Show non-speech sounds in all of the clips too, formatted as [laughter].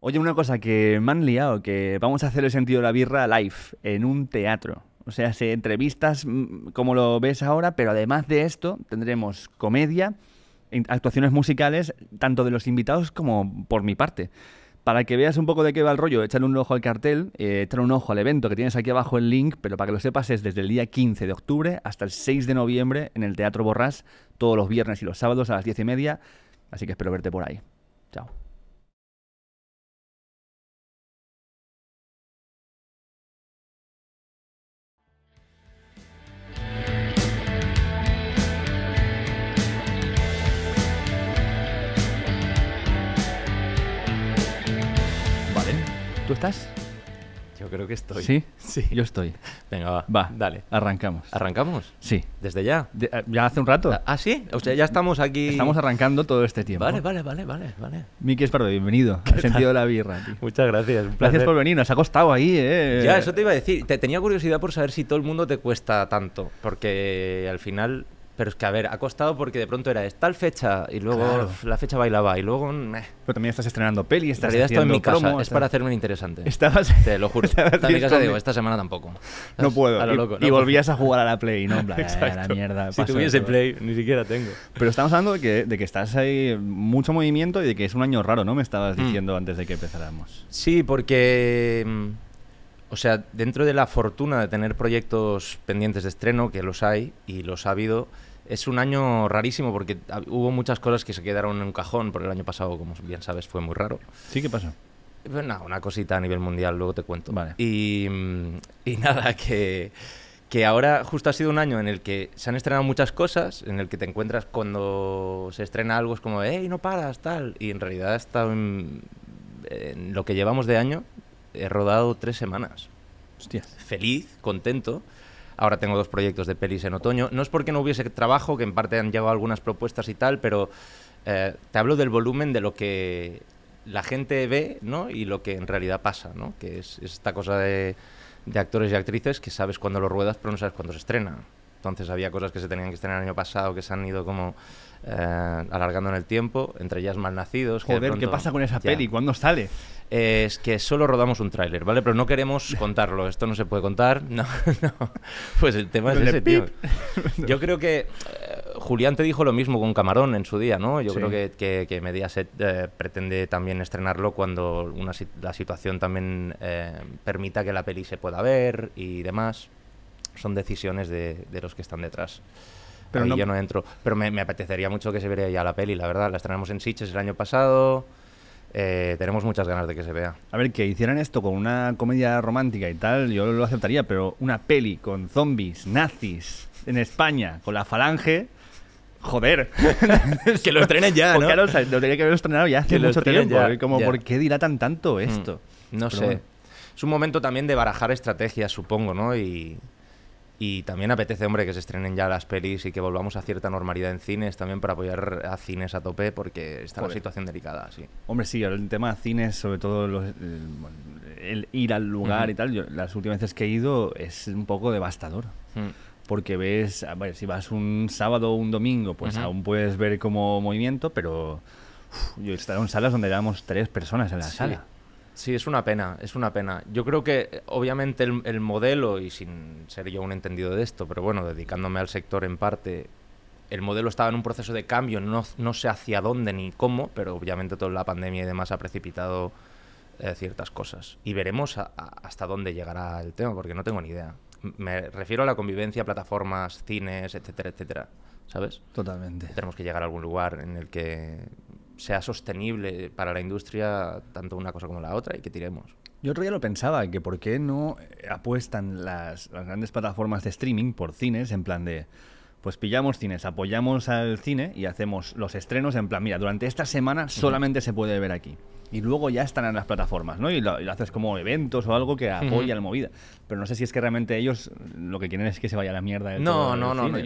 Oye, una cosa que me han liado, que vamos a hacer el sentido de la birra live en un teatro. O sea, se entrevistas mm, como lo ves ahora, pero además de esto tendremos comedia, actuaciones musicales, tanto de los invitados como por mi parte. Para que veas un poco de qué va el rollo, échale un ojo al cartel, eh, echar un ojo al evento que tienes aquí abajo el link, pero para que lo sepas es desde el día 15 de octubre hasta el 6 de noviembre en el Teatro Borrás, todos los viernes y los sábados a las 10 y media, así que espero verte por ahí. Chao. ¿Estás? Yo creo que estoy. ¿Sí? [laughs] Sí. Yo estoy. Venga, va. Va, dale. Arrancamos. ¿Arrancamos? Sí. ¿Desde ya? Eh, ya hace un rato. Ah, ¿Ah, sí? O sea, ya estamos aquí. Estamos arrancando todo este tiempo. Vale, vale, vale, vale. vale. Miki Espardo, bienvenido al sentido la birra. Muchas gracias. gracias por venir. Nos ha costado ahí, ¿eh? Ya, eso te iba a decir. Te tenía curiosidad por saber si todo el mundo te cuesta tanto. Porque al final pero es que, a ver, ha costado porque de pronto era tal fecha y luego la fecha bailaba y luego. Mm, eh. Pero también estás estrenando peli, estás. En realidad esto en mi casa, es para hacerme interesante. Estabas. Te lo juro. [laughs] esta semana tampoco. No puedo. Y, volvías a jugar a la Play, ¿no? [laughs] a la mierda. Si tuviese Play, ni siquiera tengo. Pero estamos hablando de que, estás ahí mucho movimiento y de que es un año raro, ¿no? Me estabas mm. diciendo antes de que empezáramos. Sí, porque. Mm, o sea, dentro de la fortuna de tener proyectos pendientes de estreno, que los hay y los ha habido es un año rarísimo porque hubo muchas cosas que se quedaron en un cajón, pero el año pasado, como bien sabes, fue muy raro. Sí, ¿qué pasó? Pues nada, una cosita a nivel mundial, luego te cuento. Vale. Y, [laughs] nada, que, que ahora justo ha sido un año en el que se han estrenado muchas cosas, en el que te encuentras cuando se estrena algo, es como, Y no paras, tal. Y en realidad hasta en lo que llevamos de año, he rodado tres semanas. Hostia. Feliz, contento Ahora tengo dos proyectos de pelis en otoño. No es porque no hubiese trabajo, que en parte han llevado algunas propuestas y tal, pero eh, te hablo del volumen de lo que la gente ve ¿no? y lo que en realidad pasa, ¿no? que es, esta cosa de, de, actores y actrices que sabes cuando lo ruedas, pero no sabes cuándo se estrena. Entonces había cosas que se tenían que estrenar el año pasado que se han ido como eh, alargando en el tiempo, entre ellas Malnacidos. Joder, ¿qué pasa con esa peli? ¿Cuándo sale? es que solo rodamos un tráiler, ¿vale? Pero no queremos [laughs] contarlo, esto no se puede contar. [laughs] No, no. Pues el tema es ese, tío. [laughs] Yo creo que eh, Julián te dijo lo mismo con Camarón en su día, ¿no? Yo creo que, Mediaset eh, pretende también estrenarlo cuando la situación también permita que la peli se pueda ver y demás. Son decisiones de, de los que están detrás. Pero yo no entro. Pero me, apetecería mucho que se viera ya la peli, la verdad. La estrenamos en Sitges el año pasado. Eh, tenemos muchas ganas de que se vea. A ver, que hicieran esto con una comedia romántica y tal, yo lo aceptaría, pero una peli con zombies, nazis, en España, con la falange. Joder, [laughs] que lo estrenen ya, [laughs] pues ¿no? lo tenía que haber estrenado ya hace mucho tiempo. Ya, como, ¿por qué dilatan tanto mm, esto? no sé. Es un momento también de barajar estrategias, supongo, ¿no? Y, y también apetece, hombre, que se estrenen ya las pelis y que volvamos a cierta normalidad en cines también para apoyar a cines a tope porque está la situación delicada, sí. Hombre, sí, el tema de cines, sobre todo eh, el, ir al lugar y tal, yo, las últimas veces que he ido es un poco devastador. Hmm. Porque ves, a ver, si vas un sábado o un domingo, pues aún puedes ver como movimiento, pero yo estado en salas donde éramos tres personas en la sala. Sí, es una pena, es una pena. Yo creo que eh, obviamente el, modelo, y sin ser yo un entendido de esto, pero bueno, dedicándome al sector en parte, el modelo estaba en un proceso de cambio, no, sé hacia dónde ni cómo, pero obviamente toda la pandemia y demás ha precipitado eh, ciertas cosas. Y veremos hasta dónde llegará el tema, porque no tengo ni idea. Me refiero a la convivencia, plataformas, cines, etcétera, etcétera. ¿Sabes? Totalmente. Tenemos que llegar a algún lugar en el que sea sostenible para la industria tanto una cosa como la otra y que tiremos. Yo otro día lo pensaba, que por qué no eh, apuestan las, grandes plataformas de streaming por cines en plan de pues pillamos cines, apoyamos al cine y hacemos los estrenos en plan, mira, durante esta semana solamente se puede ver aquí y luego ya están en las plataformas, ¿no? Y lo, haces como eventos o algo que apoya la movida. Pero no sé si es que realmente ellos lo que quieren es que se vaya la mierda. no, no, no, no.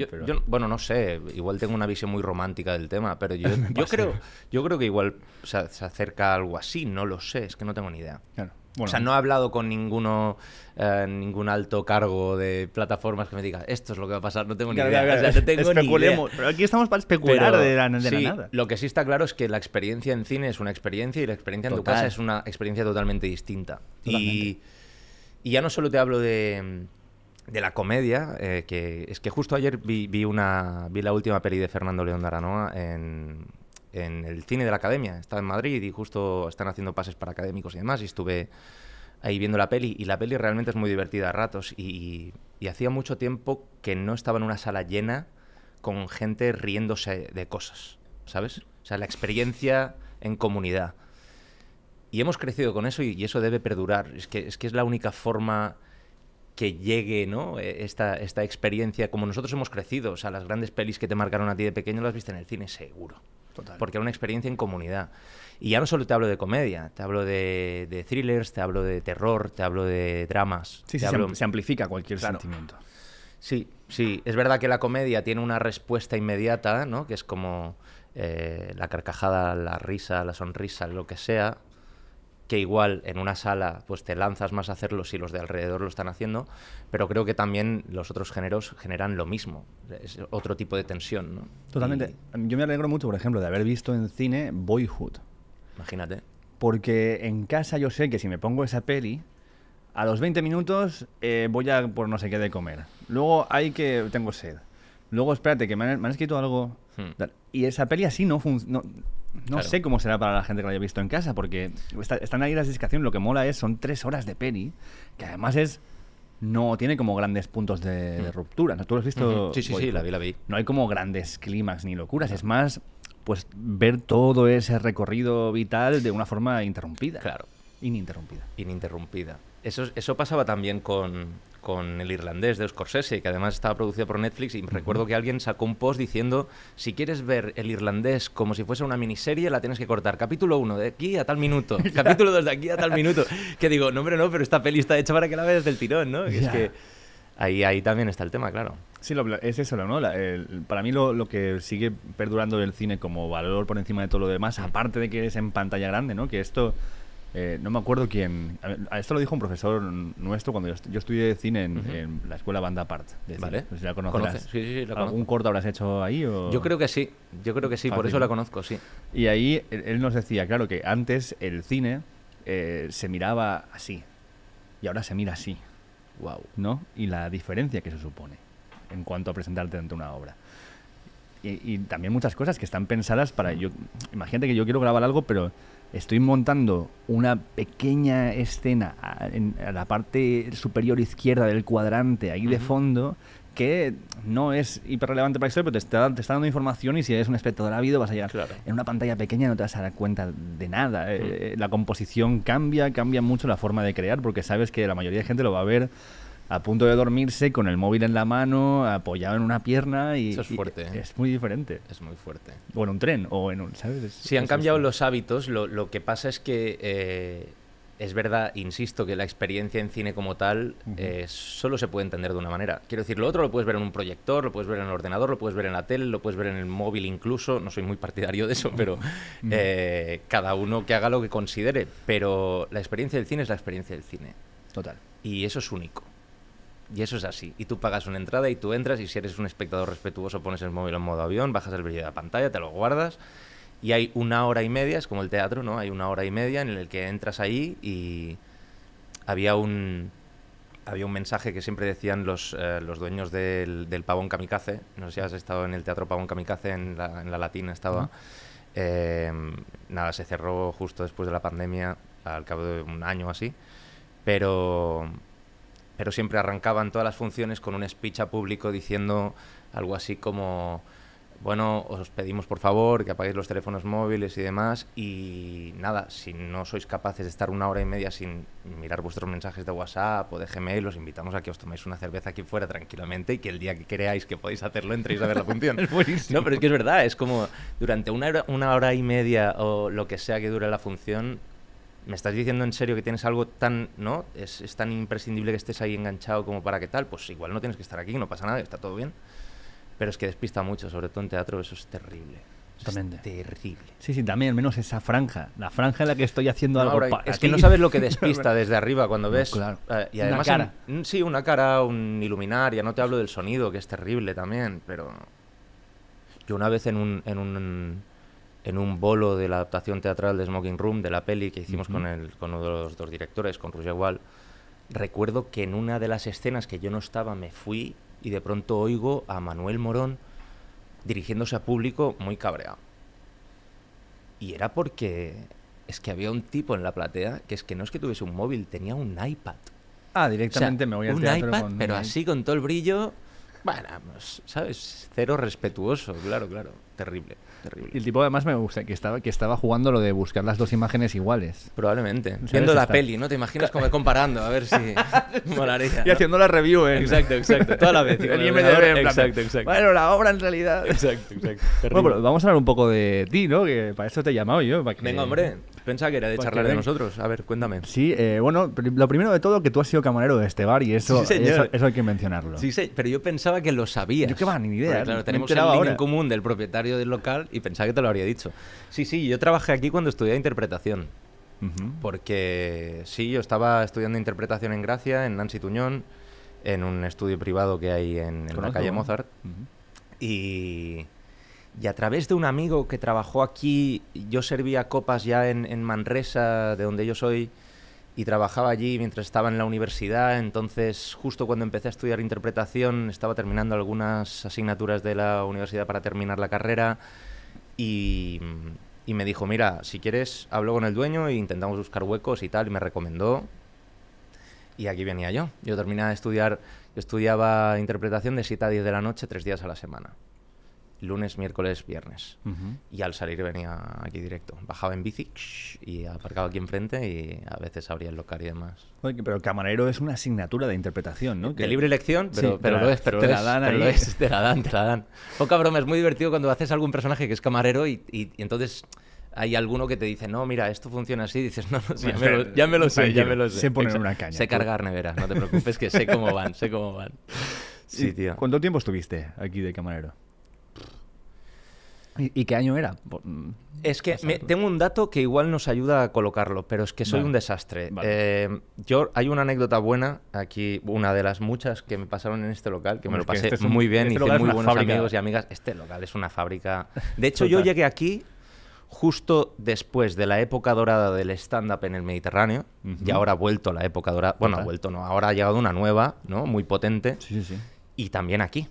bueno, no sé. Igual tengo una visión muy romántica del tema, pero yo, [laughs] creo, yo creo que igual se, se, acerca algo así. No lo sé, es que no tengo ni idea. Claro. O sea, no he hablado con ninguno, eh, ningún alto cargo de plataformas que me diga, esto es lo que va a pasar, no tengo ni idea. no tengo Ni idea. Pero aquí estamos para especular de, la, nada. Lo que sí está claro es que la experiencia en cine es una experiencia y la experiencia en tu casa es una experiencia totalmente distinta. Y, ya no solo te hablo de, la comedia, eh, que es que justo ayer vi, una, vi la última peli de Fernando León de Aranoa en en el cine de la academia. Estaba en Madrid y justo están haciendo pases para académicos y demás. Y estuve ahí viendo la peli. Y la peli realmente es muy divertida a ratos. Y, hacía mucho tiempo que no estaba en una sala llena con gente riéndose de cosas. ¿Sabes? O sea, la experiencia en comunidad. Y hemos crecido con eso y, eso debe perdurar. Es que, es la única forma que llegue ¿no? E, esta, esta experiencia como nosotros hemos crecido. O sea, las grandes pelis que te marcaron a ti de pequeño las viste en el cine, seguro. Porque era una experiencia en comunidad. Y ya no solo te hablo de comedia, te hablo de, thrillers, te hablo de terror, te hablo de dramas. Sí, se, amplifica cualquier sentimiento. Sí, sí. Es verdad que la comedia tiene una respuesta inmediata, Que es como eh, la carcajada, la risa, la sonrisa, lo que sea, igual en una sala pues te lanzas más a hacerlo si los de alrededor lo están haciendo, pero creo que también los otros géneros generan lo mismo, es otro tipo de tensión. ¿no? Totalmente. Yo me alegro mucho, por ejemplo, de haber visto en cine Boyhood. Imagínate. Porque en casa yo sé que si me pongo esa peli, a los 20 minutos eh, voy a por no sé qué de comer. Luego hay que... tengo sed. Luego espérate, que me han, escrito algo. Hmm. Y esa peli así no funciona... No sé cómo será para la gente que lo haya visto en casa, porque están ahí las discusiones. lo que mola es, son tres horas de peli, que además es no tiene como grandes puntos de, mm. ruptura. ¿No? ¿Tú lo has visto? Sí, sí, sí, la vi, la vi. No hay como grandes clímax ni locuras, es más, pues ver todo ese recorrido vital de una forma interrumpida. Claro. Ininterrumpida. Ininterrumpida. Eso, eso pasaba también con, con El Irlandés de Scorsese, que además estaba producido por Netflix, y recuerdo que alguien sacó un post diciendo, si quieres ver El Irlandés como si fuese una miniserie, la tienes que cortar. Capítulo 1, de aquí a tal minuto. [laughs] Capítulo 2, de aquí a tal minuto. Que digo, no, hombre, no, pero esta peli está hecha para que la veas del tirón, ¿no? Y es que ahí, ahí también está el tema, claro. Sí, es eso, ¿no? para mí lo, que sigue perdurando del cine como valor por encima de todo lo demás, aparte de que es en pantalla grande, ¿no? Que esto eh, no me acuerdo quién. A esto lo dijo un profesor nuestro cuando yo, estudié cine en, la escuela Banda Part. conoces. ¿Algún corto habrás hecho ahí? Yo creo que sí. Yo creo que sí, por ah, eso la conozco, sí. Y ahí él nos decía, claro, que antes el cine eh, se miraba así. Y ahora se mira así. Wow. ¿No? Y la diferencia que se supone en cuanto a presentarte ante una obra. Y, también muchas cosas que están pensadas para. imagínate que yo quiero grabar algo, pero estoy montando una pequeña escena en la parte superior izquierda del cuadrante, ahí de fondo, que no es hiperrelevante para la pero te está, dando información y si eres un espectador ávido vas a llegar. En una pantalla pequeña no te vas a dar cuenta de nada. Eh, la composición cambia, cambia mucho la forma de crear, porque sabes que la mayoría de gente lo va a ver a punto de dormirse con el móvil en la mano, apoyado en una pierna y... Eso es fuerte. ¿eh? es muy diferente. Es muy fuerte. O en un tren, o en un... ¿sabes? si han cambiado los hábitos, lo, que pasa es que... Eh, es verdad, insisto, que la experiencia en cine como tal eh, solo se puede entender de una manera. Quiero decir, lo otro lo puedes ver en un proyector, lo puedes ver en el ordenador, lo puedes ver en la tele, lo puedes ver en el móvil incluso. No soy muy partidario de eso, pero cada uno que haga lo que considere. Pero la experiencia del cine es la experiencia del cine. Total. Y eso es único. Y eso es así. Y tú pagas una entrada y tú entras y si eres un espectador respetuoso pones el móvil en modo avión, bajas el brillo de la pantalla, te lo guardas y hay una hora y media, es como el teatro, ¿no? Hay una hora y media en el que entras ahí y había un había un mensaje que siempre decían los, eh, los dueños del, Pavón Kamikaze. No sé si has estado en el Teatro Pavón Kamikaze, en la, en Latina estaba. Em, nada, se cerró justo después de la pandemia, al cabo de un año o así. Pero pero siempre arrancaban todas las funciones con un speech a público diciendo algo así como, bueno, os pedimos por favor que apaguéis los teléfonos móviles y demás, y nada, si no sois capaces de estar una hora y media sin mirar vuestros mensajes de WhatsApp o de Gmail, os invitamos a que os toméis una cerveza aquí fuera tranquilamente y que el día que creáis que podéis hacerlo entréis a ver la función. [laughs] No, pero es que es verdad, es como durante una hora, una hora y media o lo que sea que dure la función, ¿me estás diciendo en serio que tienes algo tan, ¿no? Es, tan imprescindible que estés ahí enganchado como para que tal? Pues igual no tienes que estar aquí, no pasa nada, está todo bien. Pero es que despista mucho, sobre todo en teatro, eso es terrible. Es terrible. Sí, sí, también, al menos esa franja, la franja en la que estoy haciendo algo Es que no sabes lo que despista [laughs] desde arriba cuando ves. Eh, y además, una cara. sí, una cara, un iluminar, ya no te hablo del sonido, que es terrible también, pero. Yo una vez en un en un bolo de la adaptación teatral de Smoking Room, de la peli que hicimos con, uno de los dos directores, con Roger Wall, recuerdo que en una de las escenas que yo no estaba me fui y de pronto oigo a Manuel Morón dirigiéndose a público muy cabreado. Y era porque es que había un tipo en la platea que es que no es que tuviese un móvil, tenía un iPad. Ah, directamente me voy a un iPad, pero así con todo el brillo, bueno, pues, ¿sabes? Cero respetuoso, claro, claro, terrible. Y el tipo además me gusta, que estaba, que estaba jugando lo de buscar las dos imágenes iguales. Probablemente. Viendo la peli, ¿no? Te imaginas como comparando, a ver si [laughs] Y haciendo la review, ¿eh? Exacto, exacto. Toda la vez. [laughs] exacto, exacto. Bueno, la obra en realidad. Exacto, exacto. Bueno, vamos a hablar un poco de ti, ¿no? Que para eso te he llamado yo. Para que... Venga, hombre. Pensaba que era de charlar de nosotros. A ver, cuéntame. Sí, eh, bueno, lo primero de todo, que tú has sido camarero de este bar y eso, eso, hay que mencionarlo. Sí, sí, pero yo pensaba que lo sabías. Yo qué va, ni idea. claro, tenemos el link en común del propietario del local y pensaba que te lo habría dicho. Sí, sí, yo trabajé aquí cuando estudié interpretación. Porque sí, yo estaba estudiando interpretación en Gracia, en Nancy Tuñón, en un estudio privado que hay en, la calle Mozart. Y y a través de un amigo que trabajó aquí, yo servía copas ya en, Manresa, de donde yo soy, y trabajaba allí mientras estaba en la universidad. Entonces, justo cuando empecé a estudiar interpretación, estaba terminando algunas asignaturas de la universidad para terminar la carrera. Y, me dijo, mira, si quieres, hablo con el dueño e intentamos buscar huecos y tal. Y me recomendó. Y aquí venía yo. Yo terminaba de estudiar, estudiaba interpretación de 7 a 10 de la noche, tres días a la semana lunes, miércoles, viernes. Y al salir venía aquí directo. Bajaba en bici y aparcaba aquí enfrente y a veces abría el local y demás. pero el camarero es una asignatura de interpretación, ¿no? De libre elección, pero, es, te la dan te la dan, te Poca broma, es muy divertido cuando haces algún personaje que es camarero y, entonces hay alguno que te dice, no, mira, esto funciona así, dices, no, no, [laughs] ya, me lo, sé, ya me lo sé. Sé poner una caña. Sé cargar nevera. no te preocupes, que sé cómo van, sé cómo van. [laughs] Sí, tío. ¿Cuánto tiempo estuviste aquí de camarero? ¿Y, qué año era? Mm, es que tengo un dato que igual nos ayuda a colocarlo, pero es que soy un desastre. Eh, yo hay una anécdota buena aquí, una de las muchas que me pasaron en este local, que me lo pasé este muy bien, y este hice muy buenos amigos y amigas. Este local es una fábrica. De hecho, yo llegué aquí justo después de la época dorada del stand-up en el Mediterráneo, y ahora ha vuelto la época dorada, bueno, ha vuelto no, ahora ha llegado una nueva, ¿no? Muy potente. Y también aquí.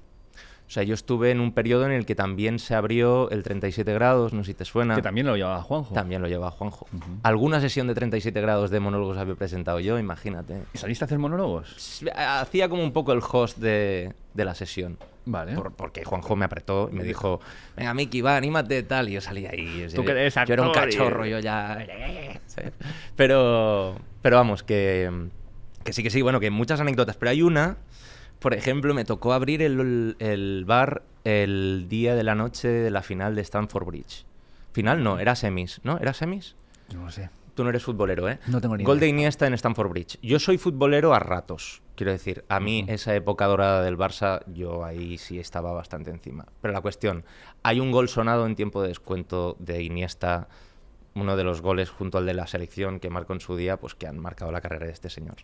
O sea, yo estuve en un periodo en el que también se abrió el 37 grados, no sé si te suena. Que también lo llevaba Juanjo. También lo llevaba Juanjo. Alguna sesión de 37 grados de monólogos había presentado yo, imagínate. ¿Y saliste a hacer monólogos? Hacía como un poco el host de, de la sesión. Vale. porque Juanjo me apretó y me dijo, venga, Miki, va, anímate, tal. Y yo salí ahí. Yo, ¿Tú que eres yo era un cachorro, yo ya... Pero, pero vamos, que, que sí, que sí, bueno, que muchas anécdotas. Pero hay una por ejemplo, me tocó abrir el, bar el día de la noche de la final de Stanford Bridge. Final no, era semis, ¿no? ¿Era semis? No lo sé. Tú no eres futbolero, ¿eh? No tengo ni idea. Gol de Iniesta en Stanford Bridge. Yo soy futbolero a ratos, quiero decir. A mí, esa época dorada del Barça, yo ahí sí estaba bastante encima. Pero la cuestión, hay un gol sonado en tiempo de descuento de Iniesta uno de los goles junto al de la selección que marcó en su día, pues que han marcado la carrera de este señor.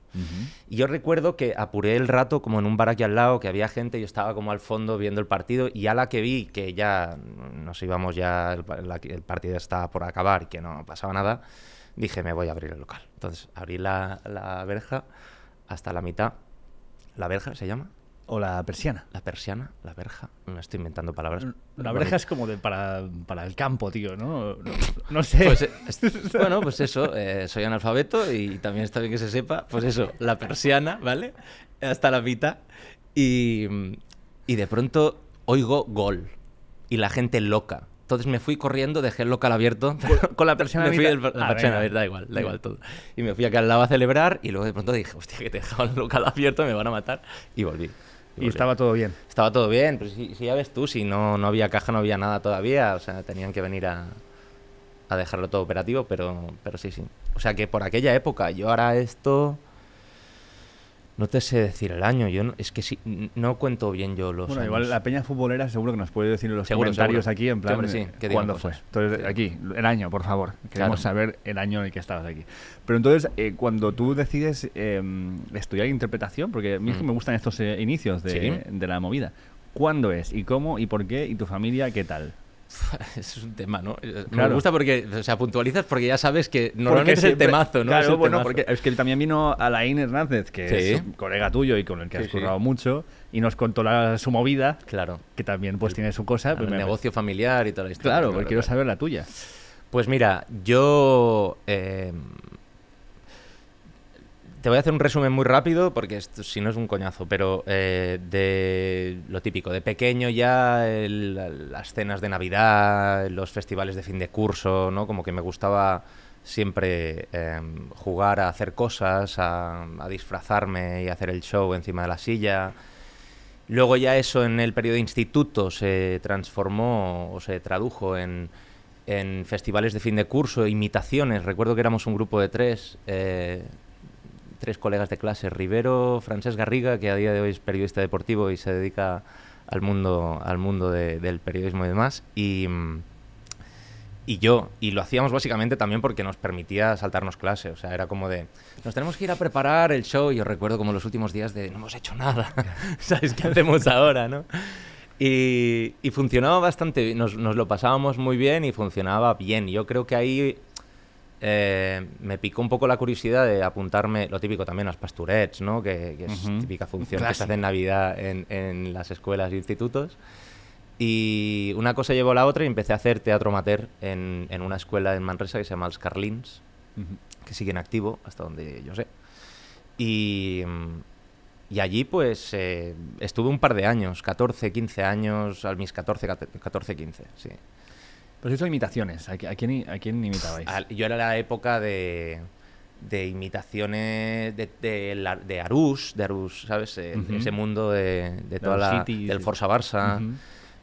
Y yo recuerdo que apuré el rato como en un bar aquí al lado, que había gente, yo estaba como al fondo viendo el partido y a la que vi que ya nos íbamos ya, el, partido estaba por acabar y que no pasaba nada, dije me voy a abrir el local. Entonces abrí la, la verja hasta la mitad. ¿La verja se llama? O la persiana. La persiana, la verja. no estoy inventando palabras. La verja es como de para, el campo, tío, ¿no? No, sé. Pues, eh, [laughs] bueno, pues eso. Eh, soy analfabeto y también está bien que se sepa. Pues eso, la persiana, ¿vale? Hasta la pita. Y, de pronto oigo gol. Y la gente loca. Entonces me fui corriendo, dejé el local abierto con la persiana. me fui del, ah, la persiana, da igual, da igual mm. todo. Y me fui acá al lado a celebrar y luego de pronto dije, hostia, que te dejado el local abierto, me van a matar. Y volví. Y estaba todo bien. Estaba todo bien, pero si, ya ves tú, si no, no había caja, no había nada todavía, o sea, tenían que venir a, a dejarlo todo operativo, pero, pero sí, sí. O sea que por aquella época, yo ahora esto no te sé decir el año, yo no, es que si, no cuento bien yo los. Bueno, igual la peña futbolera seguro que nos puede decir los comentarios aquí en plan cuándo fue. Entonces aquí el año, por favor, queremos saber el año en el que estabas aquí. Pero entonces eh, cuando tú decides em, estudiar interpretación, porque a mí mm. me gustan estos eh, inicios de, de la movida. ¿Cuándo es y cómo y por qué y tu familia qué tal? [laughs] es un tema, ¿no? Eh, me gusta porque, o sea, puntualizas porque ya sabes que no es el temazo, ¿no? es bueno, porque es que también vino Alain Hernández, que es un colega tuyo y con el que has currado mucho, y nos contó la, su movida. Claro. Que también, pues, tiene su cosa. El, negocio familiar y toda la historia. Claro, porque quiero saber la tuya. Pues mira, yo. Eh, te voy a hacer un resumen muy rápido, porque esto, si no es un coñazo, pero eh, de lo típico, de pequeño ya las cenas de Navidad, los festivales de fin de curso, ¿no? Como que me gustaba siempre em, jugar a hacer cosas, a, disfrazarme y hacer el show encima de la silla. Luego ya eso en el periodo de instituto se transformó o se tradujo en, festivales de fin de curso, imitaciones. Recuerdo que éramos un grupo de tres. Eh, tres colegas de clase, Rivero, Francesc Garriga, que a día de hoy es periodista deportivo y se dedica al mundo, al mundo del periodismo y demás, y, y yo, y lo hacíamos básicamente también porque nos permitía saltarnos clase, o sea, era como de, nos tenemos que ir a preparar el show, y yo recuerdo como los últimos días de, no hemos hecho nada, [laughs] ¿sabes qué hacemos ahora, no? Y, y funcionaba bastante, nos, nos lo pasábamos muy bien y funcionaba bien. Yo creo que ahí eh, me picó un poco la curiosidad de apuntarme, lo típico también, a las pasturets, ¿no? que, es típica función que se hace en Navidad en, las escuelas e institutos. Y una cosa llevó a la otra y empecé a hacer teatro mater en, una escuela en Manresa que se llama Els Carlins, que sigue en activo, hasta donde yo sé. Y, mm, allí pues eh, estuve un par de años, 14, 15 años, a mis 14, 14, 15, sí. Os he imitaciones. ¿A, quién, imitabais? yo era la época de, imitaciones de, de, de Arús, ¿sabes? Eh, ese mundo de, toda la, del Forza Barça.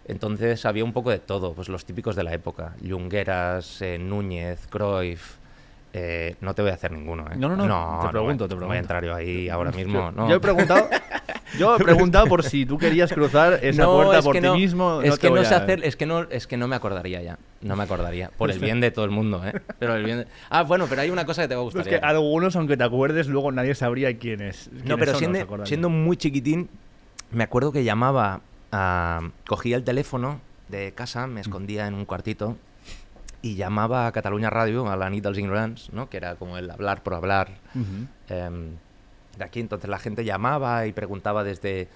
Entonces había un poco de todo, pues los típicos de la época. Lungueras, eh, Núñez, Cruyff. Eh, no te voy a hacer ninguno, ¿eh? No, no, no. no te pregunto, voy a entrar yo ahí ahora [laughs] mismo. yo he preguntado yo [laughs] he preguntado por si tú querías cruzar esa puerta por ti mismo. Es que no hacer, es que no, es que no me acordaría ya. No me acordaría. Por el bien de todo el mundo, ¿eh? Pero el bien Ah, bueno, pero hay una cosa que te va a gustar. Es que algunos, aunque te acuerdes, luego nadie sabría quién es. no, pero siendo, muy chiquitín, me acuerdo que llamaba a... Cogía el teléfono de casa, me mm. escondía en un cuartito y llamaba a Cataluña Radio, a la Anita dels Ignorants, ¿no? que era como el hablar por hablar de aquí. Entonces la gente llamaba y preguntaba desde,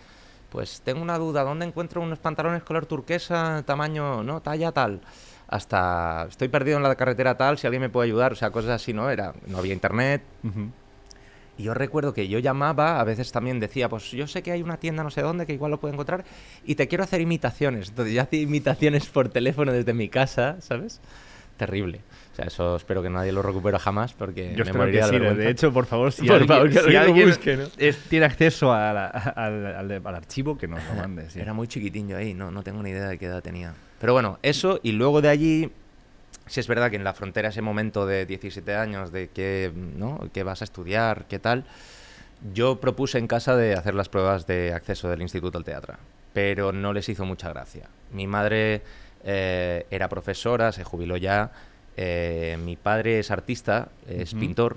pues tengo una duda, ¿dónde encuentro unos pantalones color turquesa, tamaño, no, talla tal? Hasta estoy perdido en la carretera tal, si alguien me puede ayudar, o sea, cosas así, ¿no? Era, no había internet. Y yo recuerdo que yo llamaba, a veces también decía, pues yo sé que hay una tienda no sé dónde que igual lo puedo encontrar y te quiero hacer imitaciones. Entonces yo hacía imitaciones por teléfono desde mi casa, ¿sabes? Terrible eso espero que nadie lo recupere jamás porque me moriría de, hecho, por favor, si alguien, tiene acceso al, archivo, que nos lo mandes. Era muy chiquitín ahí, no, no tengo ni idea de qué edad tenía. Pero bueno, eso y luego de allí si es verdad que en la frontera ese momento de 17 años, de qué, ¿no? vas a estudiar, qué tal, yo propuse en casa de hacer las pruebas de acceso del instituto al teatro, pero no les hizo mucha gracia. Mi madre eh, era profesora, se jubiló ya, eh, mi padre es artista, es pintor.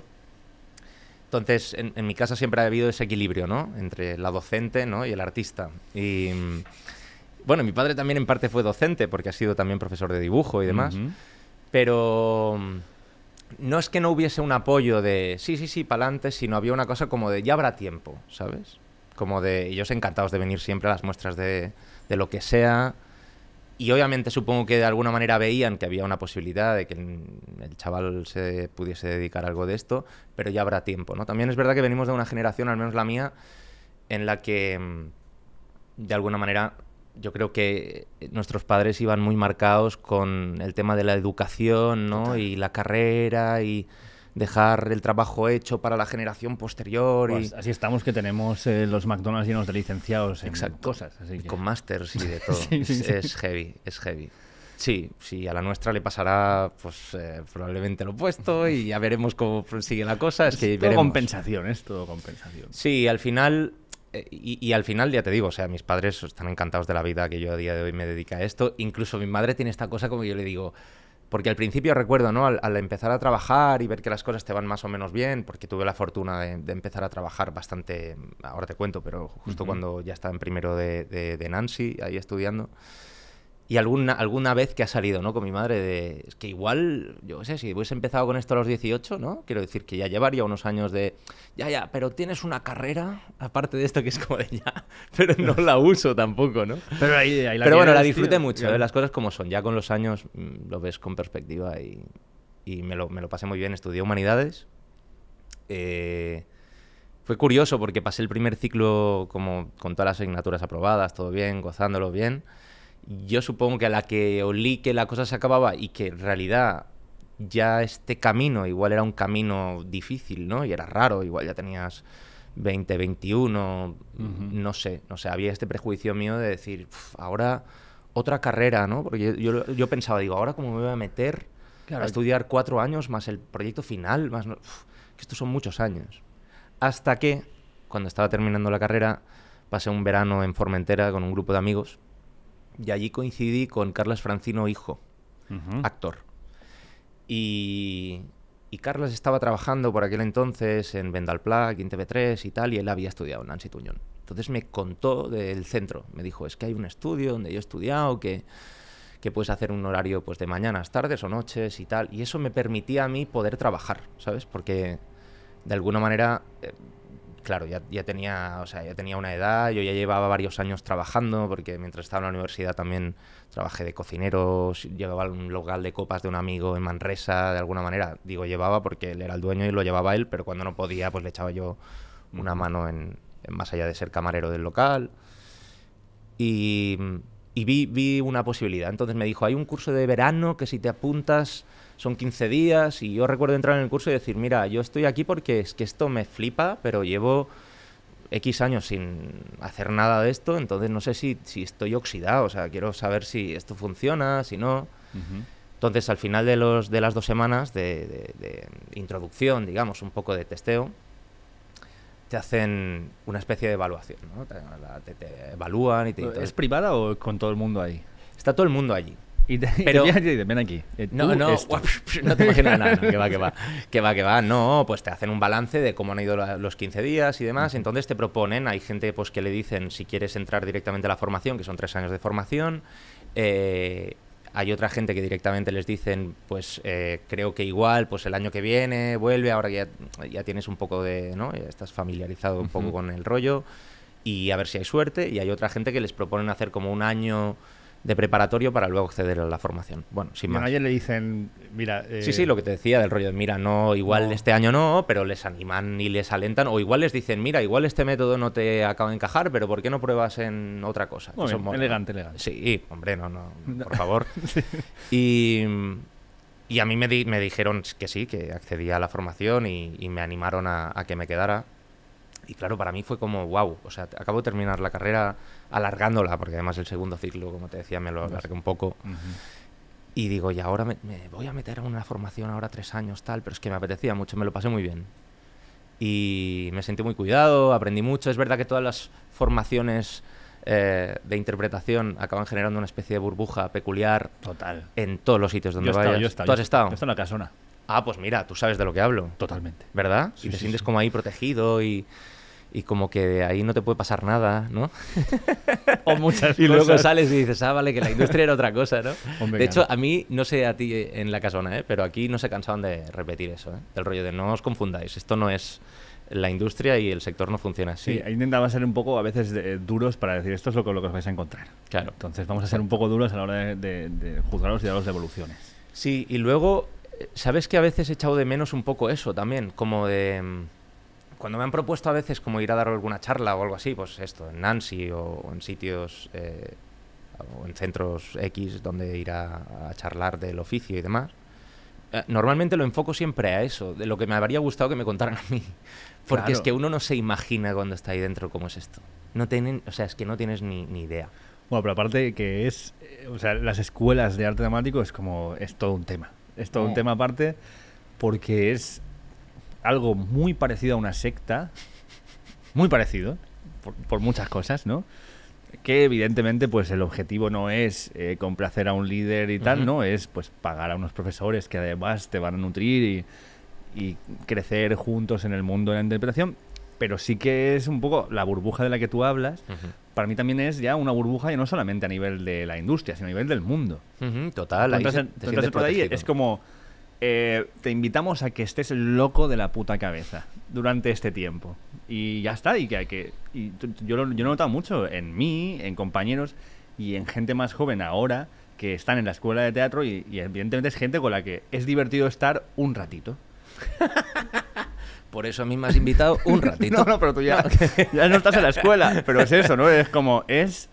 Entonces, en, mi casa siempre ha habido ese equilibrio, ¿no? Entre la docente y el artista. Y mm, bueno, mi padre también en parte fue docente, porque ha sido también profesor de dibujo y demás. Pero mm, no es que no hubiese un apoyo de sí, sí, sí, para adelante, sino había una cosa como de ya habrá tiempo, ¿sabes? Como de ellos encantados de venir siempre a las muestras de, de lo que sea, y obviamente supongo que de alguna manera veían que había una posibilidad de que el chaval se pudiese dedicar a algo de esto, pero ya habrá tiempo, ¿no? También es verdad que venimos de una generación, al menos la mía, en la que mm, de alguna manera yo creo que nuestros padres iban muy marcados con el tema de la educación, ¿no? Y la carrera y dejar el trabajo hecho para la generación posterior. Pues así estamos que tenemos eh, los McDonald's llenos de licenciados en cosas. Así Con masters y de [laughs] todo. es, heavy, es heavy. Sí, sí, a la nuestra le pasará pues eh, probablemente lo opuesto y ya veremos cómo sigue la cosa. Es, que todo compensación, es todo compensación. Sí, al final, eh, y, al final ya te digo, o sea, mis padres están encantados de la vida que yo a día de hoy me dedica a esto. Incluso mi madre tiene esta cosa como yo le digo, porque al principio recuerdo, ¿no? Al, empezar a trabajar y ver que las cosas te van más o menos bien, porque tuve la fortuna de, empezar a trabajar bastante, ahora te cuento, pero justo cuando ya estaba en primero de, de Nancy, ahí estudiando, y alguna, alguna vez que ha salido, ¿no? Con mi madre de... Es que igual, yo no sé, si hubiese empezado con esto a los 18, ¿no? Quiero decir que ya llevaría unos años de... Ya, ya, pero tienes una carrera, aparte de esto que es como de ya, [laughs] pero no la uso tampoco, ¿no? Pero, ahí, la pero bueno, la disfruté mucho, ¿eh? las cosas como son. Ya con los años mm, lo ves con perspectiva y, y me, lo, me lo pasé muy bien. Estudié humanidades. Eh, fue curioso porque pasé el primer ciclo como con todas las asignaturas aprobadas, todo bien, gozándolo bien yo supongo que a la que olí que la cosa se acababa y que en realidad ya este camino igual era un camino difícil, ¿no? Y era raro, igual ya tenías 20, 21, no sé, no sé, había este prejuicio mío de decir, ahora otra carrera, ¿no? Porque yo, pensaba, digo, ahora cómo me voy a meter a estudiar cuatro años más el proyecto final, más... que estos son muchos años. Hasta que, cuando estaba terminando la carrera, pasé un verano en Formentera con un grupo de amigos y allí coincidí con Carlos Francino Hijo, actor. Y, y estaba trabajando por aquel entonces en Pla en TV3 y tal, y él había estudiado en Nancy Tuñón. Entonces me contó del centro, me dijo, es que hay un estudio donde yo he estudiado, que, que puedes hacer un horario pues, de mañanas, tardes o noches y tal. Y eso me permitía a mí poder trabajar, ¿sabes? Porque de alguna manera eh, claro, ya, tenía, o sea, ya tenía una edad, yo ya llevaba varios años trabajando, porque mientras estaba en la universidad también trabajé de cocinero, llevaba un local de copas de un amigo en Manresa, de alguna manera, digo llevaba porque él era el dueño y lo llevaba él, pero cuando no podía pues le echaba yo una mano en, más allá de ser camarero del local. Y, vi, vi una posibilidad, entonces me dijo, hay un curso de verano que si te apuntas son 15 días y yo recuerdo entrar en el curso y decir, mira, yo estoy aquí porque es que esto me flipa, pero llevo X años sin hacer nada de esto, entonces no sé si, estoy oxidado, o sea, quiero saber si esto funciona, si no. Entonces, al final de, los, de las dos semanas de, introducción, digamos, un poco de testeo, te hacen una especie de evaluación, ¿no? Te, evalúan y te... ¿Es privada o con todo el mundo ahí? Está todo el mundo allí. Y, te, pero, ven aquí. Eh, no, no, [laughs] no te imaginas nada. que va, que va. [laughs] Que va, que va. No, pues te hacen un balance de cómo han ido los 15 días y demás. Entonces te proponen, hay gente pues que le dicen si quieres entrar directamente a la formación, que son tres años de formación. Eh, hay otra gente que directamente les dicen, pues eh, creo que igual, pues el año que viene, vuelve, ahora ya, tienes un poco de, ¿no? Ya estás familiarizado un poco con el rollo y a ver si hay suerte. Y hay otra gente que les proponen hacer como un año de preparatorio para luego acceder a la formación. Bueno, sin más. ayer le dicen, mira... Sí, sí, eh, lo que te decía del rollo de, mira, no, igual este año no, pero les animan y les alentan, o igual les dicen, mira, igual este método no te acaba de encajar, pero ¿por qué no pruebas en otra cosa? elegante, elegante. Sí, hombre, no, no, por favor. [laughs] Y... a mí me, me, dijeron que sí, que accedía a la formación y, me animaron a, que me quedara y claro, para mí fue como, wow, o sea, acabo de terminar la carrera alargándola, porque además el segundo ciclo, como te decía, me lo alargué un poco. Y digo, y ahora me, voy a meter en una formación, ahora tres años, tal, pero es que me apetecía mucho, me lo pasé muy bien. Y me sentí muy cuidado, aprendí mucho. Es verdad que todas las formaciones eh, de interpretación acaban generando una especie de burbuja peculiar. Total. En todos los sitios donde yo vayas. Estado, yo estado, estado? en la casona. Ah, pues mira, tú sabes de lo que hablo. Totalmente. ¿Verdad? y te sientes como ahí protegido y y como que de ahí no te puede pasar nada, ¿no? [laughs] o muchas y luego sales y dices, ah, vale, que la industria era otra cosa, ¿no? de hecho, a mí, no sé a ti eh, en la casona, ¿eh? pero aquí no se cansaban de repetir eso, ¿eh? del rollo de no os confundáis, esto no es la industria y el sector no funciona así. Sí, intentaba ser un poco a veces eh, duros para decir esto es lo que, lo que os vais a encontrar. Claro. Entonces vamos a ser un poco duros a la hora de, de juzgaros y daros devoluciones. Sí, y luego, eh, ¿sabes que a veces he echado de menos un poco eso también? Como de mm, cuando me han propuesto a veces como ir a dar alguna charla o algo así, pues esto, en Nancy o en sitios eh, o en centros X donde ir a, charlar del oficio y demás, eh, normalmente lo enfoco siempre a eso, de lo que me habría gustado que me contaran a mí. [laughs] Porque es que uno no se imagina cuando está ahí dentro cómo es esto. No tienen, o sea, es que no tienes ni, ni idea. Bueno, pero aparte que es, eh, o sea, las escuelas de arte dramático es como, es todo un tema. Es todo un oh. tema aparte porque es algo muy parecido a una secta, muy parecido, por, muchas cosas, ¿no? Que evidentemente, pues el objetivo no es eh, complacer a un líder y tal, ¿no? Es pues pagar a unos profesores que además te van a nutrir y, crecer juntos en el mundo de la interpretación pero sí que es un poco la burbuja de la que tú hablas. Para mí también es ya una burbuja y no solamente a nivel de la industria, sino a nivel del mundo. total. ahí es como eh, te invitamos a que estés loco de la puta cabeza durante este tiempo. Y ya está, y que, yo, lo, he notado mucho en mí, en compañeros y en gente más joven ahora que están en la escuela de teatro y, evidentemente es gente con la que es divertido estar un ratito. Por eso a mí me has invitado un [laughs] ratito. No, no, pero tú ya [laughs] ya no estás en la escuela. Pero es eso, ¿no? Es como, es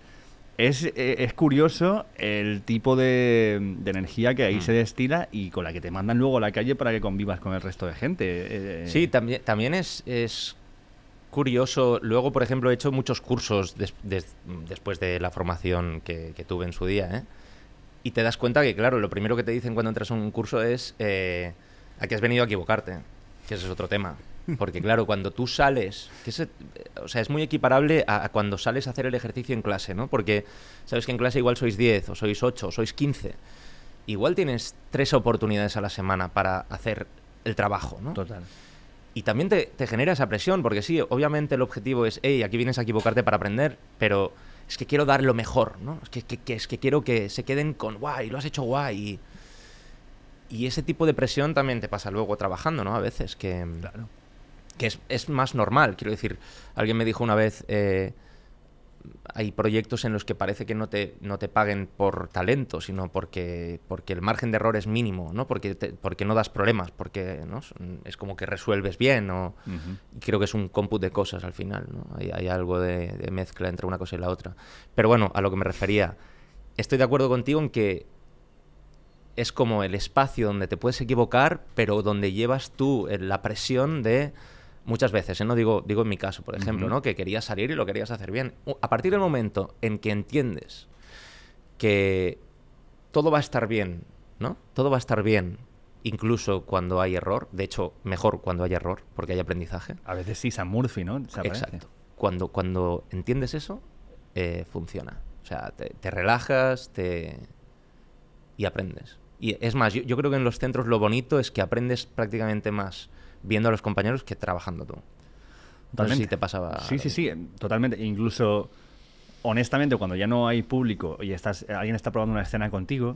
eh, es, curioso el tipo de, energía que ahí mm. se destila y con la que te mandan luego a la calle para que convivas con el resto de gente. Eh. sí, también, también es, curioso. Luego, por ejemplo, he hecho muchos cursos después de la formación que, tuve en su día. ¿eh? Y te das cuenta que, claro, lo primero que te dicen cuando entras a un curso es a qué has venido a equivocarte, que ese es otro tema. Porque claro, cuando tú sales, que o sea, es muy equiparable a, cuando sales a hacer el ejercicio en clase, ¿no? Porque sabes que en clase igual sois 10 o sois 8 o sois 15. Igual tienes tres oportunidades a la semana para hacer el trabajo, ¿no? Total. Y también te, genera esa presión, porque sí, obviamente el objetivo es, hey, aquí vienes a equivocarte para aprender, pero es que quiero dar lo mejor, ¿no? Es que, es que quiero que se queden con, guay, lo has hecho guay. Y, ese tipo de presión también te pasa luego trabajando, ¿no? A veces que... Claro que es, más normal. Quiero decir, alguien me dijo una vez, eh, hay proyectos en los que parece que no te, no te paguen por talento, sino porque, porque el margen de error es mínimo, ¿no? Porque, porque no das problemas, porque ¿no? es como que resuelves bien. O, creo que es un cómputo de cosas al final. ¿no? Hay, algo de, de mezcla entre una cosa y la otra. Pero bueno, a lo que me refería, estoy de acuerdo contigo en que es como el espacio donde te puedes equivocar, pero donde llevas tú eh, la presión de muchas veces, ¿eh? no digo, digo en mi caso, por ejemplo, ¿no? que querías salir y lo querías hacer bien. A partir del momento en que entiendes que todo va a estar bien, ¿no? Todo va a estar bien, incluso cuando hay error. De hecho, mejor cuando hay error, porque hay aprendizaje. A veces sí, San Murphy, ¿no? Exacto. Cuando, cuando entiendes eso, eh, funciona. O sea, te, relajas te... y aprendes. Y es más, yo creo que en los centros lo bonito es que aprendes prácticamente más viendo a los compañeros que trabajando tú. Totalmente. si te pasaba. Sí, sí, sí, totalmente. E incluso, honestamente, cuando ya no hay público y estás, alguien está probando una escena contigo,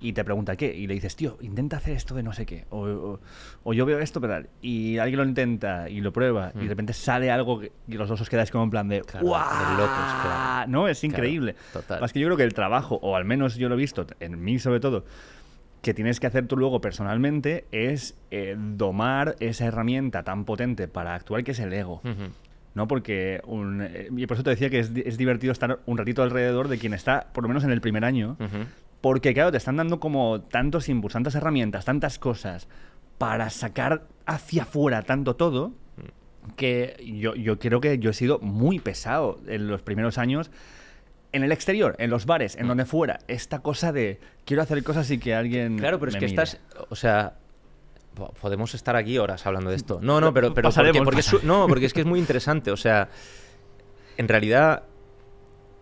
y te pregunta qué, y le dices, tío, intenta hacer esto de no sé qué, o, o, yo veo esto, pero y alguien lo intenta y lo prueba, y de repente sale algo y los dos os quedáis como en plan de, claro, de locos, claro. No, es increíble. total. Más que yo creo que el trabajo, o al menos yo lo he visto, en mí sobre todo, que tienes que hacer tú luego personalmente es eh, domar esa herramienta tan potente para actuar que es el ego. ¿no? Porque, un, eh, y por eso te decía que es, divertido estar un ratito alrededor de quien está, por lo menos en el primer año, porque, claro, te están dando como tantos impulsos, tantas herramientas, tantas cosas para sacar hacia afuera tanto todo, mm. que yo, yo creo que yo he sido muy pesado en los primeros años en el exterior, en los bares, en mm. donde fuera, esta cosa de quiero hacer cosas y que alguien. Claro, pero es que estás. O sea. Podemos estar aquí horas hablando de esto. No, no, pero, pero porque, no, porque es que es muy interesante. O sea, en realidad,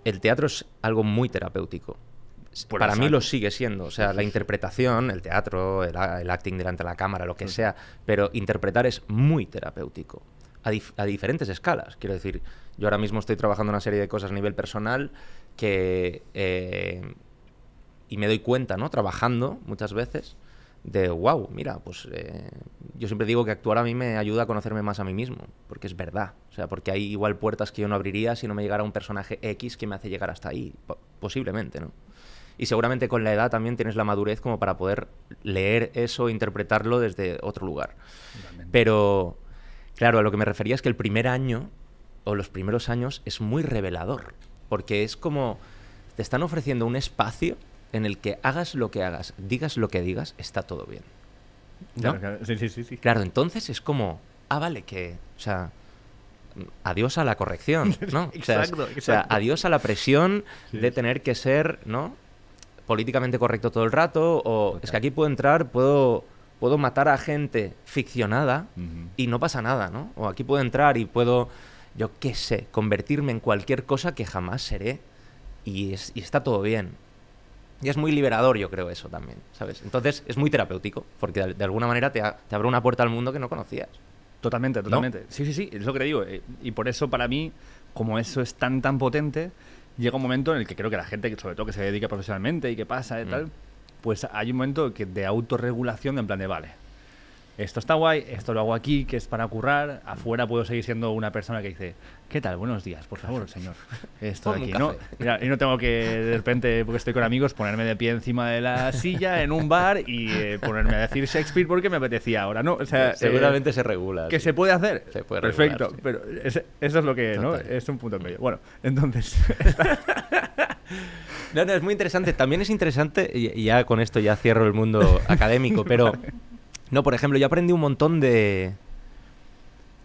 el teatro es algo muy terapéutico. Para mí lo sigue siendo. O sea, la interpretación, el teatro, el, acting delante de la cámara, lo que mm. sea. Pero interpretar es muy terapéutico. A, a diferentes escalas. Quiero decir, yo ahora mismo estoy trabajando una serie de cosas a nivel personal que... Eh, y me doy cuenta, ¿no? Trabajando muchas veces de, wow, mira, pues eh, yo siempre digo que actuar a mí me ayuda a conocerme más a mí mismo, porque es verdad, o sea, porque hay igual puertas que yo no abriría si no me llegara un personaje X que me hace llegar hasta ahí, posiblemente, ¿no? Y seguramente con la edad también tienes la madurez como para poder leer eso, e interpretarlo desde otro lugar. Pero, claro, a lo que me refería es que el primer año o los primeros años es muy revelador porque es como te están ofreciendo un espacio en el que hagas lo que hagas, digas lo que digas, está todo bien. ¿no? Claro, Sí, sí, sí, claro, entonces es como, ah, vale, que, o sea, adiós a la corrección, [laughs] ¿no? exacto, o sea, O sea, adiós a la presión de tener que ser, ¿no? Políticamente correcto todo el rato, o es que aquí puedo entrar, puedo, puedo matar a gente ficcionada y no pasa nada, ¿no? O aquí puedo entrar y puedo yo qué sé, convertirme en cualquier cosa que jamás seré y, está todo bien. Y es muy liberador, yo creo, eso también, ¿sabes? Entonces es muy terapéutico, porque de, alguna manera te, abre una puerta al mundo que no conocías. Totalmente, totalmente. Sí, sí, sí, es lo que digo. Eh, y por eso para mí, como eso es tan, tan potente, llega un momento en el que creo que la gente, sobre todo que se dedica profesionalmente y que pasa y mm. tal, pues hay un momento que de autorregulación, en plan de, vale, esto está guay, esto lo hago aquí, que es para currar, afuera puedo seguir siendo una persona que dice, ¿qué tal? Buenos días, por favor, señor. Esto de aquí, ¿no? y no tengo que de repente, porque estoy con amigos, ponerme de pie encima de la silla en un bar y eh, ponerme a decir Shakespeare porque me apetecía ahora, ¿no? sea, eh, Seguramente se regula. Que se puede hacer. Se puede Perfecto, regular, Perfecto. pero eso es lo que, ¿no? Es un punto en medio. Bueno, entonces... [laughs] no, es muy interesante. También es interesante, y ya con esto ya cierro el mundo académico, pero... [laughs] No, por ejemplo, yo aprendí un montón de.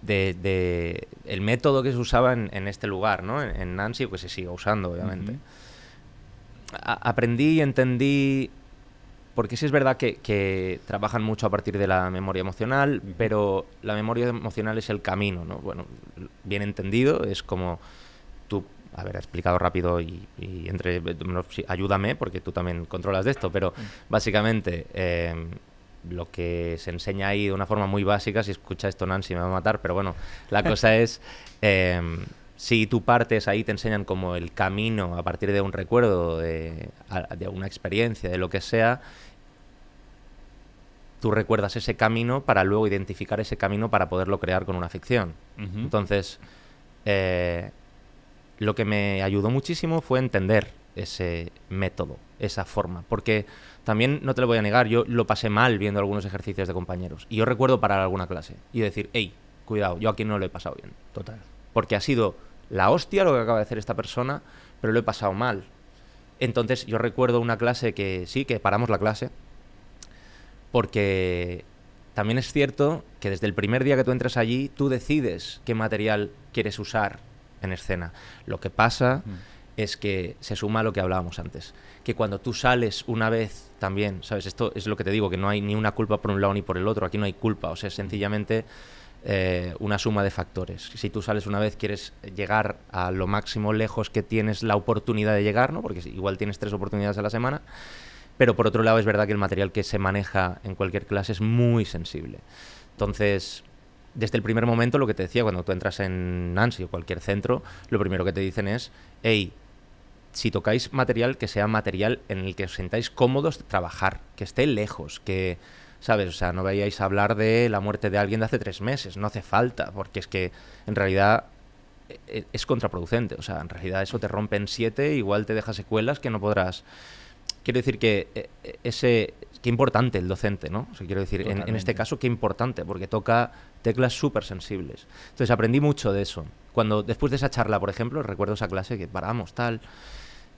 de, el método que se usaba en, este lugar, ¿no? En, Nancy, que pues se sigue usando, obviamente. aprendí y entendí. Porque sí es verdad que, trabajan mucho a partir de la memoria emocional, pero la memoria emocional es el camino, ¿no? Bueno, bien entendido, es como tú a ver, explicado rápido y, entre ayúdame porque tú también controlas de esto, pero básicamente eh, lo que se enseña ahí de una forma muy básica, si escucha esto Nancy me va a matar, pero bueno, la cosa es, em, si tú partes ahí te enseñan como el camino a partir de un recuerdo, de, una experiencia, de lo que sea, tú recuerdas ese camino para luego identificar ese camino para poderlo crear con una ficción. Entonces, eh, lo que me ayudó muchísimo fue entender ese método, esa forma, porque también no te lo voy a negar, yo lo pasé mal viendo algunos ejercicios de compañeros. Y yo recuerdo parar alguna clase y decir, hey, cuidado, yo aquí no lo he pasado bien. Total. Porque ha sido la hostia lo que acaba de hacer esta persona, pero lo he pasado mal. Entonces yo recuerdo una clase que sí, que paramos la clase, porque también es cierto que desde el primer día que tú entras allí, tú decides qué material quieres usar en escena. Lo que pasa mm. es que se suma a lo que hablábamos antes que cuando tú sales una vez también, ¿sabes? Esto es lo que te digo, que no hay ni una culpa por un lado ni por el otro, aquí no hay culpa, o sea, sencillamente eh, una suma de factores. Si tú sales una vez, quieres llegar a lo máximo lejos que tienes la oportunidad de llegar, ¿no? Porque igual tienes tres oportunidades a la semana, pero por otro lado es verdad que el material que se maneja en cualquier clase es muy sensible. Entonces, desde el primer momento, lo que te decía, cuando tú entras en Nancy o cualquier centro, lo primero que te dicen es, hey, si tocáis material, que sea material en el que os sentáis cómodos de trabajar, que esté lejos, que, ¿sabes? O sea, no vayáis a hablar de la muerte de alguien de hace tres meses, no hace falta, porque es que en realidad e-, e-, es contraproducente, o sea, en realidad eso te rompe en siete, igual te deja secuelas que no podrás... Quiero decir que e-, ese... Qué importante el docente, ¿no? O sea, quiero decir, en, este caso, qué importante, porque toca teclas súper sensibles. Entonces aprendí mucho de eso. Cuando después de esa charla, por ejemplo, recuerdo esa clase que paramos, tal,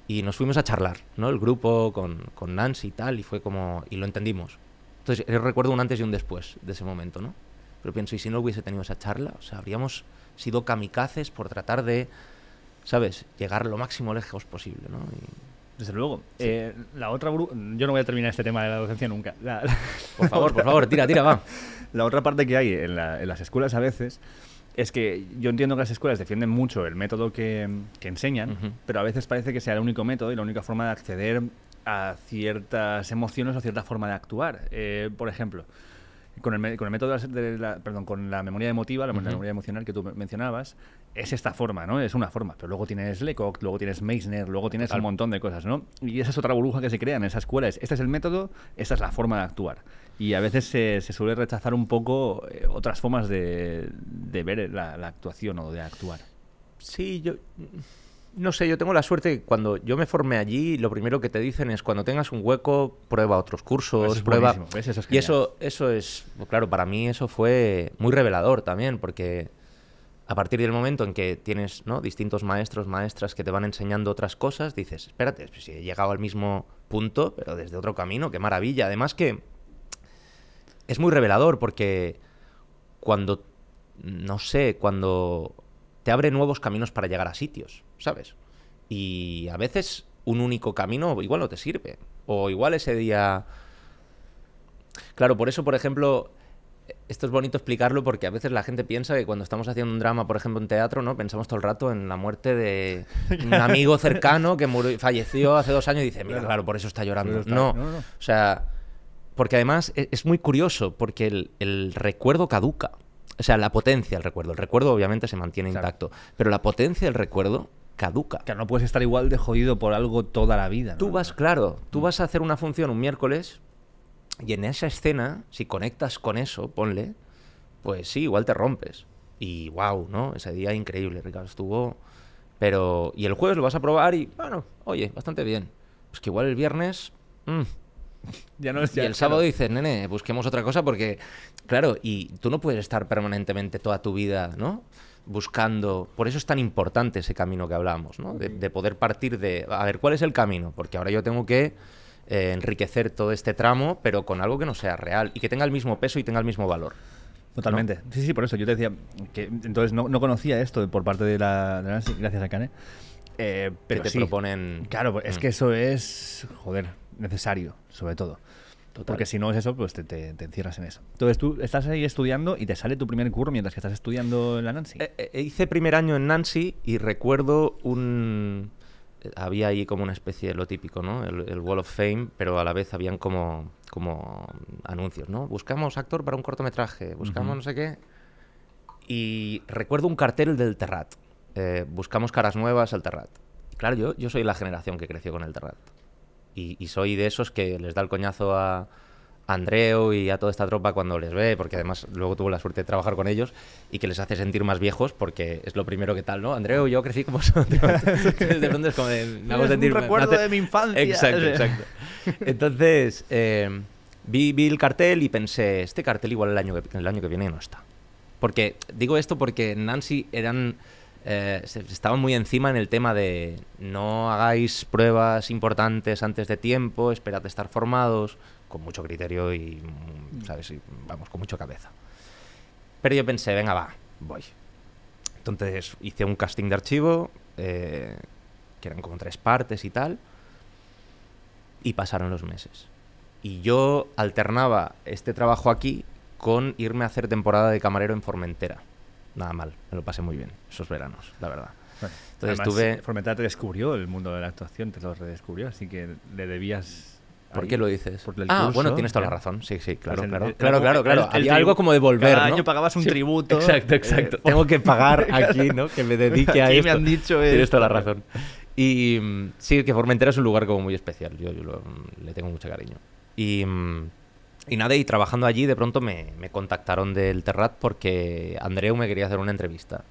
y nos fuimos a charlar, ¿no? El grupo con, con Nancy y tal, y fue como, y lo entendimos. Entonces, yo recuerdo un antes y un después de ese momento, ¿no? Pero pienso, ¿y si no hubiese tenido esa charla? O sea, habríamos sido kamikazes por tratar de, ¿sabes?, llegar lo máximo lejos posible, ¿no? Y... Desde luego. Eh, la otra yo no voy a terminar este tema de la docencia nunca. Por favor, por favor, tira, tira, va. [laughs] La otra parte que hay en, en las escuelas a veces es que yo entiendo que las escuelas defienden mucho el método que, enseñan, pero a veces parece que sea el único método y la única forma de acceder a ciertas emociones o a cierta forma de actuar. Eh, por ejemplo, con el, con el método de la, perdón, con la memoria emotiva, la, memoria emocional que tú mencionabas, es esta forma, ¿no? Es una forma, pero luego tienes Lecoq, luego tienes Meissner, luego tienes un montón de cosas, ¿no? Y esa es otra burbuja que se crea en esa escuela, es, este es el método, esta es la forma de actuar. Y a veces se, suele rechazar un poco eh, otras formas de, ver la actuación o de actuar. Sí, yo no sé, yo tengo la suerte que cuando yo me formé allí, lo primero que te dicen es cuando tengas un hueco, prueba otros cursos, prueba. y eso, eso es, claro, para mí eso fue muy revelador también, porque a partir del momento en que tienes distintos maestros, maestras que te van enseñando otras cosas, dices, espérate, pues si he llegado al mismo punto, pero desde otro camino, qué maravilla. Además que es muy revelador porque cuando, no sé, cuando te abre nuevos caminos para llegar a sitios. ¿sabes? Y a veces un único camino igual no te sirve. O igual ese día... Claro, por eso, por ejemplo, esto es bonito explicarlo porque a veces la gente piensa que cuando estamos haciendo un drama, por ejemplo, en teatro, ¿no? Pensamos todo el rato en la muerte de [laughs] un amigo cercano que murió, falleció hace dos años y dice, mira, claro, por eso está llorando. No, o sea, porque además e, es muy curioso porque el, el recuerdo caduca. O sea, la potencia del recuerdo. El recuerdo obviamente se mantiene intacto, pero la potencia del recuerdo caduca. Que no puedes estar igual de jodido por algo toda la vida. Tú vas, claro, tú mm. vas a hacer una función un miércoles y en esa escena, si conectas con eso, ponle, pues sí, igual te rompes. Y wow, ¿no? Ese día increíble, Ricardo, estuvo... Pero, y el jueves lo vas a probar y, bueno, oye, bastante bien. Pues que igual el viernes... Mmm. Ya no es, y el sábado dices, nene, busquemos otra cosa porque, claro, y tú no puedes estar permanentemente toda tu vida, ¿no? buscando, por eso es tan importante ese camino que hablamos, ¿no? de, poder partir de, a ver, ¿cuál es el camino? Porque ahora yo tengo que eh, enriquecer todo este tramo, pero con algo que no sea real y que tenga el mismo peso y tenga el mismo valor. Totalmente. Sí, sí, por eso yo te decía que entonces no, conocía esto por parte de la, gracias a Cane. Eh, pero te proponen. Claro, es mm. que eso es, joder, necesario, sobre todo. Porque si no es eso, pues te, encierras en eso. Entonces tú estás ahí estudiando y te sale tu primer curso mientras que estás estudiando en la Nancy. Eh, eh, eh, hice primer año en Nancy y recuerdo un... Había ahí como una especie de lo típico, ¿no? El, Wall of Fame, pero a la vez habían como, como anuncios, ¿no? Buscamos actor para un cortometraje, buscamos no sé qué. Y recuerdo un cartel del Terrat. buscamos caras nuevas al Terrat. claro, yo soy la generación que creció con el Terrat y, soy de esos que les da el coñazo a Andreu y a toda esta tropa cuando les ve, porque además luego tuvo la suerte de trabajar con ellos y que les hace sentir más viejos porque es lo primero que tal, ¿no? Andreu, yo crecí como vosotros. [laughs] es Un recuerdo de mi infancia. Exacto, exacto. Entonces, eh, vi, el cartel y pensé, este cartel igual el año que, el año que viene no está. Porque, digo esto porque Nancy eran eh, estaban muy encima en el tema de no hagáis pruebas importantes antes de tiempo, esperad estar formados, con mucho criterio y, mm, ¿sabes? vamos, con mucho cabeza. Pero yo pensé, venga, va, voy. Entonces hice un casting de archivo, eh, que eran como tres partes y tal, y pasaron los meses. Y yo alternaba este trabajo aquí con irme a hacer temporada de camarero en Formentera nada mal. Me lo pasé muy bien esos veranos, la verdad. Entonces tuve Formentera te descubrió el mundo de la actuación, te lo redescubrió, así que le debías... ¿Por qué lo dices? ah, bueno, tienes toda la razón. Sí, sí, claro, pues claro. claro, claro, algo como de volver, Cada ¿no? año pagabas un tributo. Exacto, exacto. Eh, tengo que pagar [laughs] aquí, ¿no? Que me dedique a esto. me han dicho Tienes toda la razón. Y mm, sí, que Formentera es un lugar como muy especial. Yo, mm, le tengo mucho cariño. Y mm, y nada, y trabajando allí de pronto me, me contactaron del Terrat porque Andreu me quería hacer una entrevista.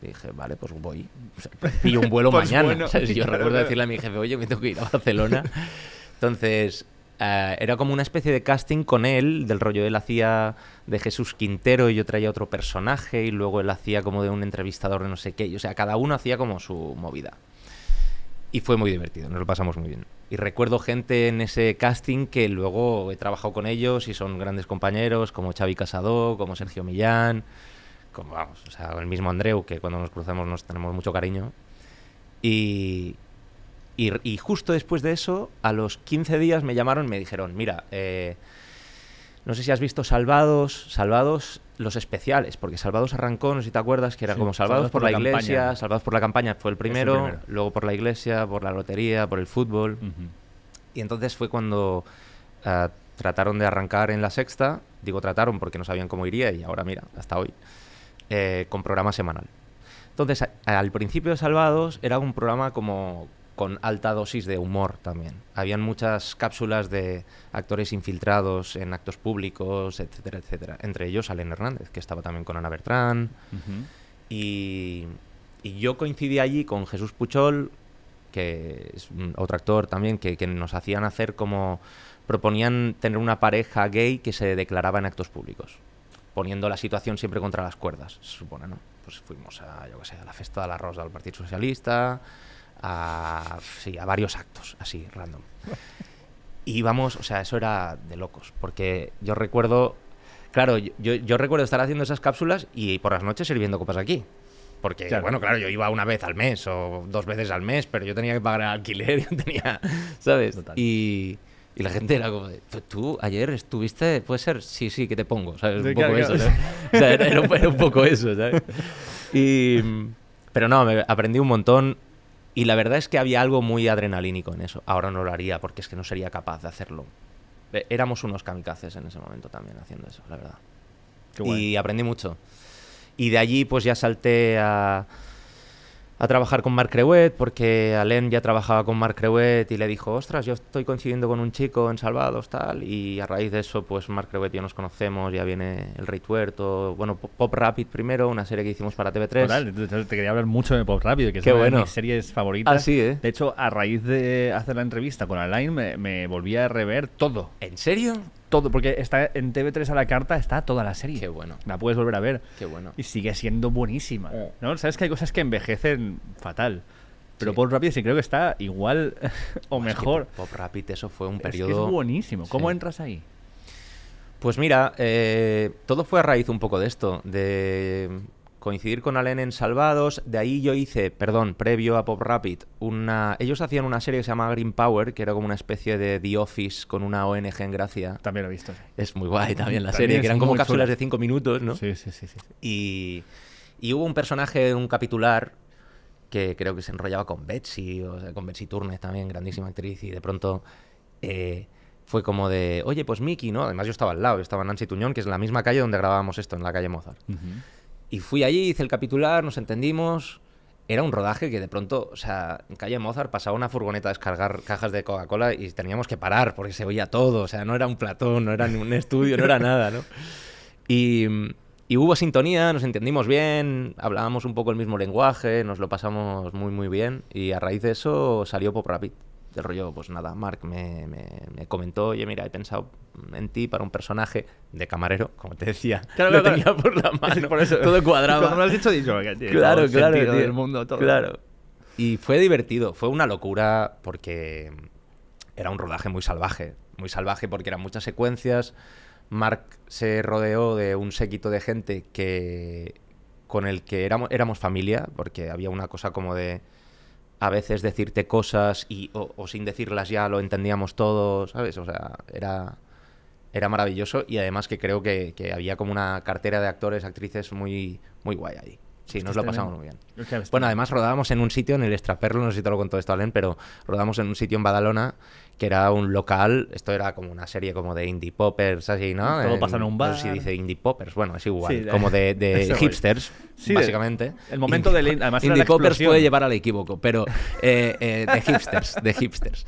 dije, vale, pues voy. Y [laughs] pillo un vuelo pues mañana. [laughs] Yo recuerdo decirle a mi jefe, oye, me tengo que ir a Barcelona. Entonces, eh, era como una especie de casting con él, del rollo él hacía de Jesús Quintero y yo traía otro personaje y luego él hacía como de un entrevistador de no sé qué, o sea, cada uno hacía como su movida y fue muy divertido, nos lo pasamos muy bien. Y recuerdo gente en ese casting que luego he trabajado con ellos y son grandes compañeros, como Xavi Casado, como Sergio Millán, como vamos, o sea, el mismo Andreu, que cuando nos cruzamos nos tenemos mucho cariño. Y, y, y justo después de eso, a los 15 días me llamaron y me dijeron, mira, eh, no sé si has visto Salvados, Salvados los especiales, porque Salvados arrancó, no sé si te acuerdas, que era como Salvados, por, la, Iglesia, Salvados por la campaña fue el primero, luego por la Iglesia, por la lotería, por el fútbol. Y entonces fue cuando ah, trataron de arrancar en la sexta, digo trataron porque no sabían cómo iría y ahora mira, hasta hoy, eh, con programa semanal. Entonces, al principio de Salvados era un programa como con alta dosis de humor también. Habían muchas cápsulas de actores infiltrados en actos públicos, etcétera, etcétera. Entre ellos Alen Hernández, que estaba también con Ana Bertrán. y, yo coincidí allí con Jesús Puchol, que es otro actor también, que, nos hacían hacer como... Proponían tener una pareja gay que se declaraba en actos públicos poniendo la situación siempre contra las cuerdas, se supone, ¿no? Pues fuimos a, yo qué sé, a la fiesta de la Rosa del Partido Socialista, a, sí, a varios actos, así, random. Y vamos, o sea, eso era de locos, porque yo recuerdo, claro, yo, recuerdo estar haciendo esas cápsulas y por las noches sirviendo copas aquí. Porque, bueno, claro, yo iba una vez al mes o dos veces al mes, pero yo tenía que pagar alquiler, [laughs] yo tenía, ¿sabes? Y, y la gente era como, ¿Tú, ayer estuviste, puede ser, sí, sí, que te pongo, ¿sabes? Un poco eso, un, poco eso, ¿sabes? Y, pero no, me aprendí un montón, y la verdad es que había algo muy adrenalínico en eso. Ahora no lo haría porque es que no sería capaz de hacerlo. Eh, éramos unos kamikazes en ese momento también haciendo eso, la verdad. y aprendí mucho. Y de allí pues ya salté a a trabajar con Mark crewet porque Alain ya trabajaba con Marc Crewet y le dijo, ostras, yo estoy coincidiendo con un chico en Salvados, tal, y a raíz de eso, pues Mark Crewet y nos conocemos, ya viene El Rey Tuerto, bueno, Pop Rapid primero, una serie que hicimos para TV3. te quería hablar mucho de Pop Rapid, que es una de mis series favoritas. Así, ah, ¿eh? De hecho, a raíz de hacer la entrevista con Alain, me, me volví a rever todo. ¿En serio? todo, porque está en TV3 a la carta está toda la serie. Qué bueno. La puedes volver a ver. Qué bueno. Y sigue siendo buenísima. Eh. ¿no? Sabes que hay cosas que envejecen fatal. Pero Pop Rapid sí creo que está igual [laughs] o mejor. Pop Rapid eso fue un periodo... Es, que es buenísimo. ¿Cómo entras ahí? Pues mira, eh, todo fue a raíz un poco de esto, de coincidir con Allen en Salvados, de ahí yo hice, perdón, previo a Pop Rapid, una... ellos hacían una serie que se llama Green Power, que era como una especie de The Office con una ONG en Gracia. También lo he visto. Es muy guay también la serie, que eran como cápsulas de cinco minutos, ¿no? Sí, sí, sí. sí. Y, hubo un personaje, un capitular, que creo que se enrollaba con Betsy, o sea, con Betsy Turner también, grandísima actriz, y de pronto... Eh, fue como de, oye, pues Mickey, ¿no? Además yo estaba al lado, estaba en Nancy Tuñón, que es la misma calle donde grabábamos esto, en la calle Mozart. Y fui allí, hice el capitular, nos entendimos. Era un rodaje que de pronto, o sea, en calle Mozart pasaba una furgoneta a descargar cajas de Coca-Cola y teníamos que parar porque se oía todo. O sea, no era un platón, no era ni un estudio, no era nada, ¿no? Y, y hubo sintonía, nos entendimos bien, hablábamos un poco el mismo lenguaje, nos lo pasamos muy, muy bien. Y a raíz de eso salió Pop Rapid. Del rollo, pues nada, Mark me, comentó, oye, mira, he pensado en ti para un personaje de camarero, como te decía. Claro, lo tenía por la [laughs] mano, eso. todo cuadrado claro, claro, Claro. Y fue divertido, fue una locura porque era un rodaje muy salvaje, muy salvaje porque eran muchas secuencias. Mark se rodeó de un séquito de gente que con el que éramos, éramos familia, porque había una cosa como de a veces decirte cosas y o, sin decirlas ya lo entendíamos todos, ¿sabes? O sea, era, era maravilloso y además que creo que, había como una cartera de actores, actrices muy, muy guay ahí. Sí, pues nos lo pasamos muy bien. bueno, además rodábamos en un sitio, en el Extraperlo, no sé si te lo contó esto, Alen, pero rodábamos en un sitio en Badalona que era un local, esto era como una serie como de indie poppers, así, ¿no? Todo pasa en un bar. No sé si dice indie poppers, bueno, es igual, como de, [laughs] hipsters, básicamente. el momento de del... indie poppers puede llevar al equívoco, pero eh, eh de hipsters, de hipsters.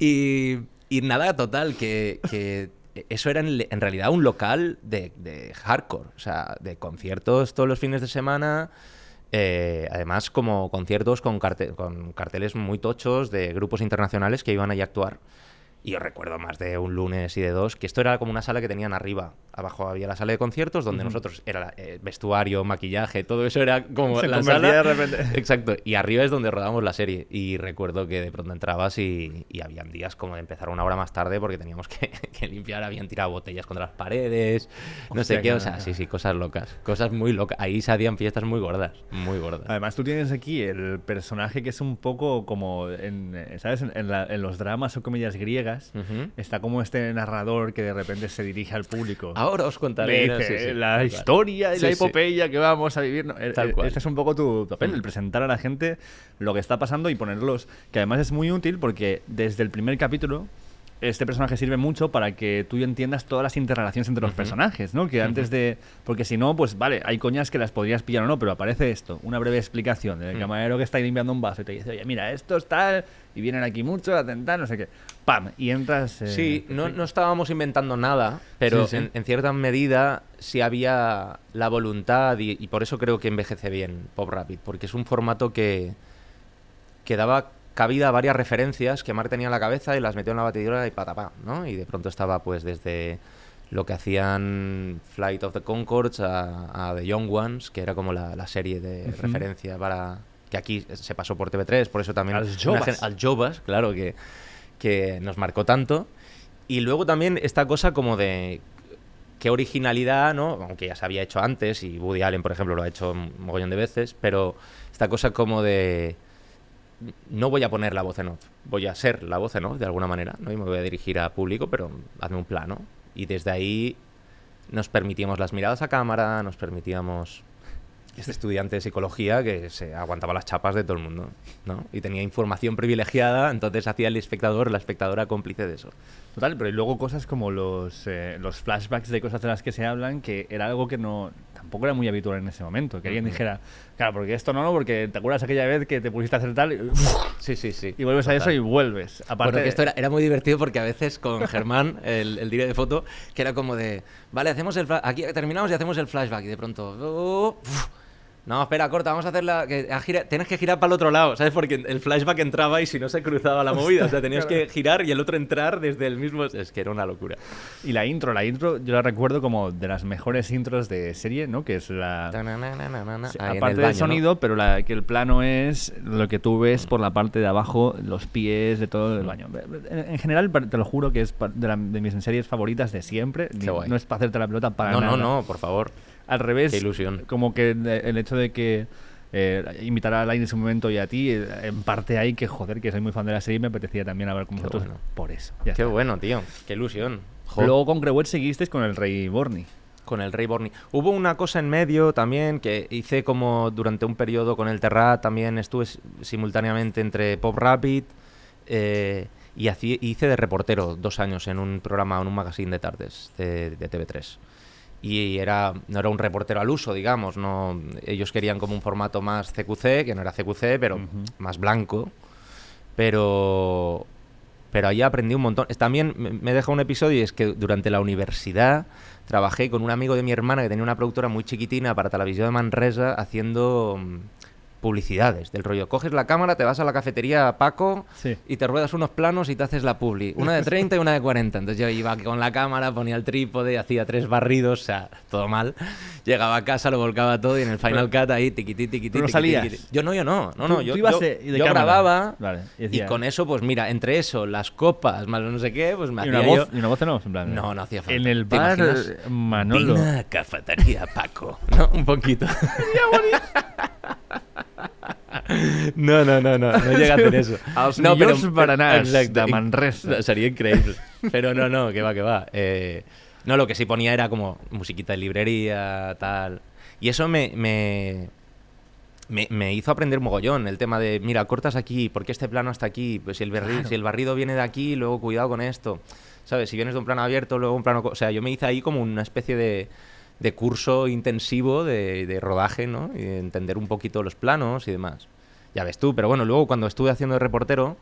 Y, nada, total, que, eso era en, realidad un local de, de hardcore, o sea, de conciertos todos los fines de semana eh, además, como conciertos con, con, carteles muy tochos de grupos internacionales que iban allí a actuar. Y yo recuerdo más de un lunes y de dos, que esto era como una sala que tenían arriba. Abajo había la sala de conciertos, donde nosotros era eh, vestuario, maquillaje, todo eso era como la sala. de repente. [laughs] Exacto. Y arriba es donde rodábamos la serie. Y recuerdo que de pronto entrabas y, habían días como de empezar una hora más tarde porque teníamos que, [laughs] limpiar, habían tirado botellas contra las paredes, no sé qué. O sea, sí, sí, cosas locas. Cosas muy locas. Ahí se hacían fiestas muy gordas, muy gordas. Además, tú tienes aquí el personaje que es un poco como, en, eh, ¿sabes? En, los dramas o comedias griegas está como este narrador que de repente se dirige al público. Ahora os contaré la historia y la epopeya que vamos a vivir. E-, e-, este es un poco tu papel, el mm. presentar a la gente lo que está pasando y ponerlos, que además es muy útil porque desde el primer capítulo este personaje sirve mucho para que tú entiendas todas las interrelaciones entre los personajes, ¿no? Que antes de. Porque si no, pues vale, hay coñas que las podrías pillar o no, pero aparece esto, una breve explicación del mm. camarero que está limpiando un vaso y te dice, oye, mira, esto es tal, y vienen aquí muchos, atentar, no sé qué. ¡Pam! Y entras. Eh, sí, no, estábamos inventando nada, pero En, cierta medida sí había la voluntad, y, por eso creo que envejece bien Pop Rapid, porque es un formato que, que daba cabida varias referencias que Mark tenía en la cabeza y las metió en la batidora y patapá, ¿no? Y de pronto estaba pues desde lo que hacían Flight of the Concords a, The Young Ones, que era como la, serie de referencia para que aquí se pasó por TV3, por eso también al Jobas, al claro que, que nos marcó tanto. Y luego también esta cosa como de qué originalidad, ¿no? Aunque ya se había hecho antes y Woody Allen, por ejemplo, lo ha hecho un mogollón de veces, pero esta cosa como de no voy a poner la voz en off, voy a ser la voz en off de alguna manera, ¿no? Y me voy a dirigir a público, pero hazme un plano. Y desde ahí nos permitíamos las miradas a cámara, nos permitíamos este estudiante de psicología que se aguantaba las chapas de todo el mundo, ¿no? Y tenía información privilegiada, entonces hacía el espectador, la espectadora cómplice de eso. Total, pero luego cosas como los, eh, los flashbacks de cosas de las que se hablan, que era algo que no tampoco era muy habitual en ese momento, que alguien dijera, Claro, porque esto no, no, porque te acuerdas aquella vez que te pusiste a hacer tal. Y, sí, sí, sí. Y vuelves a eso y vuelves. Aparte... Bueno, esto era, muy divertido porque a veces con [laughs] Germán, el, el directo de foto, que era como de, vale, hacemos el aquí terminamos y hacemos el flashback y de pronto. Oh, no, espera, corta, vamos a hacer la. Que, Tienes que girar para el otro lado, ¿sabes? Porque el flashback entraba y si no se cruzaba la movida. O sea, tenías [laughs] que girar y el otro entrar desde el mismo. Es que era una locura. Y la intro, la intro, yo la recuerdo como de las mejores intros de serie, ¿no? Que es la. aparte del sonido, pero la, que el plano es lo que tú ves mm. por la parte de abajo, los pies de todo el mm. baño. En, general, te lo juro que es de, de mis series favoritas de siempre. no es para hacerte la pelota para nada. No, no, no, por favor al revés. ilusión. Como que el hecho de que eh, invitar a Alain en ese momento y a ti, eh, en parte hay que joder, que soy muy fan de la serie y me apetecía también hablar con vosotros por eso. Qué bueno, tío. Qué ilusión. Luego con Grewet seguisteis con el Rey Borny. Con el Rey Borny. Hubo una cosa en medio también que hice como durante un periodo con el Terra, también estuve simultáneamente entre Pop Rapid. Eh, y hice de reportero dos años en un programa, en un magazine de tardes de, de TV3 y era, no era un reportero al uso, digamos. No, ellos querían como un formato más CQC, que no era CQC, pero más blanco. Pero, pero ahí aprendí un montón. También me deja un episodio y es que durante la universidad trabajé con un amigo de mi hermana que tenía una productora muy chiquitina para televisión de Manresa haciendo mm, publicidades del rollo. Coges la cámara, te vas a la cafetería Paco sí. y te ruedas unos planos y te haces la publi. Una de 30 y una de 40. Entonces yo iba con la cámara, ponía el trípode, hacía tres barridos, o sea, todo mal. Llegaba a casa, lo volcaba todo y en el Final Cut ahí tiquití, tiquití, no salías? Tiquití. Yo no, yo no. No, no, ¿Tú, yo, tú yo, de, yo grababa vale, y, y, con eso, pues mira, entre eso, las copas, más no sé qué, pues me ¿Y hacía una yo... voz, ¿Y una voz no? En plan, no, no hacía falta. En el bar, eh, Manolo. Una cafetería Paco, ¿no? Un poquito. [laughs] [laughs] No, no, no, no, no llega a [laughs] eso. no, pero però, para Sería increíble. Pero no, no, que va, que va. Eh, no, lo que sí ponía era como musiquita de librería, tal. Y eso me, me, hizo aprender mogollón el tema de, mira, cortas aquí, ¿por qué este plano hasta aquí? Pues si el, barrido, si el barrido viene de aquí, luego cuidado con esto. ¿Sabes? Si vienes de un plano abierto, luego un plano... O sea, yo me hice ahí como una especie de de curso intensivo de, rodaje, ¿no? Y entender un poquito los planos y demás ya ves tú. Pero bueno, luego cuando estuve haciendo de reportero,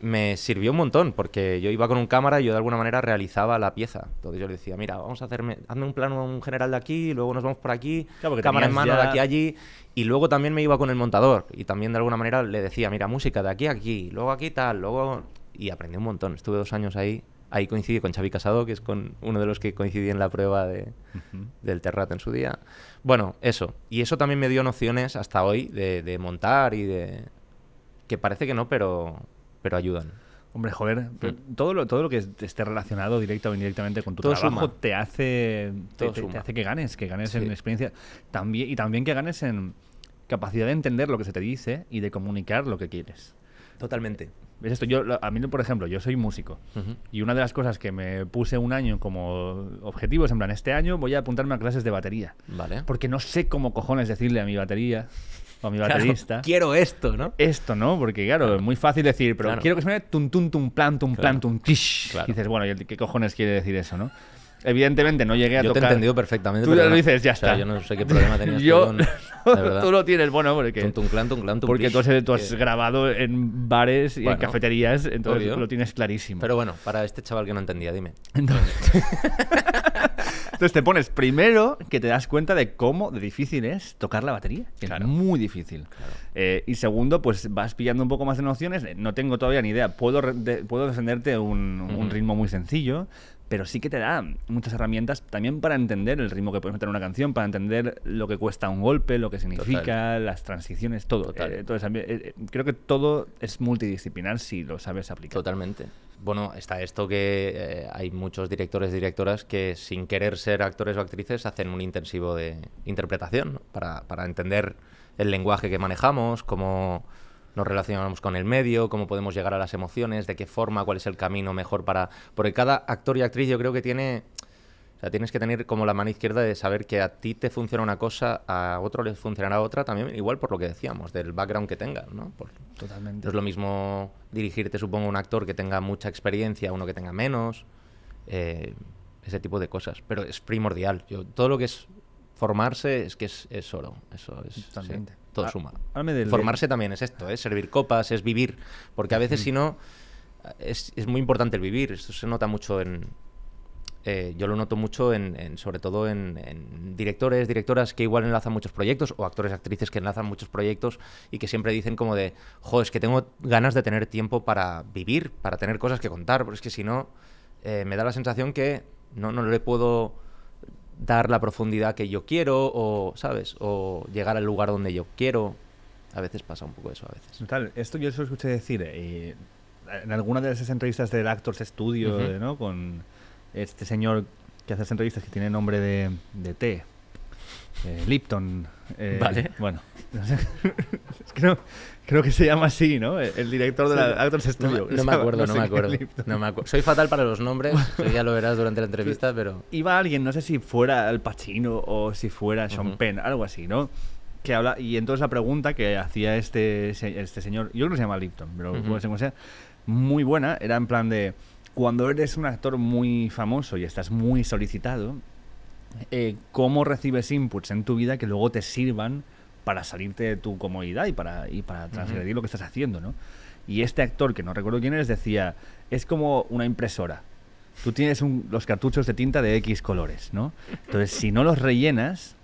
me sirvió un montón, porque yo iba con un cámara y yo de alguna manera realizaba la pieza. Entonces yo le decía, mira, vamos a hacerme, hazme un plano general de aquí, luego nos vamos por aquí, cámara en mano de aquí a allí. Y luego también me iba con el montador y también de alguna manera le decía, mira, música de aquí a aquí, luego aquí tal, luego... Y aprendí un montón, estuve dos años ahí Ahí coincidí con Xavi Casado, que es con uno de los que coincidí en la prueba de, del Terrat en su día. Bueno, eso. Y eso también me dio nociones hasta hoy de, montar y de... que parece que no, pero, pero ayudan. Hombre, joder, hmm. todo, lo, todo lo que esté relacionado directo o indirectamente con tu trabajo te hace te, hace que ganes, que ganes en experiencia también, y también que ganes en capacidad de entender lo que se te dice y de comunicar lo que quieres. Totalmente esto, yo, a mí, por ejemplo, yo soy músico y una de las cosas que me puse un año como objetivo es, en plan, este año voy a apuntarme a clases de batería. Vale. Porque no sé cómo cojones decirle a mi batería o a mi [laughs] baterista. quiero esto, ¿no? Esto, ¿no? Porque, claro, es muy fácil decir, pero quiero que suene tum, tum, tum, plan, tum, plan, tum, tish. Y dices, bueno, ¿qué cojones quiere decir eso, no? Evidentemente no llegué a tocar. Yo te he entendido perfectamente. Tú lo dices, ya está. yo no sé qué problema tenías tú, [laughs] [laughs] lo tienes, bueno, porque... Tum, tum, clan, clan, porque tú has, grabado en bares y en cafeterías, entonces lo tienes clarísimo. Pero bueno, para este chaval que no entendía, dime. Entonces, [laughs] te pones primero que te das cuenta de cómo difícil es tocar la batería. muy difícil. Eh, y segundo, pues vas pillando un poco más de nociones. No tengo todavía ni idea. Puedo, puedo defenderte un, un ritmo muy sencillo, pero sí que te da muchas herramientas también para entender el ritmo que puedes meter en una canción, para entender lo que cuesta un golpe, lo que significa, las transiciones, todo. Eh, eh, eh, creo que todo es multidisciplinar si lo sabes aplicar. Totalmente. Bueno, está esto que hay muchos directores y directoras que sin querer ser actores o actrices hacen un intensivo de interpretación para, para entender el lenguaje que manejamos, cómo nos relacionamos con el medio, cómo podemos llegar a las emociones, de qué forma, cuál es el camino mejor para... Porque cada actor y actriz yo creo que tiene... O sea, tienes que tener como la mano izquierda de saber que a ti te funciona una cosa, a otro le funcionará otra, también igual por lo que decíamos, del background que tenga. ¿no? Totalmente. es lo mismo dirigirte, supongo, a un actor que tenga mucha experiencia, a uno que tenga menos, eh, ese tipo de cosas. Pero es primordial. Yo, todo lo que es formarse es que es, oro. Eso es. Totalmente todo ah, suma. Formarse también es esto, ¿eh? es servir copas, es vivir, porque a veces si no, es, muy importante el vivir, esto se nota mucho en... Eh, yo lo noto mucho en, sobre todo en, directores, directoras que igual enlazan muchos proyectos o actores, actrices que enlazan muchos proyectos y que siempre dicen como de, Joder, es que tengo ganas de tener tiempo para vivir, para tener cosas que contar, pero es que si no, eh, me da la sensación que no, no le puedo dar la profundidad que yo quiero o, ¿sabes? O llegar al lugar donde yo quiero. A veces pasa un poco eso, a veces. Tal, esto yo lo escuché decir eh, en alguna de esas entrevistas del Actors Studio, ¿no? Con este señor que hace las entrevistas que tiene nombre de, de T, eh, Lipton. Eh, vale. Bueno. [laughs] creo, que se llama así, ¿no? El director de la Actors Studio. No, me acuerdo, no, me acuerdo. Soy fatal para los nombres, [laughs] ya lo verás durante la entrevista, pero... Iba alguien, no sé si fuera Al Pacino o si fuera Sean Penn, algo así, ¿no? Que habla, y entonces la pregunta que hacía este, este señor, yo creo que se llama Lipton, pero ser como sea, muy buena, era en plan de cuando eres un actor muy famoso y estás muy solicitado, eh, cómo recibes inputs en tu vida que luego te sirvan para salirte de tu comodidad y para, y para transgredir lo que estás haciendo, ¿no? Y este actor, que no recuerdo quién es, decía, es como una impresora. Tú tienes los cartuchos de tinta de X colores, ¿no? Entonces, si no los rellenas,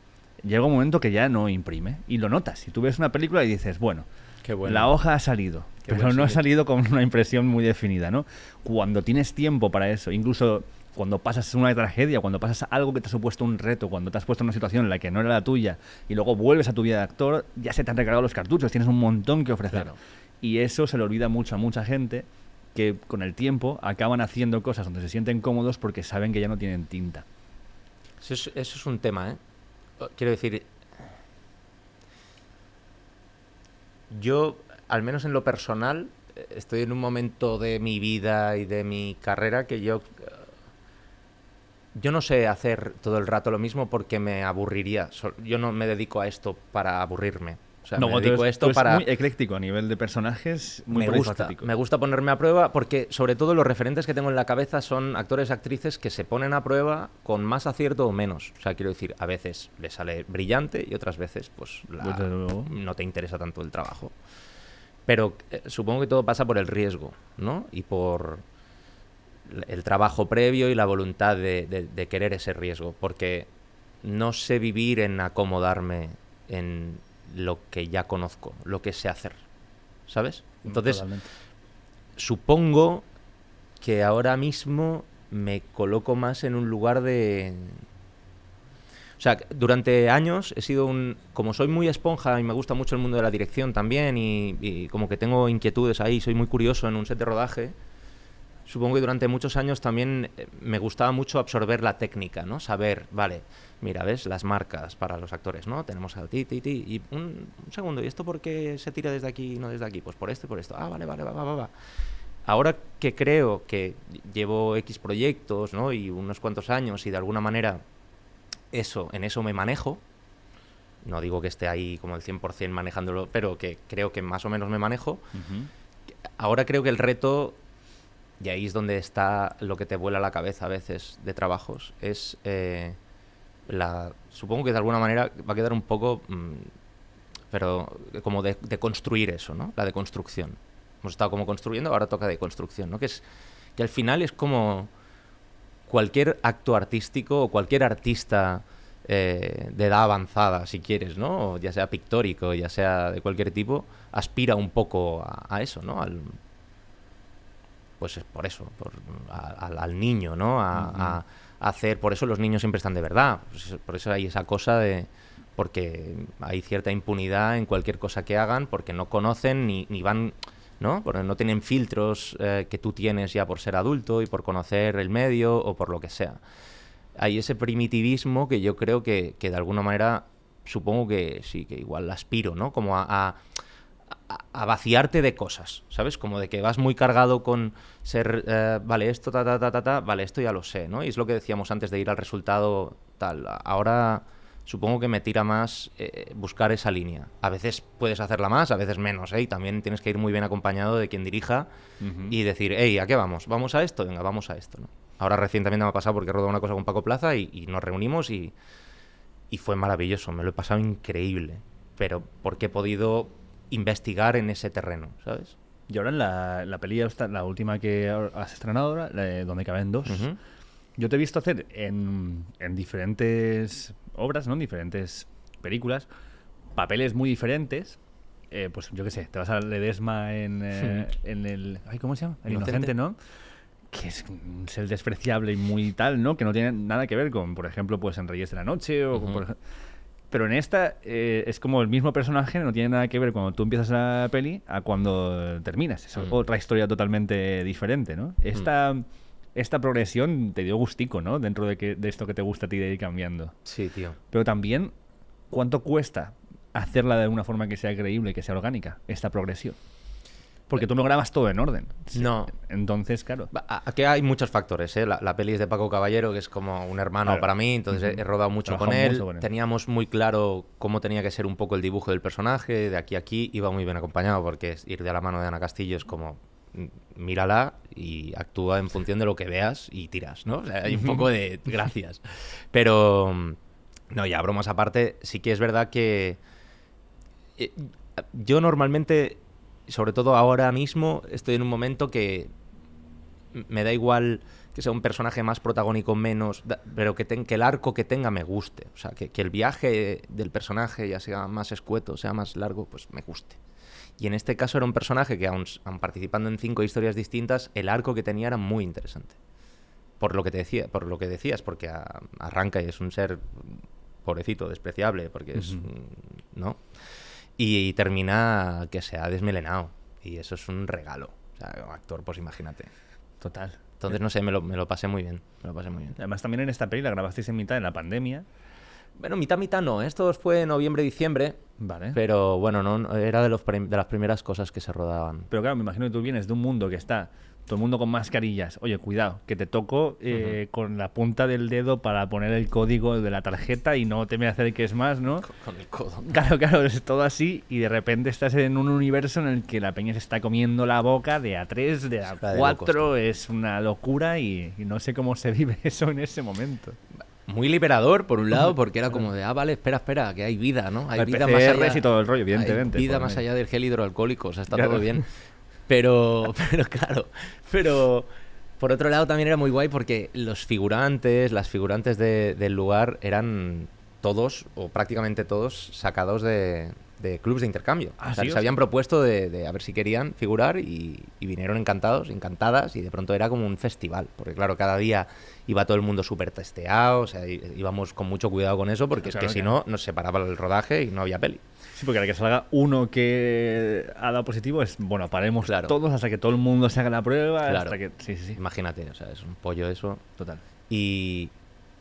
llega un momento que ya no imprime y lo notas. Si tú ves una película y dices, bueno, la hoja ha salido, pero no ha salido con una impresión muy definida, ¿no? Cuando tienes tiempo para eso, incluso cuando pasas una tragedia, cuando pasas algo que te ha supuesto un reto, cuando te has puesto en una situación en la que no era la tuya y luego vuelves a tu vida de actor, ya se te han recargado los cartuchos, tienes un montón que ofrecer. Y eso se le olvida mucho a mucha gente que con el tiempo acaban haciendo cosas donde se sienten cómodos porque saben que ya no tienen tinta. Eso es, eso es un tema, ¿eh? Quiero decir, yo, al menos en lo personal, eh, estoy en un momento de mi vida y de mi carrera que yo yo no sé hacer todo el rato lo mismo porque me aburriría. Yo no me dedico a esto para aburrirme. no, me esto pues, para... muy ecléctico a nivel de personajes, me gusta, me gusta ponerme a prueba porque sobre todo los referentes que tengo en la cabeza son actores, y actrices que se ponen a prueba con más acierto o menos. O sea, quiero decir, a veces le sale brillante y otras veces pues, no te interesa tanto el trabajo. Pero eh, supongo que todo pasa por el riesgo, ¿no? Y por el trabajo previo y la voluntad de, querer ese riesgo, porque no sé vivir en acomodarme en lo que ya conozco, lo que sé hacer, ¿sabes? Entonces, supongo que ahora mismo me coloco más en un lugar de... O sea, durante años he sido un... Como soy muy esponja y me gusta mucho el mundo de la dirección también y como que tengo inquietudes ahí, soy muy curioso en un set de rodaje, supongo que durante muchos años también eh, me gustaba mucho absorber la técnica, ¿no? Saber, vale, mira, ¿ves? Las marcas para los actores, ¿no? Tenemos a ti, ti, ti, y un, segundo, ¿y esto por qué se tira desde aquí y no desde aquí? Pues por esto y por esto. Ah, vale, vale, va, va, va. Ahora que creo que llevo X proyectos, ¿no? Y unos cuantos años y de alguna manera eso, en eso me manejo, no digo que esté ahí como el 100% manejándolo, pero que creo que más o menos me manejo, ahora creo que el reto y ahí es donde está lo que te vuela la cabeza a veces de trabajos, es eh, la, supongo que de alguna manera va a quedar un poco, mm, pero como de, construir eso, ¿no? La construcción Hemos estado como construyendo, ahora toca deconstrucción, ¿no? Que es que al final es como cualquier acto artístico o cualquier artista eh, de edad avanzada, si quieres, ¿no? ya sea pictórico, ya sea de cualquier tipo, aspira un poco a, a eso, ¿no? Al, pues es por eso, al niño, ¿no? A, hacer, por eso los niños siempre están de verdad, por eso hay esa cosa de, porque hay cierta impunidad en cualquier cosa que hagan, porque no conocen ni, van, ¿no? Porque no tienen filtros eh, que tú tienes ya por ser adulto y por conocer el medio o por lo que sea. Hay ese primitivismo que yo creo que, que de alguna manera, supongo que sí, que igual aspiro, ¿no? Como a a vaciarte de cosas, ¿sabes? Como de que vas muy cargado con ser, eh, vale, esto, ta, ta, ta, ta, vale, esto ya lo sé, ¿no? Y es lo que decíamos antes de ir al resultado tal. Ahora supongo que me tira más eh, buscar esa línea. A veces puedes hacerla más, a veces menos, ¿eh? Y también tienes que ir muy bien acompañado de quien dirija y decir, hey, ¿a qué vamos? ¿Vamos a esto? Venga, vamos a esto, ¿no? Ahora recientemente me ha pasado porque he rodado una cosa con Paco Plaza y, nos reunimos y, y fue maravilloso, me lo he pasado increíble. Pero porque he podido investigar en ese terreno, ¿sabes? Y ahora en la, la peli, la última que has estrenado ahora, donde caben dos, yo te he visto hacer en, diferentes obras, ¿no? En diferentes películas, papeles muy diferentes. Eh, pues yo qué sé, te vas a Ledesma en, eh, hmm. en el... Ay, ¿Cómo se llama? El Inocente, ¿no? que es el despreciable y muy tal, ¿no? Que no tiene nada que ver con, por ejemplo, pues en Reyes de la Noche o con pero en esta eh, es como el mismo personaje, no tiene nada que ver cuando tú empiezas la peli a cuando terminas. Es mm. otra historia totalmente diferente, ¿no? Mm. Esta, progresión te dio gustico, ¿no? Dentro de, que, esto que te gusta a ti de ir cambiando. Sí, tío. Pero también, ¿cuánto cuesta hacerla de una forma que sea creíble, que sea orgánica, esta progresión? Porque eh, tú no grabas todo en orden. No. Entonces, claro. Aquí hay muchos factores. ¿eh? La, la, peli es de Paco Caballero, que es como un hermano para mí, entonces he rodado mucho con, él. Teníamos muy claro cómo tenía que ser un poco el dibujo del personaje, de aquí a aquí. Iba muy bien acompañado, porque ir de la mano de Ana Castillo es como mm, mírala y actúa en función de lo que veas y tiras, ¿no? O sea, hay un poco de [laughs] gracias. Pero, mm, no, ya bromas aparte, sí que es verdad que eh, yo normalmente sobre todo ahora mismo estoy en un momento que me da igual que sea un personaje más protagónico menos, pero que, tenga el arco que tenga me guste. O sea, que, el viaje del personaje ya sea más escueto, sea más largo, pues me guste. Y en este caso era un personaje que, aun, participando en cinco historias distintas, el arco que tenía era muy interesante. Por lo que, te decía, por lo que decías, porque arranca y es un ser pobrecito, despreciable, porque es... ¿No? y, termina que se ha desmelenado. Y eso es un regalo. O sea, actor, pues imagínate. Total. Entonces, no sé, me lo, me lo pasé muy bien. Me lo pasé muy bien. Además, también en esta película la grabasteis en mitad de la pandemia. Bueno, mitad, mitad no. ¿eh? Esto fue noviembre, diciembre. Vale. Pero bueno, no, era de, de las primeras cosas que se rodaban. Pero claro, me imagino que tú vienes de un mundo que está todo el mundo con mascarillas. Oye, cuidado, que te toco eh, con la punta del dedo para poner el código de la tarjeta y no te me acerques más, ¿no? Con, el codo. [laughs] Claro, claro, es todo así y de repente estás en un universo en el que la peña se está comiendo la boca de a 3, de a 4, es una locura y, no sé cómo se [laughs] vive eso en ese momento muy liberador, por un lado, [laughs] porque era como de, ah, vale, espera, espera, que hay vida, ¿no? Hay vida más allá. y todo el rollo, vida más allá del gel hidroalcohólico, o sea, está todo bien. Pero, [laughs] pero claro, pero por otro lado también era muy guay porque los figurantes, las figurantes del lugar eran todos o prácticamente todos sacados de, de clubes de intercambio. Ah, o sea, se habían propuesto de, a ver si querían figurar y, vinieron encantados, encantadas y de pronto era como un festival, porque claro, cada día iba todo el mundo súper testeado, o sea, íbamos con mucho cuidado con eso porque es que si no nos separaba el rodaje y no había peli. Sí, porque al que salga uno que ha dado positivo es, bueno, paremos todos hasta que todo el mundo se haga la prueba. que, Imagínate, o sea, es un pollo eso. Total. Y,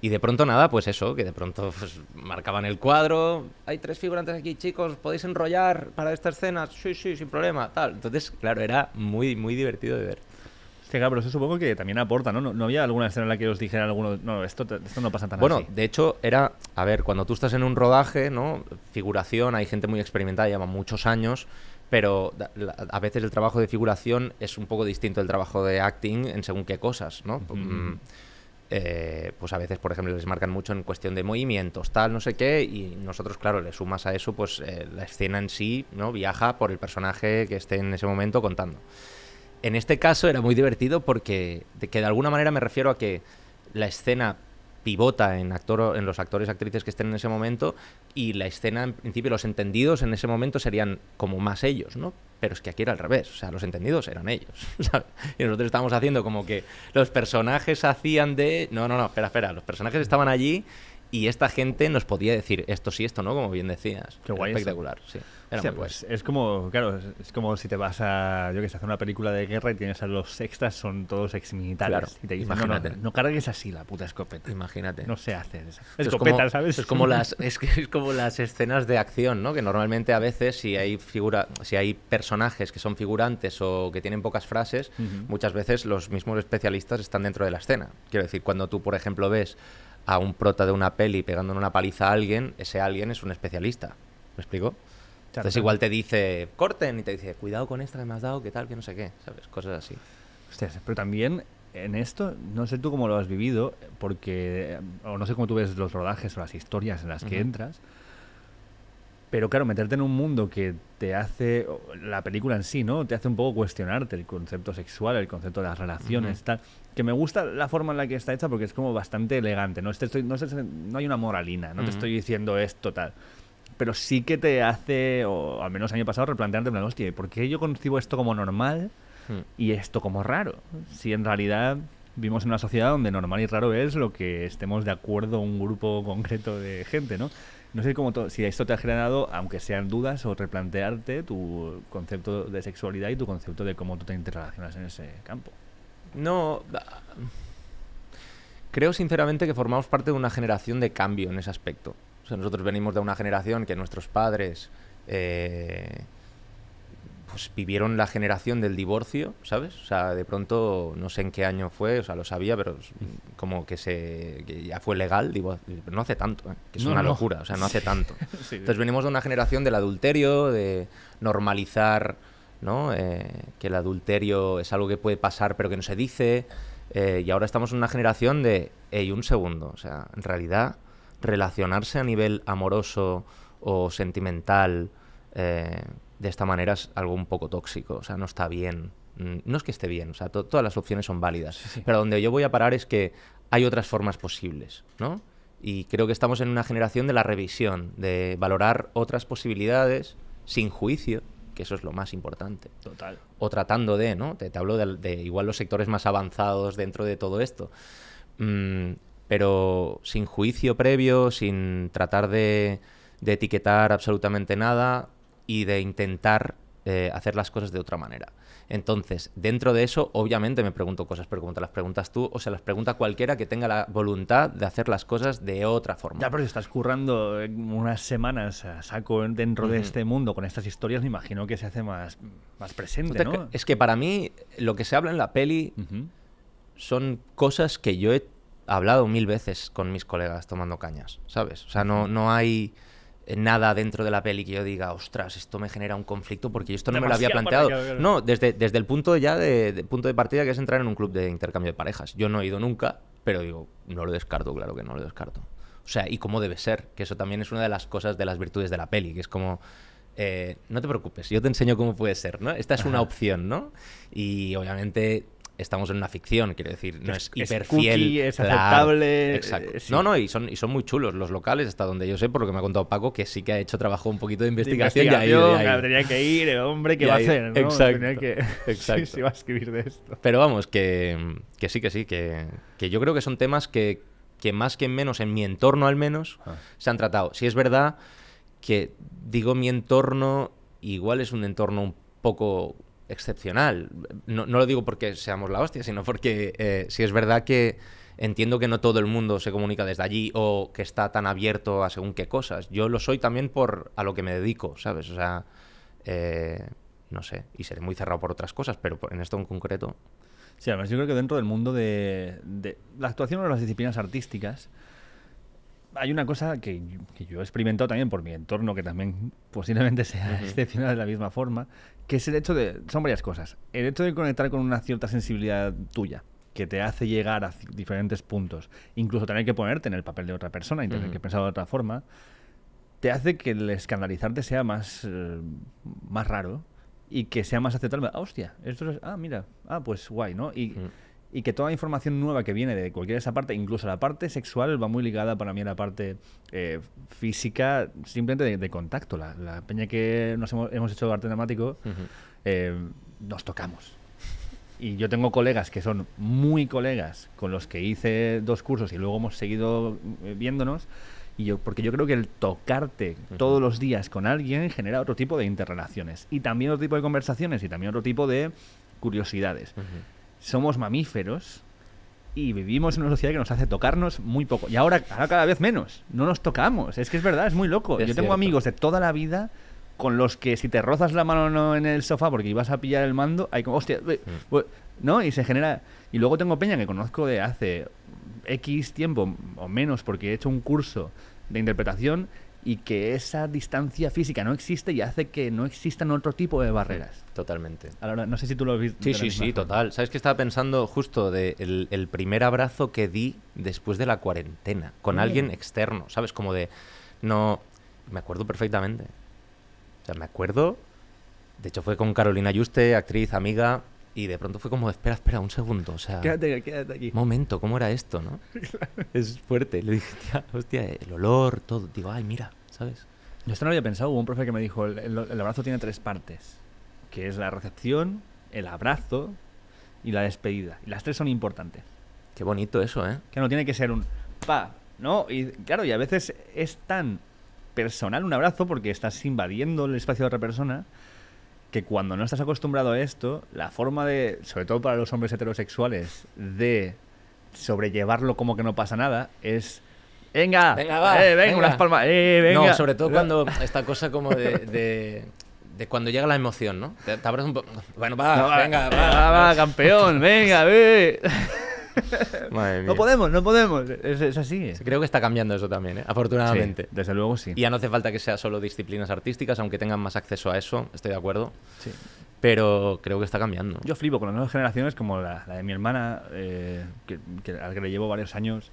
de pronto nada, pues eso, que de pronto pues, marcaban el cuadro. Hay tres figurantes aquí, chicos, ¿podéis enrollar para esta escena? Sí, sí, sin problema, tal. Entonces, claro, era muy, muy divertido de ver que pero eso supongo que también aporta, ¿no? ¿no? había alguna escena en la que os dijera alguno, no, esto, esto no pasa tan Bueno, de hecho, era, a ver, cuando tú estás en un rodaje, ¿no? Figuración, hay gente muy experimentada, lleva muchos años, pero a veces el trabajo de figuración es un poco distinto del trabajo de acting en según qué cosas, ¿no? Mm, eh, pues a veces, por ejemplo, les marcan mucho en cuestión de movimientos, tal, no sé qué, y nosotros, claro, le sumas a eso, pues eh, la escena en sí, ¿no? Viaja por el personaje que esté en ese momento contando en este caso era muy divertido porque de, que de alguna manera me refiero a que la escena pivota en, actor, en los actores actrices que estén en ese momento y la escena, en principio, los entendidos en ese momento serían como más ellos, ¿no? Pero es que aquí era al revés, o sea, los entendidos eran ellos, [laughs] Y nosotros estábamos haciendo como que los personajes hacían de... No, no, no, espera, espera, los personajes estaban allí y esta gente nos podía decir esto sí, esto no, como bien decías. Qué guay Espectacular, sí. Pues, es como, claro, es como si te vas a, yo que sé, hacer una película de guerra y tienes a los extras, son todos ex Claro, y No, cargues así la puta escopeta. Imagínate. No se hace esa Escopeta, es como, Es como, las, es, que es como las escenas de acción, ¿no? Que normalmente a veces si hay, figura, si hay personajes que son figurantes o que tienen pocas frases, muchas veces los mismos especialistas están dentro de la escena. Quiero decir, cuando tú, por ejemplo, ves a un prota de una peli pegando una paliza a alguien, ese alguien es un especialista. ¿Me explico? Entonces igual te dice, corten, y te dice, cuidado con esta que me has dado, que tal, que no sé qué, ¿sabes? Cosas así. pero también en esto, no sé tú cómo lo has vivido, porque, o no sé cómo tú ves los rodajes o las historias en las que entras, pero claro, meterte en un mundo que te hace, la película en sí, ¿no? Te hace un poco cuestionarte el concepto sexual, el concepto de las relaciones, tal. Que me gusta la forma en la que está hecha porque es como bastante elegante, no, estoy, no, no hay una moralina, no te estoy diciendo esto, tal pero sí que te hace, o al menos año pasado, replantearte, plan, hostia, ¿por qué yo concibo esto como normal hmm. y esto como raro? Si en realidad vivimos en una sociedad donde normal y raro es lo que estemos de acuerdo un grupo concreto de gente, ¿no? No sé cómo si esto te ha generado, aunque sean dudas, o replantearte tu concepto de sexualidad y tu concepto de cómo tú te interrelacionas en ese campo. No. Ah, creo sinceramente que formamos parte de una generación de cambio en ese aspecto. O sea, nosotros venimos de una generación que nuestros padres eh, pues vivieron la generación del divorcio, ¿sabes? O sea, de pronto, no sé en qué año fue, o sea, lo sabía, pero como que se ya fue legal, digo, no hace tanto, ¿eh? que es una locura, o sea, no hace [laughs] tanto. Entonces venimos de una generación del adulterio, de normalizar, ¿no? Eh, que el adulterio es algo que puede pasar pero que no se dice, y ahora estamos en una generación de, hey, un segundo, o sea, en realidad relacionarse a nivel amoroso o sentimental eh, de esta manera es algo un poco tóxico, o sea, no está bien. Mm, no es que esté bien, o sea, todas las opciones son válidas. Pero donde yo voy a parar es que hay otras formas posibles, ¿no? Y creo que estamos en una generación de la revisión, de valorar otras posibilidades sin juicio, que eso es lo más importante. Total. O tratando de, ¿no? Te, hablo de, igual los sectores más avanzados dentro de todo esto. Mm, pero sin juicio previo, sin tratar de, etiquetar absolutamente nada y de intentar eh, hacer las cosas de otra manera. Entonces, dentro de eso, obviamente me pregunto cosas, pero las preguntas tú, o sea, las pregunta cualquiera que tenga la voluntad de hacer las cosas de otra forma. Ya, pero si estás currando eh, unas semanas saco dentro de este mundo con estas historias, me imagino que se hace más, más presente, Es que para mí, lo que se habla en la peli son cosas que yo he hablado mil veces con mis colegas tomando cañas, ¿sabes? O sea, no, no hay eh, nada dentro de la peli que yo diga, ostras, esto me genera un conflicto porque yo esto no me lo había planteado. no, desde, desde el punto ya de, punto de partida que es entrar en un club de intercambio de parejas. Yo no he ido nunca, pero digo, no lo descarto, claro que no lo descarto. O sea, y cómo debe ser, que eso también es una de las cosas, de las virtudes de la peli, que es como, eh, no te preocupes, yo te enseño cómo puede ser, ¿no? Esta es una opción, ¿no? Y obviamente estamos en una ficción, quiero decir, no es, es hiperfiel. es aceptable. Eh, no, no, y son, y son muy chulos los locales, hasta donde yo sé, por lo que me ha contado Paco, que sí que ha hecho trabajo un poquito de investigación. y que ir, hombre, ¿qué va a hacer? Exacto. que... [laughs] Exacto. va a escribir de esto. Pero vamos, que, que sí, que sí, que, que yo creo que son temas que, más que menos, en mi entorno al menos, ah. se han tratado. Si es verdad que digo mi entorno, igual es un entorno un poco excepcional. No, lo digo porque seamos la hostia, sino porque eh, si es verdad que entiendo que no todo el mundo se comunica desde allí o que está tan abierto a según qué cosas. Yo lo soy también por a lo que me dedico, ¿sabes? O sea, eh, no sé, y seré muy cerrado por otras cosas, pero en esto en concreto. Sí, además yo creo que dentro del mundo de, la actuación o de las disciplinas artísticas, hay una cosa que, yo he experimentado también por mi entorno, que también posiblemente sea excepcional de la misma forma, que es el hecho de. Son varias cosas. El hecho de conectar con una cierta sensibilidad tuya que te hace llegar a diferentes puntos, incluso tener que ponerte en el papel de otra persona y tener que pensar de otra forma, te hace que el escandalizarte sea más, eh, más raro y que sea más aceptable. ¡Ah, hostia, esto es. Ah, mira, ah, pues guay, ¿no? Y y que toda información nueva que viene de cualquiera de esa parte, incluso la parte sexual, va muy ligada para mí a la parte eh, física, simplemente de, contacto. La, la, peña que nos hemos, hemos hecho arte dramático, eh, nos tocamos. Y yo tengo colegas que son muy colegas con los que hice dos cursos y luego hemos seguido eh, viéndonos. Y yo, porque yo creo que el tocarte todos los días con alguien genera otro tipo de interrelaciones y también otro tipo de conversaciones y también otro tipo de curiosidades somos mamíferos y vivimos en una sociedad que nos hace tocarnos muy poco. Y ahora, cada vez menos. No nos tocamos. Es que es verdad, es muy loco. Yo tengo amigos de toda la vida con los que si te rozas la mano no en el sofá porque ibas a pillar el mando, hay como, hostia, mm. pues", ¿no? Y se genera... Y luego tengo Peña que conozco de hace X tiempo o menos porque he hecho un curso de interpretación y que esa distancia física no existe y hace que no existan otro tipo de barreras. Mm, totalmente. Ahora, no sé si tú lo has visto. Sí, sí, sí, total. ¿Sabes que estaba pensando justo de el, primer abrazo que di después de la cuarentena con mm. alguien externo, ¿sabes? Como de no me acuerdo perfectamente. O sea, me acuerdo. De hecho fue con Carolina Yuste, actriz, amiga, y de pronto fue como, espera, espera, un segundo, o sea... Quédate, quédate aquí. Momento, ¿cómo era esto, no? [laughs] es fuerte. Le dije, hostia, el olor, todo. Digo, ay, mira, ¿sabes? Yo esto no lo había pensado. Hubo un profe que me dijo, el, el abrazo tiene tres partes. Que es la recepción, el abrazo y la despedida. Y las tres son importantes. Qué bonito eso, ¿eh? Que no tiene que ser un pa, ¿no? Y claro, y a veces es tan personal un abrazo porque estás invadiendo el espacio de otra persona cuando no estás acostumbrado a esto, la forma de, sobre todo para los hombres heterosexuales, de sobrellevarlo como que no pasa nada, es venga, venga, va, eh, venga, unas palmas, eh, venga. No, sobre todo [laughs] cuando esta cosa como de, de, cuando llega la emoción, ¿no? Te, un poco, bueno, va, venga, va, va, va, campeón, venga, ve. [laughs] [laughs] No podemos, no podemos. Es, así. Creo que está cambiando eso también, ¿eh? afortunadamente. desde luego sí. Y ya no hace falta que sea solo disciplinas artísticas, aunque tengan más acceso a eso, estoy de acuerdo. Pero creo que está cambiando. Yo flipo con las nuevas generaciones, como la, de mi hermana, eh, que, que, a la que le llevo varios años,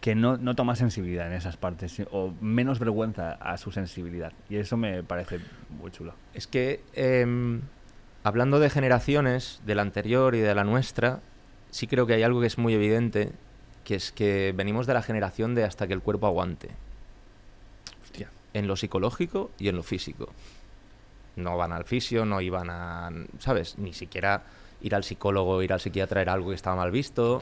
que no, no toma sensibilidad en esas partes, o menos vergüenza a su sensibilidad. Y eso me parece muy chulo. Es que em, hablando de generaciones, de la anterior y de la nuestra, sí creo que hay algo que es muy evidente, que es que venimos de la generación de hasta que el cuerpo aguante. En lo psicológico y en lo físico. No van al fisio, no iban a. ¿Sabes? Ni siquiera ir al psicólogo, ir al psiquiatra era algo que estaba mal visto.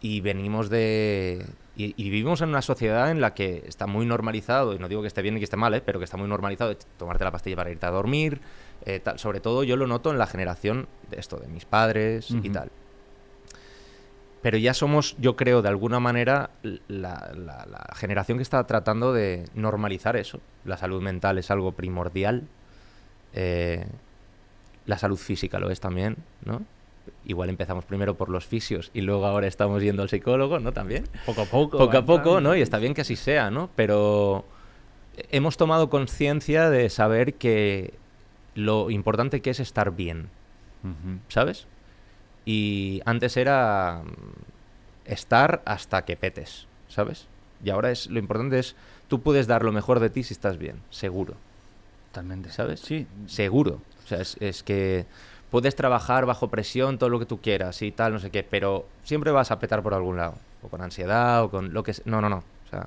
Y venimos de. Y, vivimos en una sociedad en la que está muy normalizado, y no digo que esté bien ni que esté mal, ¿eh? pero que está muy normalizado tomarte la pastilla para irte a dormir. Eh, Sobre todo yo lo noto en la generación de esto, de mis padres y tal pero ya somos, yo creo, de alguna manera la, generación que está tratando de normalizar eso. La salud mental es algo primordial. Eh, la salud física lo es también, ¿no? Igual empezamos primero por los fisios y luego ahora estamos yendo al psicólogo, ¿no? También. Poco a poco. Poco a poco, ¿no? Y está bien que así sea, ¿no? Pero hemos tomado conciencia de saber que lo importante que es estar bien, ¿sabes? Y antes era mm, estar hasta que petes, ¿sabes? Y ahora es lo importante es tú puedes dar lo mejor de ti si estás bien, seguro. Totalmente. ¿Sabes? Sí. Seguro. O sea, es, es que puedes trabajar bajo presión todo lo que tú quieras y tal, no sé qué, pero siempre vas a petar por algún lado, o con ansiedad, o con lo que... No, no, no. O sea,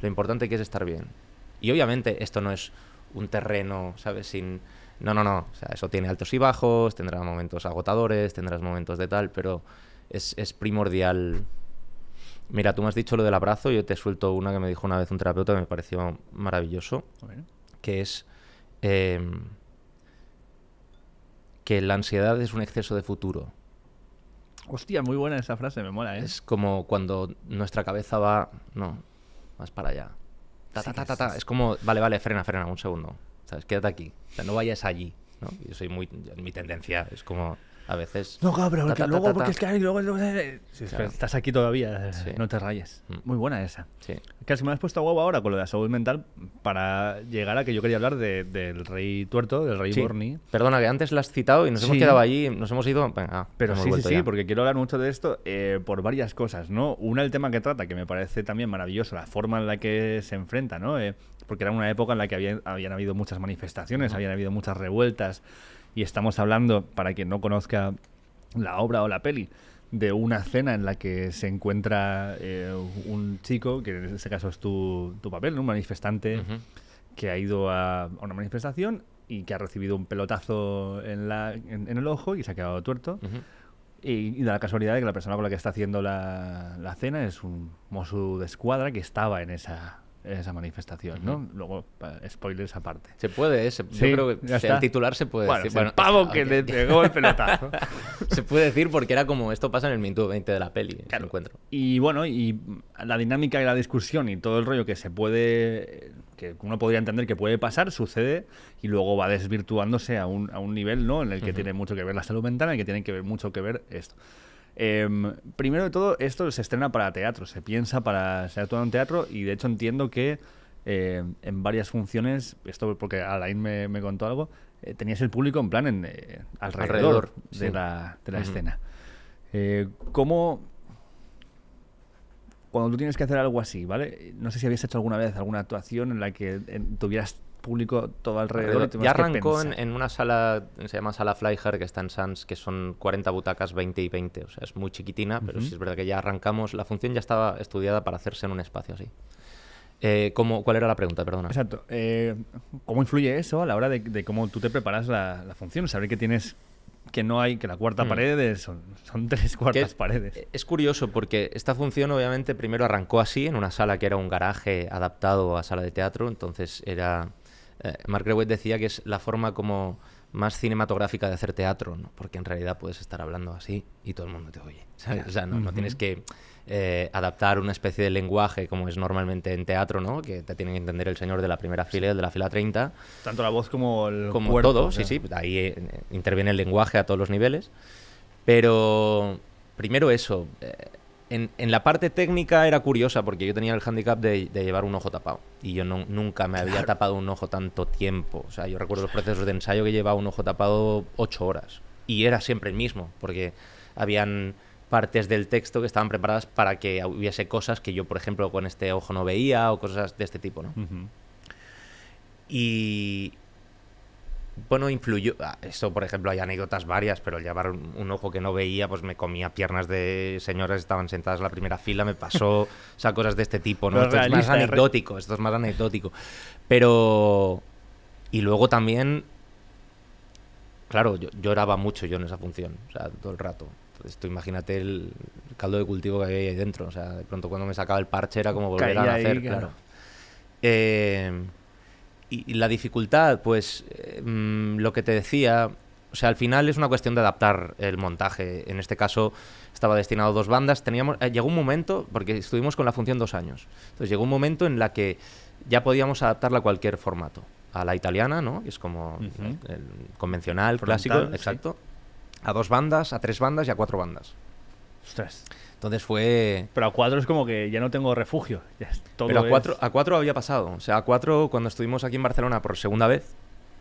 lo importante que es estar bien. Y obviamente esto no es un terreno, ¿sabes? Sin no, no, no. O sea, eso tiene altos y bajos, tendrá momentos agotadores, tendrás momentos de tal, pero es, primordial. Mira, tú me has dicho lo del abrazo, yo te suelto una que me dijo una vez un terapeuta que me pareció maravilloso, que es em, que la ansiedad es un exceso de futuro. Hostia, muy buena esa frase, me mola, ¿eh? Es como cuando nuestra cabeza va, no, más para allá. ta, ta, ta, ta. Es como, vale, vale, frena, frena, un segundo. Quédate aquí, no vayas allí, ¿no? Yo soy muy, mi tendencia es como a veces... No, cabrón, luego, porque es que luego... Eh, estás aquí todavía, no te rayes. Mm. Muy buena esa. Sí. Casi me has puesto huevo ahora con lo de la salud mental para llegar a que yo quería hablar de, del rey tuerto, del rey Borni. Perdona, que antes la has citado y nos hemos quedado allí, nos hemos ido... Ah, pero sí, sí, sí, porque quiero hablar mucho de esto eh, por varias cosas, ¿no? Una, el tema que trata, que me parece también maravilloso, la forma en la que se enfrenta, ¿no? Eh, porque era una época en la que habían, habían habido muchas manifestaciones, habían habido muchas revueltas, y estamos hablando, para quien no conozca la obra o la peli, de una cena en la que se encuentra eh, un chico, que en ese caso es tu, tu papel, un manifestante que ha ido a, una manifestación y que ha recibido un pelotazo en, la, en, el ojo y se ha quedado tuerto. Y, da la casualidad de que la persona con la que está haciendo la, la cena es un mozo de escuadra que estaba en esa esa manifestación, ¿no? Luego spoiler Luego, spoilers aparte. Se puede, ¿eh? yo creo que el titular se puede decir. Bueno, el pavo que le pegó el pelotazo. [laughs] se puede decir porque era como esto pasa en el minuto 20 de la peli, claro. encuentro. Y bueno, y la dinámica y la discusión y todo el rollo que se puede, que uno podría entender que puede pasar, sucede y luego va desvirtuándose a un, a un nivel, ¿no? En el que tiene mucho que ver la salud mental, en el que tiene que ver mucho que ver esto. Em, primero de todo, esto se estrena para teatro, se piensa para. se actuado en teatro y de hecho entiendo que em, en varias funciones, esto porque Alain me, contó algo, eh, tenías el público en plan en, eh, alrededor, de la, escena. Eh, ¿Cómo. Cuando tú tienes que hacer algo así, ¿vale? No sé si habías hecho alguna vez alguna actuación en la que tuvieras público todo alrededor. ya arrancó en, una sala, se llama Sala Flyher, que está en Sans, que son 40 butacas, 20 y 20. O sea, es muy chiquitina, pero sí es verdad que ya arrancamos. La función ya estaba estudiada para hacerse en un espacio así. Eh, ¿Cuál era la pregunta? Perdona. Exacto. Eh, ¿Cómo influye eso a la hora de, cómo tú te preparas la, función? Saber que tienes que no hay, que la cuarta mm. pared son, son, tres cuartas paredes. E, es curioso porque esta función obviamente primero arrancó así, en una sala que era un garaje adaptado a sala de teatro, entonces era eh, Mark decía que es la forma como más cinematográfica de hacer teatro, ¿no? porque en realidad puedes estar hablando así y todo el mundo te oye. [laughs] no, tienes que eh, adaptar una especie de lenguaje como es normalmente en teatro, ¿no? que te tiene que entender el señor de la primera fila, el de la fila 30. Tanto la voz como el cuerpo, sí, sí. Ahí eh, interviene el lenguaje a todos los niveles. Pero primero eso en, la parte técnica era curiosa porque yo tenía el hándicap de, llevar un ojo tapado y yo nunca me había tapado un ojo tanto tiempo. O sea, yo recuerdo los procesos de ensayo que llevaba un ojo tapado ocho horas y era siempre el mismo porque habían partes del texto que estaban preparadas para que hubiese cosas que yo, por ejemplo, con este ojo no veía o cosas de este tipo, ¿no? y, bueno, influyó. Ah, Eso, por ejemplo, hay anécdotas varias, pero llevar un, ojo que no veía, pues me comía piernas de señoras que estaban sentadas en la primera fila, me pasó, [laughs] o sea, cosas de este tipo, ¿no? esto es más anecdótico, esto es más anecdótico. Pero. Y luego también. Claro, yo lloraba mucho yo en esa función, o sea, todo el rato. Entonces, imagínate el caldo de cultivo que había ahí dentro, o sea, de pronto cuando me sacaba el parche era como volver a hacer... claro. claro. Eh y, la dificultad, pues eh, mm, lo que te decía, o sea, al final es una cuestión de adaptar el montaje. En este caso estaba destinado a dos bandas. Teníamos, eh, llegó un momento, porque estuvimos con la función dos años, entonces llegó un momento en la que ya podíamos adaptarla a cualquier formato. A la italiana, ¿no? es como el, convencional, clásico, exacto. A dos bandas, a tres bandas y a cuatro bandas. Ostras. Entonces fue. Pero a cuatro es como que ya no tengo refugio. Pero a cuatro a cuatro había pasado. O sea, a cuatro, cuando estuvimos aquí en Barcelona por segunda vez,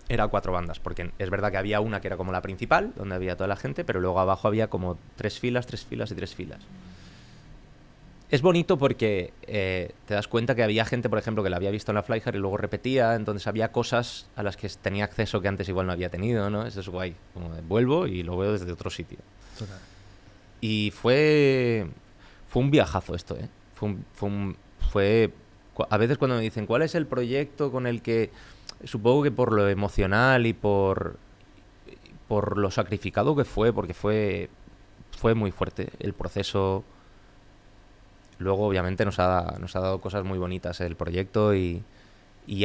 era cuatro bandas, porque es verdad que había una que era como la principal, donde había toda la gente, pero luego abajo había como tres filas, tres filas y tres filas. Es bonito porque eh, te das cuenta que había gente, por ejemplo, que la había visto en la Flyhard y luego repetía, entonces había cosas a las que tenía acceso que antes igual no había tenido, ¿no? Eso es guay. Como vuelvo y lo veo desde otro sitio. Total. Y fue, fue un viajazo esto, ¿eh? Fue, fue, a veces cuando me dicen, ¿cuál es el proyecto con el que, supongo que por lo emocional y por, por lo sacrificado que fue, porque fue, fue muy fuerte el proceso. Luego, obviamente, nos ha, nos ha dado cosas muy bonitas el proyecto y, y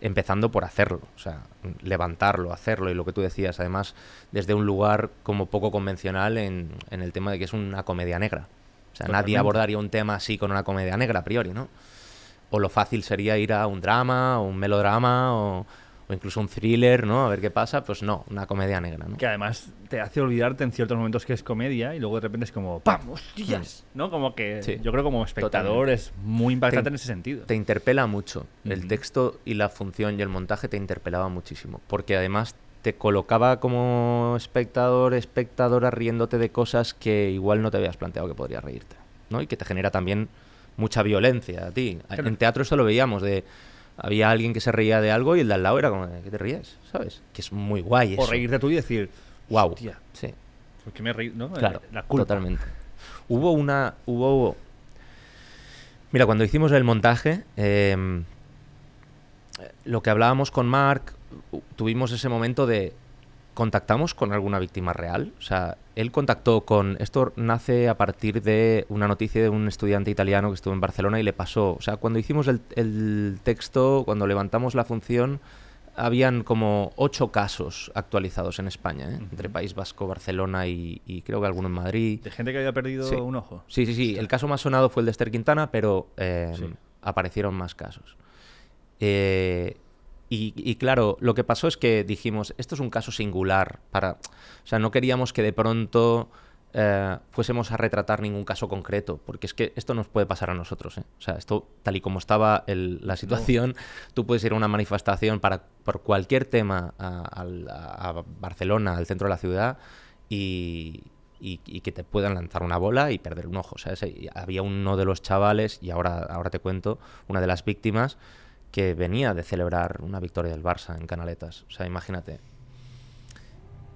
empezando por hacerlo, o sea, levantarlo, hacerlo y lo que tú decías, además, desde un lugar como poco convencional en, el tema de que es una comedia negra. O sea, nadie abordaría un tema así con una comedia negra a priori, ¿no? O lo fácil sería ir a un drama, o un melodrama, o o incluso un thriller, ¿no? A ver qué pasa, pues no, una comedia negra, ¿no? Que además te hace olvidarte en ciertos momentos que es comedia y luego de repente es como ¡pam! ¡Hostias! Mm. ¿No? Como que yo creo como espectador es muy impactante en ese sentido. Te interpela mucho. El texto y la función y el montaje te interpelaba muchísimo. Porque además te colocaba como espectador, espectadora riéndote de cosas que igual no te habías planteado que podrías reírte, ¿no? Y que te genera también mucha violencia a ti. En teatro eso lo veíamos de había alguien que se reía de algo y el de al lado era como, eh, ¿qué te ríes? ¿Sabes? Que es muy guay eso. O reírte tú y decir, wow. sí. Porque pues me reí, ¿no? Claro, la culpa. totalmente. Hubo una, hubo... Mira, cuando hicimos el montaje, em, lo que hablábamos con Mark, tuvimos ese momento de ¿Contactamos con alguna víctima real? O sea, él contactó con... Esto nace a partir de una noticia de un estudiante italiano que estuvo en Barcelona y le pasó... O sea, cuando hicimos el, texto, cuando levantamos la función, habían como ocho casos actualizados en España, ¿eh? entre País Vasco, Barcelona y, creo que alguno en Madrid. De gente que había perdido un ojo. Sí, sí, sí. El caso más sonado fue el de Esther Quintana, pero eh, aparecieron más casos. Eh, y, claro, lo que pasó es que dijimos, esto es un caso singular para... O sea, no queríamos que de pronto eh, fuésemos a retratar ningún caso concreto, porque es que esto nos puede pasar a nosotros. ¿eh? O sea, esto, tal y como estaba la situación, tú puedes ir a una manifestación para, por cualquier tema a, Barcelona, al centro de la ciudad, y, que te puedan lanzar una bola y perder un ojo. O sea, había uno de los chavales, y ahora, ahora te cuento, una de las víctimas, que venía de celebrar una victoria del Barça en Canaletas. O sea, imagínate.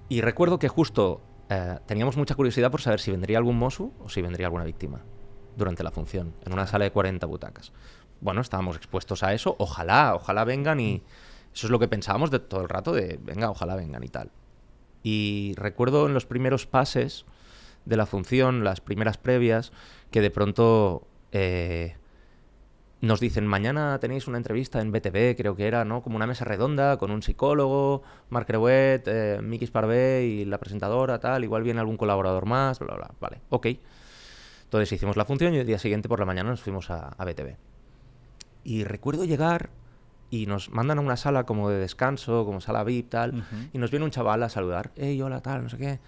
Y recuerdo que justo eh, teníamos mucha curiosidad por saber si vendría algún Mosu o si vendría alguna víctima durante la función, en una sala de 40 butacas. Bueno, estábamos expuestos a eso. Ojalá, ojalá vengan y... Eso es lo que pensábamos de todo el rato, de venga, ojalá vengan y tal. Y recuerdo en los primeros pases de la función, las primeras previas, que de pronto eh, nos dicen, mañana tenéis una entrevista en BTV, creo que era, ¿no? Como una mesa redonda con un psicólogo, Marc Rewet, eh, Miki y la presentadora, tal, igual viene algún colaborador más, bla, bla, vale, ok. Entonces hicimos la función y el día siguiente por la mañana nos fuimos a, BTV. Y recuerdo llegar y nos mandan a una sala como de descanso, como sala VIP, tal, y nos viene un chaval a saludar, hey, hola, tal, no sé qué.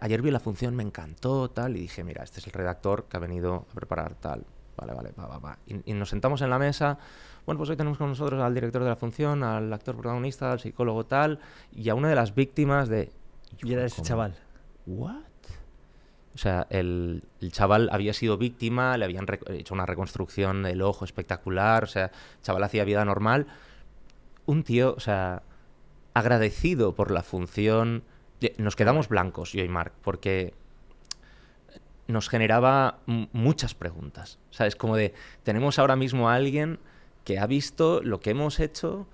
Ayer vi la función, me encantó, tal, y dije, mira, este es el redactor que ha venido a preparar tal Vale, vale, va, va, va. Y, nos sentamos en la mesa. Bueno, pues hoy tenemos con nosotros al director de la función, al actor protagonista, al psicólogo tal, y a una de las víctimas de... Y era ese chaval. ¿What? O sea, el, el, chaval había sido víctima, le habían hecho una reconstrucción del ojo espectacular, o sea, el chaval hacía vida normal. Un tío, o sea, agradecido por la función. Nos quedamos blancos, yo y Mark, porque nos generaba muchas preguntas. ¿Sabes? Como de, tenemos ahora mismo a alguien que ha visto lo que hemos hecho,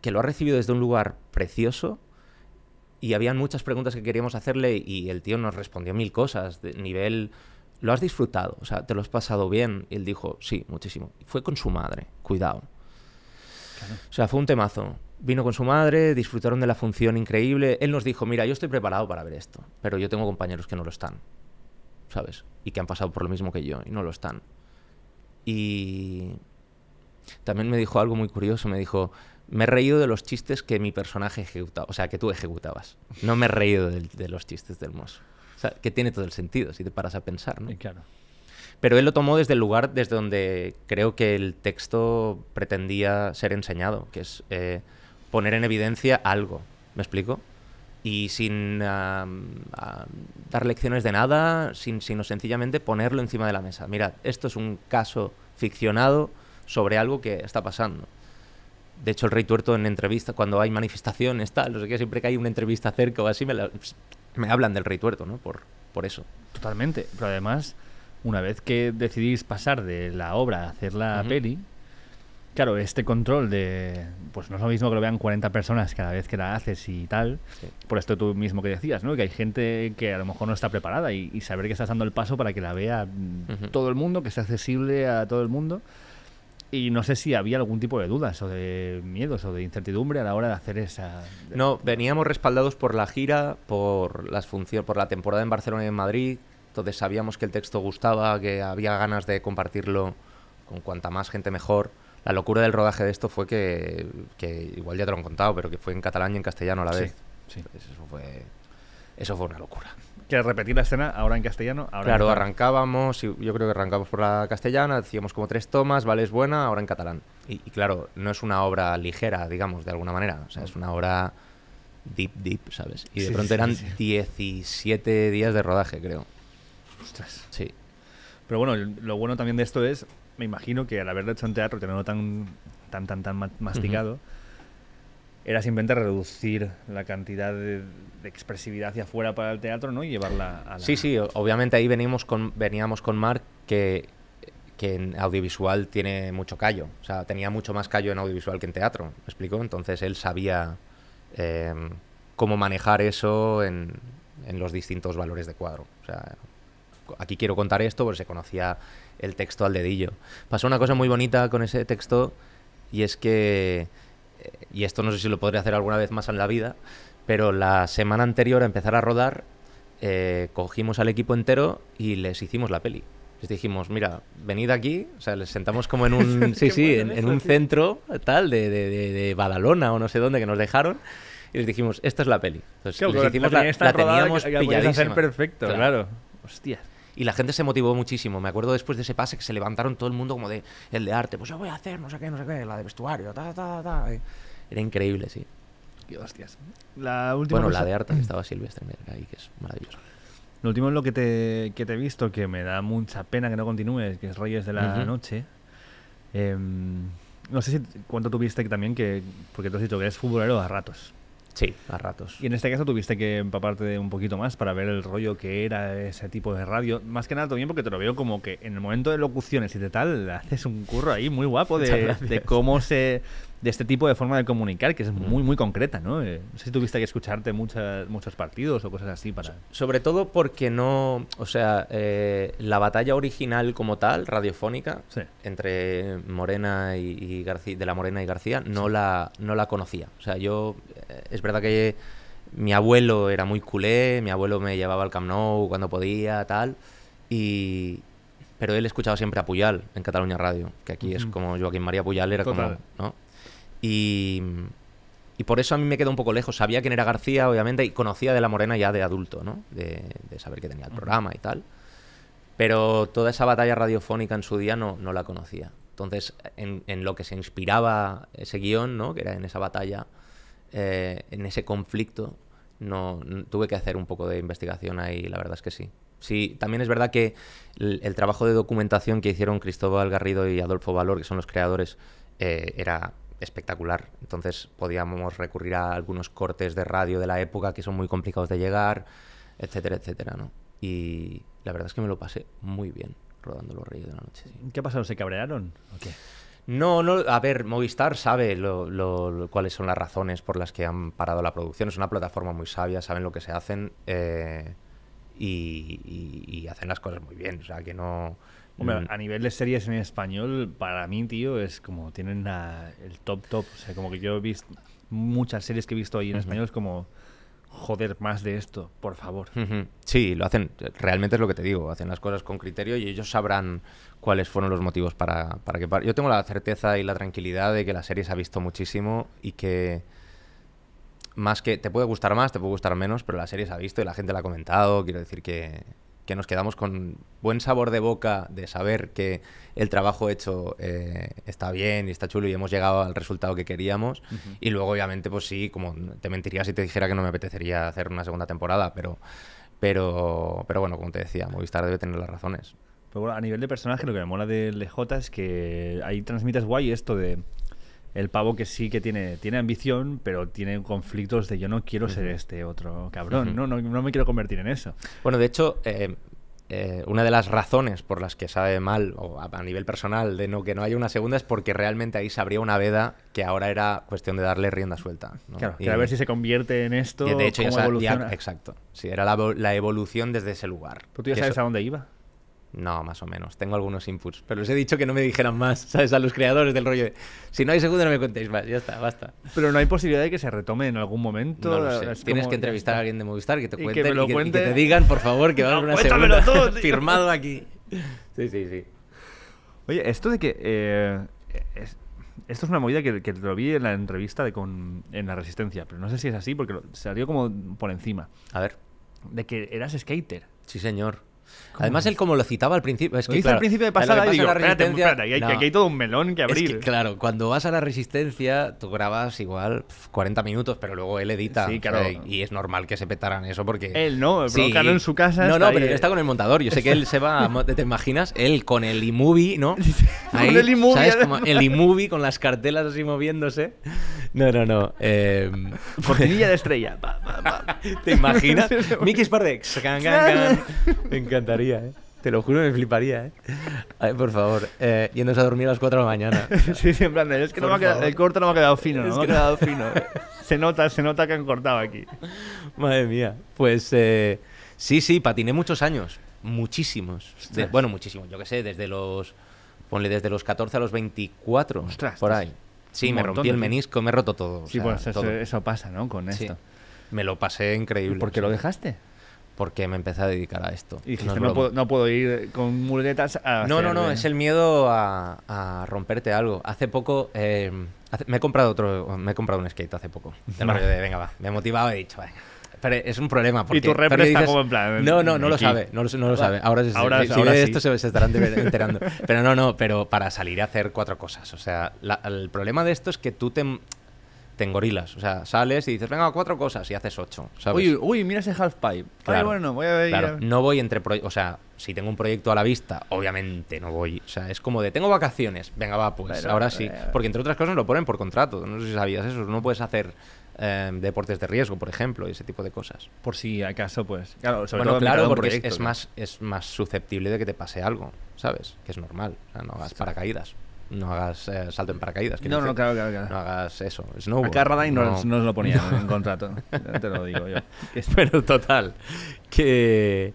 que lo ha recibido desde un lugar precioso, y habían muchas preguntas que queríamos hacerle y el tío nos respondió mil cosas, de nivel, ¿lo has disfrutado? O sea, ¿te lo has pasado bien? Y él dijo, sí, muchísimo. fue con su madre, cuidado. O sea, fue un temazo. Vino con su madre, disfrutaron de la función increíble. Él nos dijo, mira, yo estoy preparado para ver esto, pero yo tengo compañeros que no lo están. ¿sabes? Y que han pasado por lo mismo que yo y no lo están. Y también me dijo algo muy curioso, me dijo, me he reído de los chistes que mi personaje ejecutaba, o sea, que tú ejecutabas. No me he reído de, los chistes del mozo. O sea, que tiene todo el sentido si te paras a pensar, ¿no? claro. Pero él lo tomó desde el lugar desde donde creo que el texto pretendía ser enseñado, que es eh, poner en evidencia algo. ¿Me explico? y sin eh, dar lecciones de nada, sino sencillamente ponerlo encima de la mesa. Mirad, esto es un caso ficcionado sobre algo que está pasando. De hecho, el rey tuerto en entrevista, cuando hay manifestaciones, tal, sé siempre que hay una entrevista cerca o así, me, hablan del rey tuerto, ¿no? Por, por eso. Totalmente. Pero además, una vez que decidís pasar de la obra a hacer la peli, Claro, este control de. Pues no es lo mismo que lo vean 40 personas cada vez que la haces y tal. Por esto tú mismo que decías, ¿no? Que hay gente que a lo mejor no está preparada y, saber que estás dando el paso para que la vea mm, todo el mundo, que sea accesible a todo el mundo. Y no sé si había algún tipo de dudas o de miedos o de incertidumbre a la hora de hacer esa. No, veníamos respaldados por la gira, por las funciones, por la temporada en Barcelona y en Madrid. Entonces sabíamos que el texto gustaba, que había ganas de compartirlo con cuanta más gente mejor la locura del rodaje de esto fue que, igual ya te lo han contado, pero que fue en catalán y en castellano a la vez. Eso, fue, eso fue una locura. Que repetir la escena ahora en castellano. claro, arrancábamos, yo creo que arrancábamos por la castellana, hacíamos como tres tomas, vale, es buena, ahora en catalán. Y, claro, no es una obra ligera, digamos, de alguna manera. O sea, es una obra deep, deep, ¿sabes? Y de pronto eran 17 días de rodaje, creo. Ostras. Sí. Pero bueno, lo bueno también de esto es me imagino que al haberlo hecho en teatro, tenerlo tan, tan, tan, tan masticado, era simplemente reducir la cantidad de, expresividad hacia afuera para el teatro, ¿no? Y llevarla a la... Sí, sí, obviamente ahí venimos con, veníamos con Mark que, que en audiovisual tiene mucho callo. O sea, tenía mucho más callo en audiovisual que en teatro, ¿me explico? Entonces él sabía em, cómo manejar eso en, en los distintos valores de cuadro. O sea, aquí quiero contar esto, porque se conocía el texto al dedillo. Pasó una cosa muy bonita con ese texto y es que, eh, y esto no sé si lo podré hacer alguna vez más en la vida, pero la semana anterior a empezar a rodar, eh, cogimos al equipo entero y les hicimos la peli. Les dijimos, mira, venid aquí, o sea, les sentamos como en un, [laughs] sí, sí, en, un centro tal de, de, Badalona o no sé dónde que nos dejaron y les dijimos, esta es la peli. Entonces, hicimos la, teníamos pilladísima. perfecto, claro. Hostias. Y la gente se motivó muchísimo. Me acuerdo después de ese pase que se levantaron todo el mundo como de el de arte, pues yo voy a hacer, no sé qué, no sé qué, la de vestuario, ta, ta, ta. Era increíble, sí. Qué hostias. La última bueno, la de arte que estaba Silvestre ahí, que es maravilloso. Lo último es lo que te, que te he visto, que me da mucha pena que no continúes, que es Reyes de la Noche. Em, no sé si cuánto tuviste también que, porque tú has dicho que eres futbolero a ratos. Sí, a ratos. Y en este caso tuviste que empaparte un poquito más para ver el rollo que era ese tipo de radio. Más que nada también porque te lo veo como que en el momento de locuciones y de tal, haces un curro ahí muy guapo de, cómo se de este tipo de forma de comunicar, que es muy, muy concreta, ¿no? Eh, no sé si tuviste que escucharte muchas, muchos partidos o cosas así para... Sobre todo porque no, o sea, eh, la batalla original como tal, radiofónica, entre Morena y, García, de la Morena y García, no, la, no la conocía. O sea, yo, eh, es verdad que mi abuelo era muy culé, mi abuelo me llevaba al Camp Nou cuando podía, tal, y, pero él escuchaba siempre a Puyal en Cataluña Radio, que aquí es como Joaquín María Puyal era como, y, por eso a mí me quedó un poco lejos. Sabía quién era García, obviamente, y conocía de La Morena ya de adulto, ¿no? De, saber que tenía el programa y tal. Pero toda esa batalla radiofónica en su día no, la conocía. Entonces, en, lo que se inspiraba ese guión, ¿no? Que era en esa batalla, eh, en ese conflicto, no, tuve que hacer un poco de investigación ahí, la verdad es que sí. Sí, también es verdad que el, trabajo de documentación que hicieron Cristóbal Garrido y Adolfo Valor, que son los creadores, eh, era espectacular. Entonces podíamos recurrir a algunos cortes de radio de la época que son muy complicados de llegar, etcétera, etcétera, ¿no? Y la verdad es que me lo pasé muy bien rodando Los Reyes de la Noche. ¿Qué ¿Qué pasado? ¿Se cabrearon No, no, a ver, Movistar sabe cuáles son las razones por las que han parado la producción. Es una plataforma muy sabia, saben lo que se hacen eh, y, hacen las cosas muy bien. O sea, que no, Hombre, mm. a nivel de series en español, para mí, tío, es como tienen el top top. O sea, como que yo he visto muchas series que he visto ahí en español, es como, joder, más de esto, por favor. Sí, lo hacen, realmente es lo que te digo, hacen las cosas con criterio y ellos sabrán cuáles fueron los motivos para, para que... Yo tengo la certeza y la tranquilidad de que la serie se ha visto muchísimo y que más que te puede gustar más, te puede gustar menos, pero la serie se ha visto y la gente la ha comentado. Quiero decir que, que nos quedamos con buen sabor de boca de saber que el trabajo hecho eh, está bien y está chulo y hemos llegado al resultado que queríamos. Y luego, obviamente, pues sí, como te mentiría si te dijera que no me apetecería hacer una segunda temporada, pero, pero, pero bueno, como te decía, Movistar debe tener las razones. a nivel de personaje, lo que me mola de LJ es que ahí transmites guay esto de el pavo que sí que tiene, tiene ambición, pero tiene conflictos de yo no quiero ser este otro cabrón, no, no, me quiero convertir en eso. Bueno, de hecho, eh, eh, una de las razones por las que sabe mal, o a, nivel personal, de no que no haya una segunda es porque realmente ahí se abría una veda que ahora era cuestión de darle rienda suelta. Claro, y, a ver si se convierte en esto. de exacto. Sí, era la, evolución desde ese lugar. ¿Pero tú ya sabes a dónde iba? No, más o menos. Tengo algunos inputs. Pero les he dicho que no me dijeran más, [laughs] ¿sabes? A los creadores del rollo de, si no hay segundo no me contéis más, ya está, basta. Pero no hay posibilidad de que se retome en algún momento. No lo sé. Tienes que entrevistar a alguien de Movistar que te cuente y que, te digan, por favor, que va a haber una segunda todo, [laughs] firmado aquí. Sí, sí, sí. Oye, esto de que... Eh, esto es una movida que, lo vi en la entrevista de con, en La Resistencia, pero no sé si es así porque salió como por encima. A ver. De que eras skater. Sí, señor. Además, él como lo citaba al principio. Es que, lo claro, al principio de pasada y aquí hay todo un melón que abrir. claro, cuando vas a la resistencia, tú grabas igual 40 minutos, pero luego él edita. y es normal que se petaran eso porque. Él no, en su casa. No, no, pero está eh. con el montador. Yo sé que él se va. [laughs] ¿Te imaginas? Él con el iMovie, ¿no? [laughs] ¿eh? el iMovie. con las cartelas así moviéndose. No, no, no. Eh... [laughs] de estrella. [laughs] ¿Te imaginas? [laughs] Mickey Spardex. Me encantaría, ¿eh? Te lo juro, me fliparía, ¿eh? por favor, eh, yéndose a dormir a las 4 de la mañana. sí, sí, en es que el corto no me ha quedado fino, ¿no? fino. se nota, se nota que han cortado aquí. Madre mía. Pues eh, sí, sí, patiné muchos años. Muchísimos. bueno, muchísimos, yo qué sé, desde los. Ponle desde los 14 a los 24. Ostras. Por ahí. Sí, me rompí el menisco, me he roto todo. Sí, pues eso, pasa, ¿no? Con esto. Me lo pasé increíble. ¿Por qué lo dejaste? porque me empecé a dedicar a esto. dijiste, no, puedo, ir con muletas a... No, no, no, es el miedo a, romperte algo. Hace poco eh, me he comprado otro, me he comprado un skate hace poco. [laughs] de, venga, va, me he motivado y he dicho, venga, es un problema. Porque y tu repre está como en plan. No, no, no lo sabe. No, lo sabe. Ahora, ahora si, ahora ve esto se, estarán enterando. pero no, no, pero para salir a hacer cuatro cosas. O sea, el problema de esto es que tú te engorilas. O sea, sales y dices, venga, cuatro cosas y haces ocho. ¿sabes? Uy, mira ese halfpipe. Claro, bueno, voy a ver. Claro, no voy entre O sea, si tengo un proyecto a la vista, obviamente no voy. O sea, es como de, tengo vacaciones. Venga, va, pues, ahora sí. Eh, porque entre otras cosas lo ponen por contrato. No sé si sabías eso. No puedes hacer Em, deportes de riesgo, por ejemplo, y ese tipo de cosas. Por si acaso, pues. Claro, sobre bueno, claro, porque es, más, es más susceptible de que te pase algo, ¿sabes? Que es normal. O sea, no hagas paracaídas. No hagas eh, salto en paracaídas. No, no, claro, claro, No hagas eso. Snowboard. Acá no, no, lo ponía en [laughs] contrato. te lo digo yo. Pero [laughs] total. Que.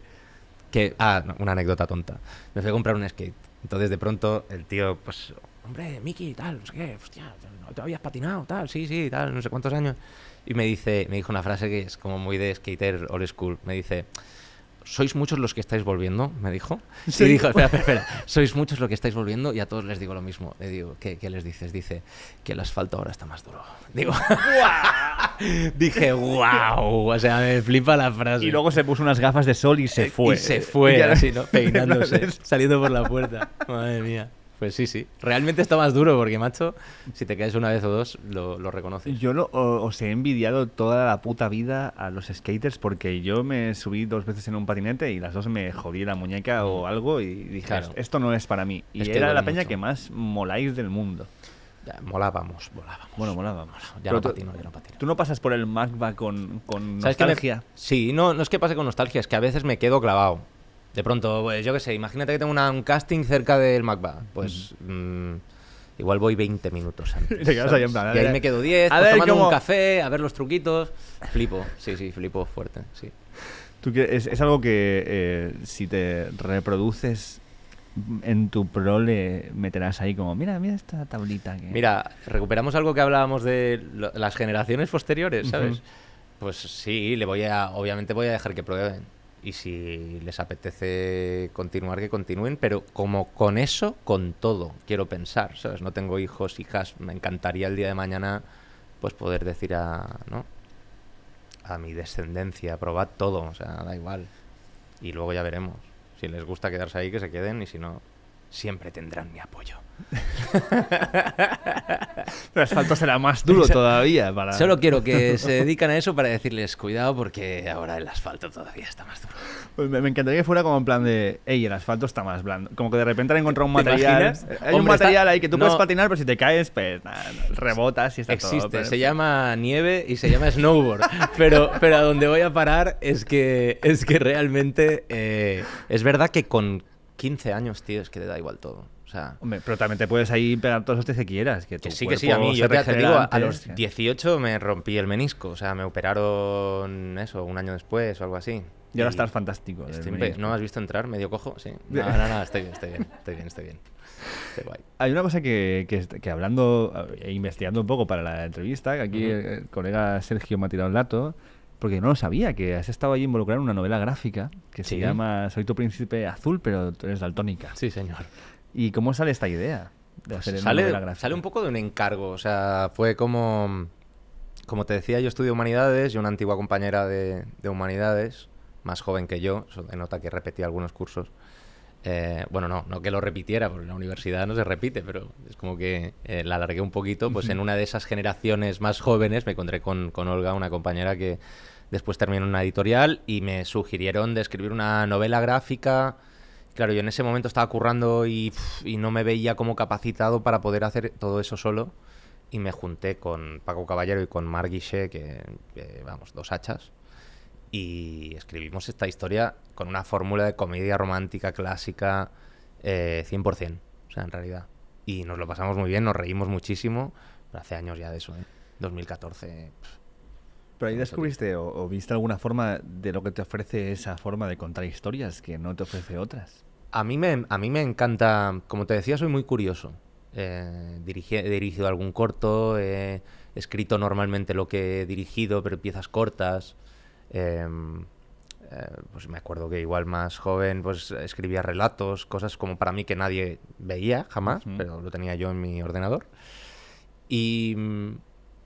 que ah, una anécdota tonta. Me fui a comprar un skate. Entonces, de pronto, el tío, pues, hombre, Miki, tal, no sé qué, hostia, no te habías patinado, tal, sí, sí, tal, no sé cuántos años. Y me dice, me dijo una frase que es como muy de skater old school, me dice, sois muchos los que estáis volviendo, me dijo. [laughs] Sí. Y dijo, espera, espera, espera, sois muchos los que estáis volviendo y a todos les digo lo mismo. Le digo, ¿qué, les dices? Dice, que el asfalto ahora está más duro. Digo, [laughs] [laughs] ¡guau! Dije, wow, o sea, me flipa la frase. Y luego se puso unas gafas de sol y se eh, fue. Y se fue, Peinándose, saliendo por la puerta. Madre mía. Pues sí, sí. Realmente está más duro porque, macho, si te caes una vez o dos, lo, reconoces. Yo os he envidiado toda la puta vida a los skaters porque yo me subí dos veces en un patinete y las dos me jodí la muñeca o algo y dije, esto no es para mí. Y era la peña que más moláis del mundo. Ya, molábamos, molábamos. Bueno, molábamos. Ya no patino, ya no patino. ¿Tú no pasas por el magma con, con nostalgia? sí, no, no es que pase con nostalgia, es que a veces me quedo clavado. De pronto, pues, yo qué sé, imagínate que tengo un casting cerca del Macba. Pues. Mm, igual voy 20 minutos antes. [laughs] y ahí me quedo 10, pues tomando un café, a ver los truquitos. Flipo, sí, sí, flipo fuerte, sí. ¿Tú es, es, algo que eh, si te reproduces en tu pro le meterás ahí como, mira, mira esta tablita. Que... Mira, recuperamos algo que hablábamos de las generaciones posteriores, ¿sabes? Pues sí, le voy a, obviamente voy a dejar que prueben y si les apetece continuar, que continúen, pero como con eso, con todo, quiero pensar, ¿sabes? No tengo hijos, hijas, me encantaría el día de mañana pues poder decir a, ¿no? a mi descendencia, probad todo, o sea, da igual. Y luego ya veremos. Si les gusta quedarse ahí, que se queden, y si no, siempre tendrán mi apoyo el [laughs] asfalto será más duro todavía. Solo quiero que se dedican a eso para decirles cuidado porque ahora el asfalto todavía está más duro. Pues me, encantaría que fuera como en plan de, hey, el asfalto está más blando. Como que de repente han encontrado un [laughs] material. Eh, hay un material ahí que tú puedes patinar, pero si te caes, pues rebotas y está Existe, todo, se llama nieve y se llama snowboard. [laughs] pero, pero a donde voy a parar es que, es que realmente eh, es verdad que con 15 años, tío, es que te da igual todo. O sea, Hombre, pero también te puedes ahí pegar todos los que quieras. sí, que sí, a mí, yo te, digo, a los 18 me rompí el menisco, o sea, me operaron eso, un año después o algo así. Y ahora estás fantástico. ¿No has visto entrar medio cojo? Sí. [laughs] No, no, no, estoy bien, estoy bien, estoy bien, estoy bien. Hay una cosa que, que, hablando e investigando un poco para la entrevista, que aquí el colega Sergio me ha tirado el dato, porque no lo sabía, que has estado ahí involucrado en una novela gráfica que se llama Soy tu príncipe azul, pero tú eres daltónica. Sí, señor. ¿Y cómo sale esta idea? Pues sale, sale un poco de un encargo, o sea, fue como, como te decía, yo estudio humanidades y una antigua compañera de, de humanidades, más joven que yo, se nota que repetí algunos cursos, eh, bueno, no, no que lo repitiera, porque en la universidad no se repite, pero es como que eh, la alargué un poquito, pues en una de esas generaciones más jóvenes me encontré con, con Olga, una compañera que después terminó una editorial y me sugirieron de escribir una novela gráfica Claro, yo en ese momento estaba currando y, no me veía como capacitado para poder hacer todo eso solo. Y me junté con Paco Caballero y con Mar que, vamos, dos hachas y escribimos esta historia con una fórmula de comedia romántica clásica 100%, eh, o sea, en realidad. Y nos lo pasamos muy bien, nos reímos muchísimo, hace años ya de eso, 2014. ¿eh? Pero ahí descubriste o, o, viste alguna forma de lo que te ofrece esa forma de contar historias que no te ofrece otras. A mí me, a mí me encanta, como te decía, soy muy curioso. Eh, he dirigido algún corto, he escrito normalmente lo que he dirigido, pero piezas cortas. Em, eh, pues me acuerdo que igual más joven pues escribía relatos, cosas como para mí que nadie veía jamás, pero lo tenía yo en mi ordenador. Y,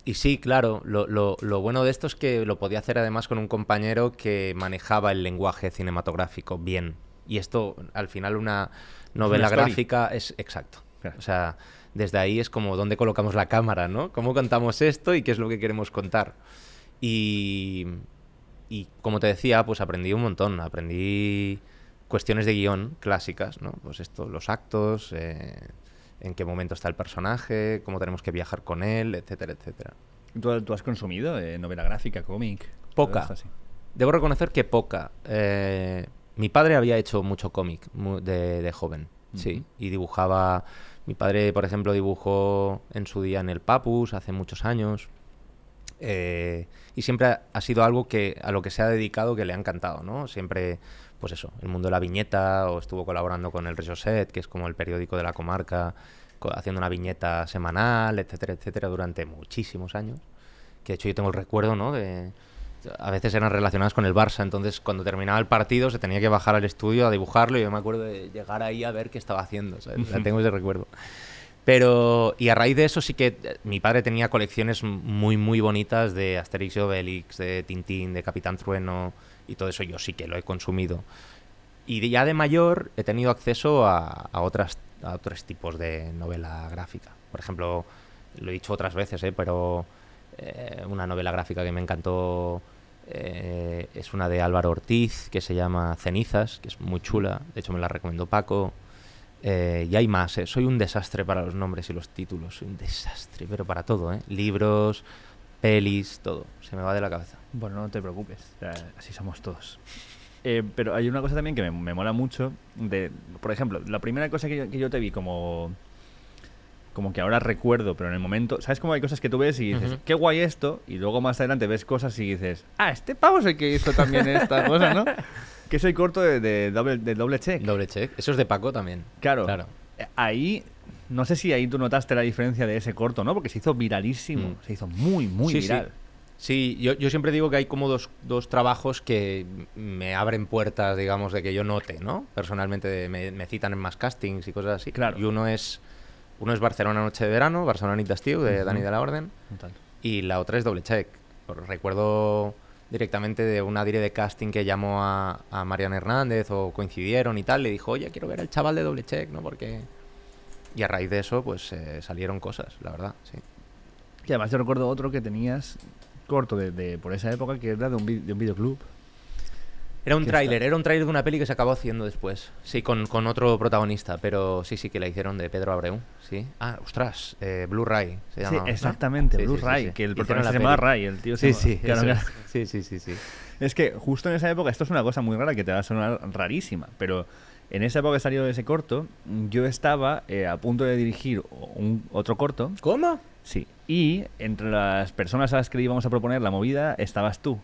y sí, claro, lo, lo, lo, bueno de esto es que lo podía hacer además con un compañero que manejaba el lenguaje cinematográfico bien. Y esto, al final, una novela gráfica es exacto. O sea, desde ahí es como dónde colocamos la cámara, ¿no? ¿Cómo contamos esto y qué es lo que queremos contar? Y, y como te decía, pues aprendí un montón. Aprendí cuestiones de guión clásicas, ¿no? Pues esto, los actos, eh, en qué momento está el personaje, cómo tenemos que viajar con él, etcétera, etcétera. ¿Tú, has consumido eh, novela gráfica, cómic? Poca. Debo reconocer que poca. Eh, mi padre había hecho mucho cómic de, joven, sí, y dibujaba... Mi padre, por ejemplo, dibujó en su día en el Papus hace muchos años. Eh, y siempre ha, sido algo que a lo que se ha dedicado que le ha encantado, ¿no? Siempre, pues eso, el mundo de la viñeta, o estuvo colaborando con el Rejoset, que es como el periódico de la comarca, haciendo una viñeta semanal, etcétera, etcétera, durante muchísimos años. Que de hecho yo tengo el recuerdo, De, a veces eran relacionadas con el Barça, entonces cuando terminaba el partido se tenía que bajar al estudio a dibujarlo y yo me acuerdo de llegar ahí a ver qué estaba haciendo, la tengo ese recuerdo. Pero, y a raíz de eso sí que eh, mi padre tenía colecciones muy, muy bonitas de Asterix y Obelix, de Tintín, de Capitán Trueno y todo eso yo sí que lo he consumido. Y ya de mayor he tenido acceso a, a otras, a otros tipos de novela gráfica. Por ejemplo, lo he dicho otras veces, ¿eh? pero eh, una novela gráfica que me encantó eh, es una de Álvaro Ortiz que se llama Cenizas, que es muy chula. De hecho, me la recomendó Paco. Eh, y hay más. Eh. Soy un desastre para los nombres y los títulos. Soy un desastre, pero para todo. Libros, pelis, todo. Se me va de la cabeza. Bueno, no te preocupes. Así somos todos. pero hay una cosa también que me, mola mucho. De, por ejemplo, la primera cosa que yo, que yo te vi como como que ahora recuerdo, pero en el momento, ¿sabes cómo hay cosas que tú ves y dices, qué guay esto? Y luego más adelante ves cosas y dices, ah, este pavo es el que hizo también esta [laughs] cosa, ¿no? que soy corto de, de, doble, de doble check. Doble check, eso es de Paco también. Claro. claro. Eh, ahí, no sé si ahí tú notaste la diferencia de ese corto, ¿no? Porque se hizo viralísimo, mm. se hizo muy, muy viral. Sí. Sí, yo, yo, siempre digo que hay como dos, dos, trabajos que me abren puertas, digamos, de que yo note, ¿no? Personalmente me, me, citan en más castings y cosas así. Claro. Y uno es uno es Barcelona Noche de Verano, Barcelona Nitas stew de Dani de la Orden. Y la otra es Doble Check. Recuerdo directamente de una dire de casting que llamó a, a Hernández o coincidieron y tal. Le dijo, oye, quiero ver al chaval de Doble Check, ¿no? Porque... Y a raíz de eso, pues eh, salieron cosas, la verdad, sí. Y además yo recuerdo otro que tenías corto de, por esa época que era de un, de un videoclub. Era un tráiler, era un tráiler de una peli que se acabó haciendo después. Sí, con, otro protagonista, pero sí, sí, que la hicieron de Pedro Abreu, sí. Ah, ostras, eh, Blue Ray se llama. Sí, exactamente, Blue Ray, que el protagonista se llamaba Ray, el tío se sí, sí, sí, sí, Es que justo en esa época, esto es una cosa muy rara que te va a sonar rarísima, pero en esa época que salió ese corto, yo estaba eh, a punto de dirigir otro corto. ¿Cómo? Sí, y entre las personas a las que íbamos a proponer la movida estabas tú.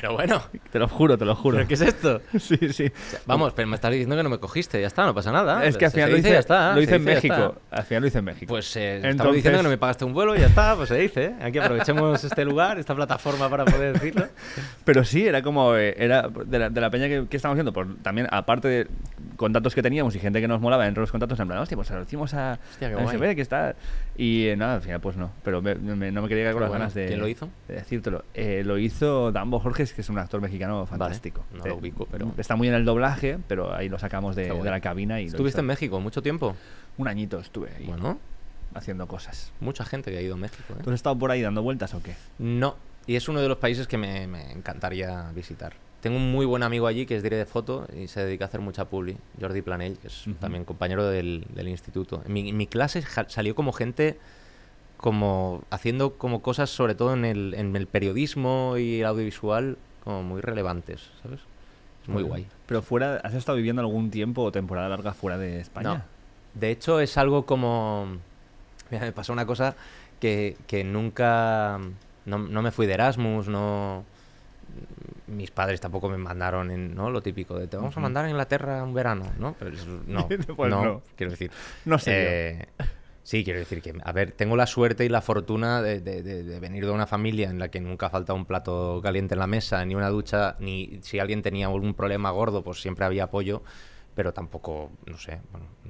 Pero bueno. Te lo juro, te lo juro. ¿Pero qué es esto? [laughs] sí, sí. vamos, pero me estás diciendo que no me cogiste, ya está, no pasa nada. Es que al final lo, dice, ya está, lo hice en México. Al final lo hice en México. Pues eh, estaba diciendo que no me pagaste un vuelo, ya está, pues se dice. ¿eh? Aquí aprovechemos [laughs] este lugar, esta plataforma para poder decirlo. Pero sí, era como. Eh, era de la, peña que, que estamos haciendo. Por, también, aparte de contactos que teníamos y gente que nos molaba dentro de los contactos, en plan, hostia, pues lo a. Hostia, qué que está. Y eh, nada, al final pues no, pero no me quería quedar con las ganas de, ¿quién lo hizo? decírtelo. Eh, lo hizo Dambo Jorges, que es un actor mexicano fantástico. no lo eh, ubico, pero... Está muy en el doblaje, pero ahí lo sacamos de, la cabina. y ¿Estuviste en México mucho tiempo? Un añito estuve. Ahí. Bueno. Haciendo cosas. Mucha gente que ha ido a México. ¿Tú has estado por ahí dando vueltas o qué? No, y es uno de los países que me encantaría visitar. Tengo un muy buen amigo allí que es director de foto y se dedica a hacer mucha publi, Jordi Planell, que es también compañero del, instituto. En mi, clase salió como gente como haciendo como cosas sobre todo en el, periodismo y el audiovisual como muy relevantes, ¿sabes? Es muy, guay. Pero fuera, ¿has estado viviendo algún tiempo o temporada larga fuera de España? De hecho, es algo como... Mira, me pasó una cosa que, nunca... No, no, me fui de Erasmus, no mis padres tampoco me mandaron en, ¿no? Lo típico de te vamos a mandar a Inglaterra un verano, ¿no? Pero [laughs] pues no, no, quiero decir. No sé. Eh, sí, quiero decir que, a ver, tengo la suerte y la fortuna de, venir de una familia en la que nunca falta un plato caliente en la mesa, ni una ducha, ni si alguien tenía algún problema gordo, pues siempre había apoyo, pero tampoco, no sé,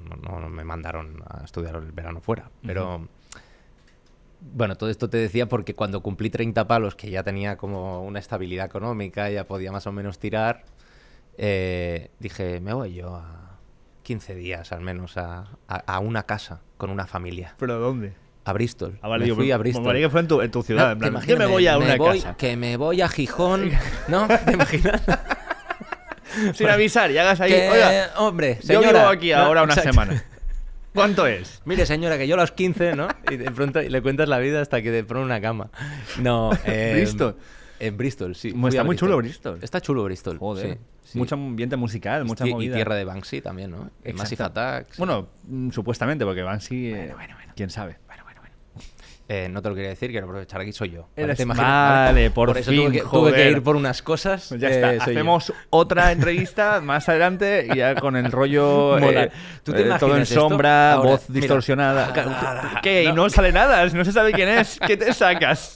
no, me mandaron a estudiar el verano fuera, pero... Bueno, todo esto te decía porque cuando cumplí 30 palos, que ya tenía como una estabilidad económica, ya podía más o menos tirar, eh, dije, me voy yo a 15 días al menos a, a, una casa con una familia. ¿Pero a dónde? a Bristol. Ah, vale, me fui a Bristol. para que fue en tu, ciudad. en plan, que me voy a una casa. Que me voy a Gijón. [laughs] ¿No? ¿Te imaginas? Sin avisar y hagas ahí. hombre, señora, yo vivo aquí ahora una semana. ¿Cuánto es? Mire, señora, que yo a los 15, ¿no? Y de pronto le cuentas la vida hasta que te ponen una cama. No. Eh, Bristol. En Bristol, sí. Está muy chulo Bristol. Está chulo Bristol. Joder. Mucho ambiente musical, mucha y, Y tierra de Banksy también, ¿no? Massive Attacks. Bueno, mm, supuestamente, porque Banksy. Eh, bueno, bueno, bueno. Quién sabe. Eh, no te lo quería decir, quiero aprovechar aquí, soy yo. ¿Vale? Eh, por, fin, eso tuve que, ir por unas cosas. está, eh, hacemos otra entrevista [laughs] más adelante y ya con el rollo todo en sombra, voz distorsionada. [laughs] Ah, ¿Qué? Y no sale nada, no se sabe quién es. ¿Qué te sacas?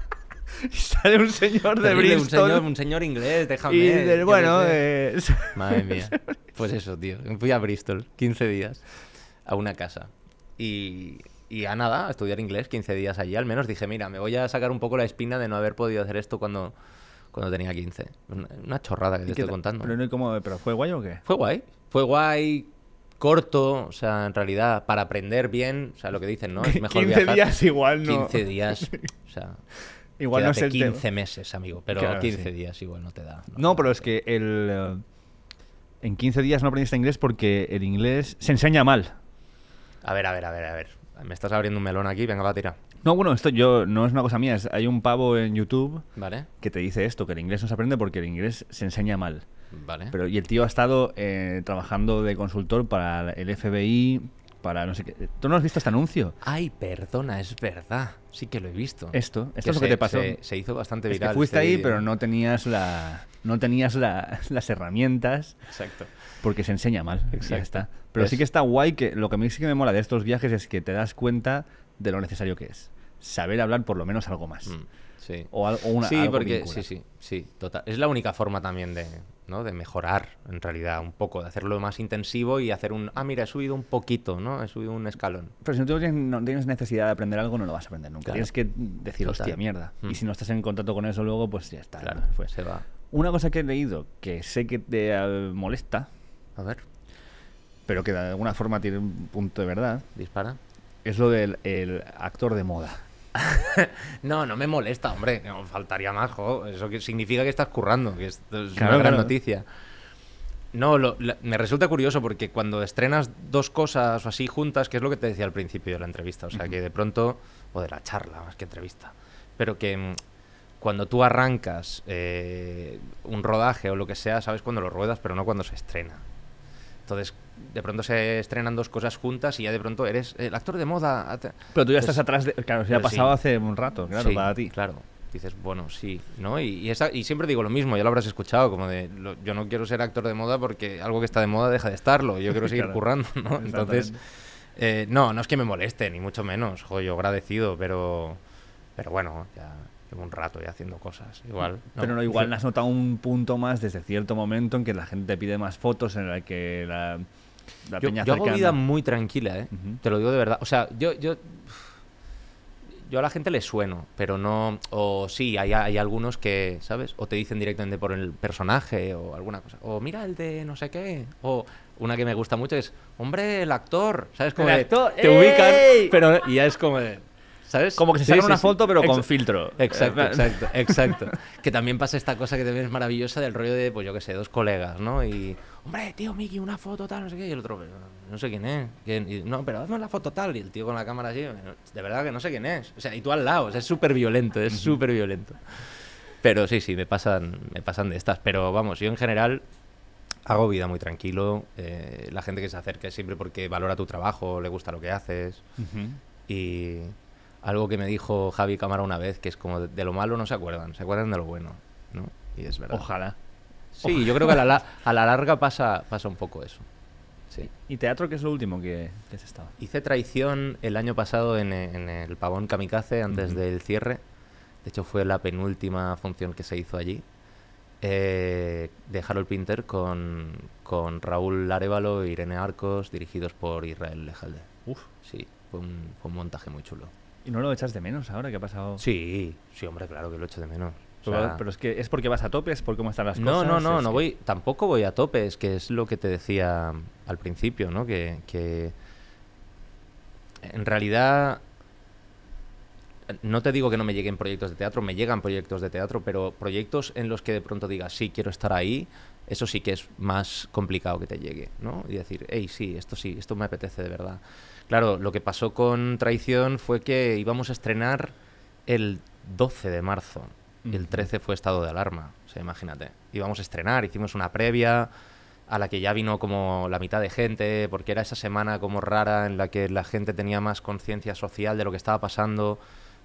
[laughs] sale un señor de Bristol. Un señor, inglés, déjame. Y bueno, madre mía. Pues eso, tío. Fui a Bristol 15 días a una casa y y a nada, a estudiar inglés 15 días allí. Al menos dije, mira, me voy a sacar un poco la espina de no haber podido hacer esto cuando, cuando tenía 15. Una, chorrada que te estoy contando. Pero, no ¿Pero fue guay o qué? Fue guay. Fue guay, corto, o sea, en realidad, para aprender bien, o sea, lo que dicen, ¿no? Es [laughs] mejor 15 días igual no. 15 días, [laughs] o sea... igual no es el 15 meses, amigo, pero 15 días igual no te da. No, no pero es que el... Eh, en 15 días no aprendiste inglés porque el inglés se enseña mal. A ver, a ver, a ver, a ver me estás abriendo un melón aquí, venga, va a tirar. No, bueno, esto yo no es una cosa mía. hay un pavo en YouTube vale. que te dice esto, que el inglés no se aprende porque el inglés se enseña mal. Vale. Pero, y el tío ha estado eh, trabajando de consultor para el FBI, para no sé qué. ¿Tú no has visto este anuncio? Ay, perdona, es verdad. Sí que lo he visto. Esto, esto es lo que te pasó. Se, hizo bastante viral. fuiste este ahí, pero no tenías la. No tenías las herramientas. Exacto porque se enseña mal. Exacto. Pero sí que está guay que lo que a mí sí que me mola de estos viajes es que te das cuenta de lo necesario que es. Saber hablar por lo menos algo más. Mm, sí. O, una, sí, porque sí, sí, sí, total. Es la única forma también de, mejorar en realidad un poco, de hacerlo más intensivo y hacer un, ah, mira, he subido un poquito, ¿no? He subido un escalón. Pero si no tienes, necesidad de aprender algo, no lo vas a aprender nunca. Tienes que decir, hostia, mierda. Mm. Y si no estás en contacto con eso luego, pues ya está. Claro, pues se va. Una cosa que he leído que sé que te molesta, a ver. Pero que de alguna forma tiene un punto de verdad. Dispara. Es lo del actor de moda. [laughs] no, no me molesta, hombre. No, faltaría más, Eso que significa que estás currando, que es una gran noticia. No, me resulta curioso porque cuando estrenas dos cosas así juntas, que es lo que te decía al principio de la entrevista, o sea, que de pronto, o de la charla más que entrevista, pero que mm, cuando tú arrancas eh, un rodaje o lo que sea, sabes cuando lo ruedas, pero no cuando se estrena. Entonces, de pronto se estrenan dos cosas juntas y ya de pronto eres el actor de moda. Pero tú ya pues estás atrás de... Claro, se ha pues pasado hace un rato, claro, para ti. claro. Dices, bueno, sí, ¿no? Y, y, siempre digo lo mismo, ya lo habrás escuchado, como de, yo no quiero ser actor de moda porque algo que está de moda deja de estarlo, yo quiero [laughs] seguir currando, ¿no? [laughs] Entonces, eh, no, no es que me moleste, ni mucho menos, Joyo, agradecido, pero, pero bueno, ya llevo un rato ya haciendo cosas. Igual. Pero no, igual [laughs] has notado un punto más desde cierto momento en que la gente pide más fotos, en la que la, la yo, peña yo hago vida muy tranquila, ¿eh? Te lo digo de verdad. O sea, yo, yo. Yo a la gente le sueno, pero no. O sí, hay, algunos que, ¿sabes? O te dicen directamente por el personaje o alguna cosa. O mira el de no sé qué. O una que me gusta mucho es, hombre, el actor. ¿Sabes? cómo Te ubican, pero. ya es como de. ¿Sabes? Como que se saca una foto, pero con filtro. Exacto, exacto, [laughs] exacto. que también pasa esta cosa que también es maravillosa del rollo de, pues yo qué sé, dos colegas, ¿no? Y, hombre, tío, Miki, una foto tal, no sé qué. Y el otro, no sé quién es. no, pero hazme la foto tal. Y el tío con la cámara así, de verdad que no sé quién es. O sea, y tú al lado, es súper violento, es súper violento. Pero sí, sí, me pasan, me pasan de estas. Pero vamos, yo en general hago vida muy tranquilo. Eh, la gente que se acerca es siempre porque valora tu trabajo, le gusta lo que haces. Y algo que me dijo Javi Cámara una vez, que es como de, lo malo no se acuerdan, se acuerdan de lo bueno, ¿no? Y es verdad. Ojalá. Sí, yo creo que a la, larga pasa, pasa un poco eso. Sí. ¿Y teatro qué es lo último que, que has Hice traición el año pasado en, el Pavón Kamikaze, antes del cierre. De hecho, fue la penúltima función que se hizo allí. Eh, de Harold Pinter con, Raúl Arevalo e Irene Arcos, dirigidos por Israel Lejalde. Uf. Sí, fue un montaje muy chulo. ¿Y no lo echas de menos ahora que ha pasado? Sí, sí, hombre, claro que lo echo de menos. Pero, es que es porque vas a tope, es por cómo están las cosas. No, no, no, no voy, tampoco voy a tope, es que es lo que te decía al principio, ¿no? Que, que en realidad no te digo que no me lleguen proyectos de teatro, me llegan proyectos de teatro, pero proyectos en los que de pronto digas, sí, quiero estar ahí, eso sí que es más complicado que te llegue, ¿no? Y decir, hey, sí, esto sí, esto me apetece de verdad. Claro, lo que pasó con Traición fue que íbamos a estrenar el 12 de marzo. y El 13 fue estado de alarma, Se imagínate. Íbamos a estrenar, hicimos una previa a la que ya vino como la mitad de gente, porque era esa semana como rara en la que la gente tenía más conciencia social de lo que estaba pasando,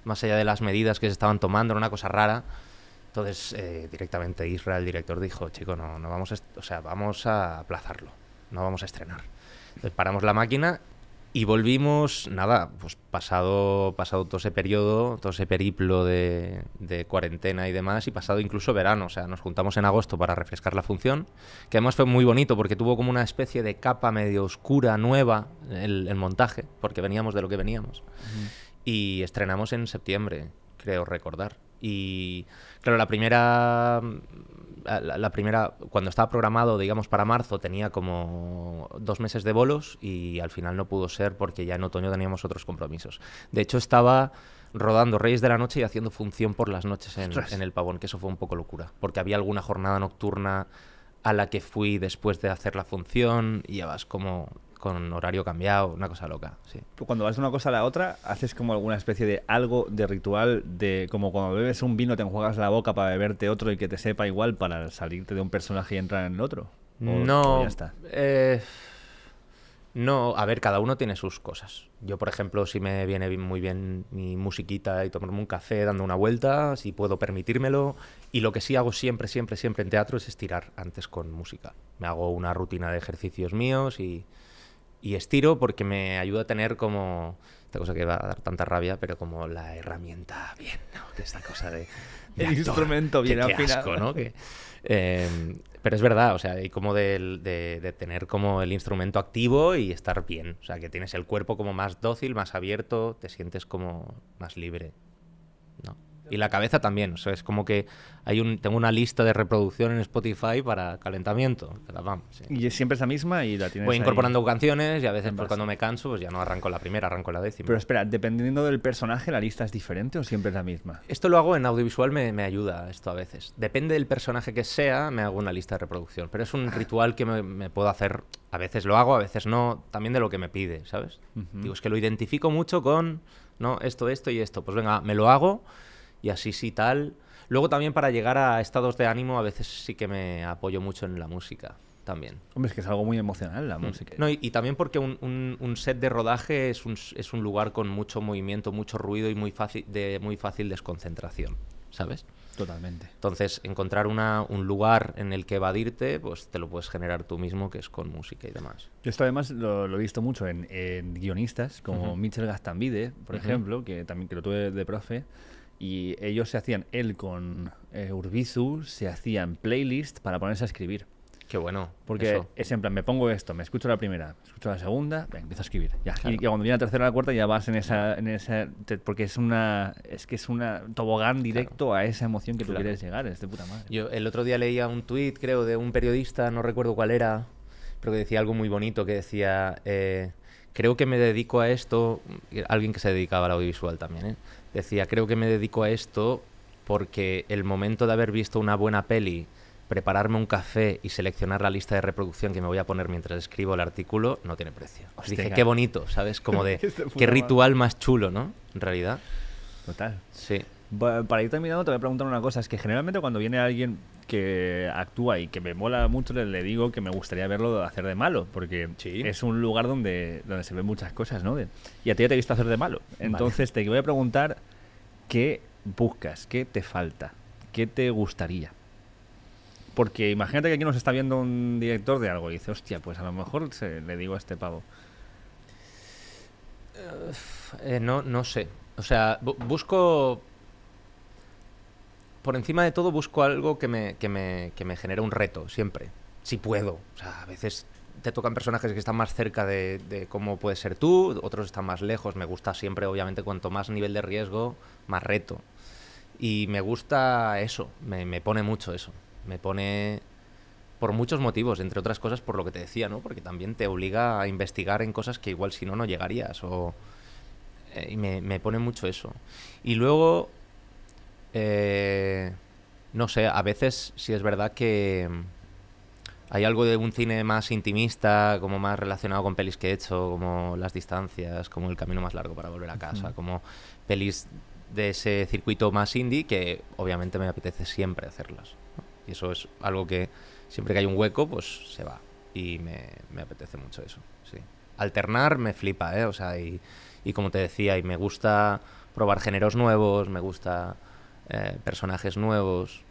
más allá de las medidas que se estaban tomando, era una cosa rara. Entonces, eh, directamente Israel, el director, dijo, chico, no, no vamos, o sea, vamos a aplazarlo, no vamos a estrenar. Entonces paramos la máquina y volvimos, nada, pues pasado, pasado todo ese periodo, todo ese periplo de, cuarentena y demás, y pasado incluso verano, o sea, nos juntamos en agosto para refrescar la función, que además fue muy bonito porque tuvo como una especie de capa medio oscura, nueva, el, montaje, porque veníamos de lo que veníamos. Y estrenamos en septiembre, creo recordar. Y claro, la primera la, primera, cuando estaba programado, digamos, para marzo, tenía como dos meses de bolos y al final no pudo ser porque ya en otoño teníamos otros compromisos. De hecho, estaba rodando Reyes de la Noche y haciendo función por las noches en, en el Pavón, que eso fue un poco locura, porque había alguna jornada nocturna a la que fui después de hacer la función y ya vas como con horario cambiado, una cosa loca, sí. Cuando vas de una cosa a la otra, ¿haces como alguna especie de algo de ritual de como cuando bebes un vino te enjuagas la boca para beberte otro y que te sepa igual para salirte de un personaje y entrar en el otro? no, eh, no, a ver, cada uno tiene sus cosas. Yo, por ejemplo, si me viene muy bien mi musiquita y tomarme un café dando una vuelta, si puedo permitírmelo. Y lo que sí hago siempre, siempre, siempre en teatro es estirar antes con música. Me hago una rutina de ejercicios míos y, y estiro porque me ayuda a tener como esta cosa que va a dar tanta rabia, pero como la herramienta bien, ¿no? Que esta cosa de, instrumento bien que, ¿no? pero es verdad, o sea, y como de, tener como el instrumento activo y estar bien, o sea, que tienes el cuerpo como más dócil, más abierto, te sientes como más libre y la cabeza también. O es como que hay un, tengo una lista de reproducción en Spotify para calentamiento. vamos, Y siempre es la misma y la tienes. Voy incorporando canciones y a veces pues, cuando me canso, pues ya no arranco la primera, arranco la décima. Pero espera, dependiendo del personaje, ¿la lista es diferente o siempre es la misma? Esto lo hago en audiovisual, me, me ayuda esto a veces. Depende del personaje que sea, me hago una lista de reproducción. Pero es un ah. ritual que me, puedo hacer. A veces lo hago, a veces no, también de lo que me pide, ¿sabes? Digo, es que lo identifico mucho con, no, esto, esto y esto. Pues venga, me lo hago y así sí tal. Luego también para llegar a estados de ánimo a veces sí que me apoyo mucho en la música también. Hombre, es que es algo muy emocional la mm. música. No, y, también porque un, un, set de rodaje es un, es un lugar con mucho movimiento, mucho ruido y muy fácil, de muy fácil desconcentración, ¿sabes? Totalmente. Entonces, encontrar una, un lugar en el que evadirte, pues te lo puedes generar tú mismo, que es con música y demás. Yo esto además lo, he visto mucho en, guionistas, como Michel Gastambide, por ejemplo, que también que lo tuve de profe, y ellos se hacían, él con eh, Urbizu, se hacían playlists para ponerse a escribir. Qué bueno. Porque es en plan, me pongo esto, me escucho la primera, escucho la segunda, empiezo a escribir. Ya. Y, cuando viene la tercera o la cuarta ya vas en esa, en esa porque es una es que es una tobogán directo a esa emoción que tú quieres llegar, es de puta madre. Yo el otro día leía un tweet, creo, de un periodista, no recuerdo cuál era, pero que decía algo muy bonito, que decía eh, creo que me dedico a esto, alguien que se dedicaba al audiovisual también, ¿eh? Decía, creo que me dedico a esto porque el momento de haber visto una buena peli, prepararme un café y seleccionar la lista de reproducción que me voy a poner mientras escribo el artículo no tiene precio. Os Dije, qué bonito, ¿sabes? Como de, [laughs] este qué ritual más chulo, ¿no? En realidad. Total. Sí. Para ir terminando, te voy a preguntar una cosa. Es que generalmente cuando viene alguien que actúa y que me mola mucho, le, digo que me gustaría verlo hacer de malo, porque es un lugar donde, donde se ven muchas cosas, ¿no? y a ti ya te he visto hacer de malo. Entonces te voy a preguntar qué buscas, qué te falta, qué te gustaría. Porque imagínate que aquí nos está viendo un director de algo y dice, hostia, pues a lo mejor le digo a este pavo. Eh, no, no sé. O sea, busco por encima de todo busco algo que me, que me, que genere un reto, siempre. Si puedo. a veces te tocan personajes que están más cerca de, cómo puedes ser tú, otros están más lejos. Me gusta siempre, obviamente, cuanto más nivel de riesgo, más reto. Y me gusta eso, me, pone mucho eso. Me pone por muchos motivos, entre otras cosas por lo que te decía, ¿no? Porque también te obliga a investigar en cosas que igual si no, no llegarías. O... Eh, y me, me pone mucho eso. Y luego eh, no sé, a veces sí es verdad que mm, hay algo de un cine más intimista, como más relacionado con pelis que he hecho, como Las distancias, como El camino más largo para volver a casa, como pelis de ese circuito más indie que obviamente me apetece siempre hacerlas. Y eso es algo que siempre que hay un hueco, pues se va. Y me, apetece mucho eso, sí. Alternar me flipa, ¿eh? O sea, y, como te decía, y me gusta probar géneros nuevos, me gusta eh, personajes nuevos.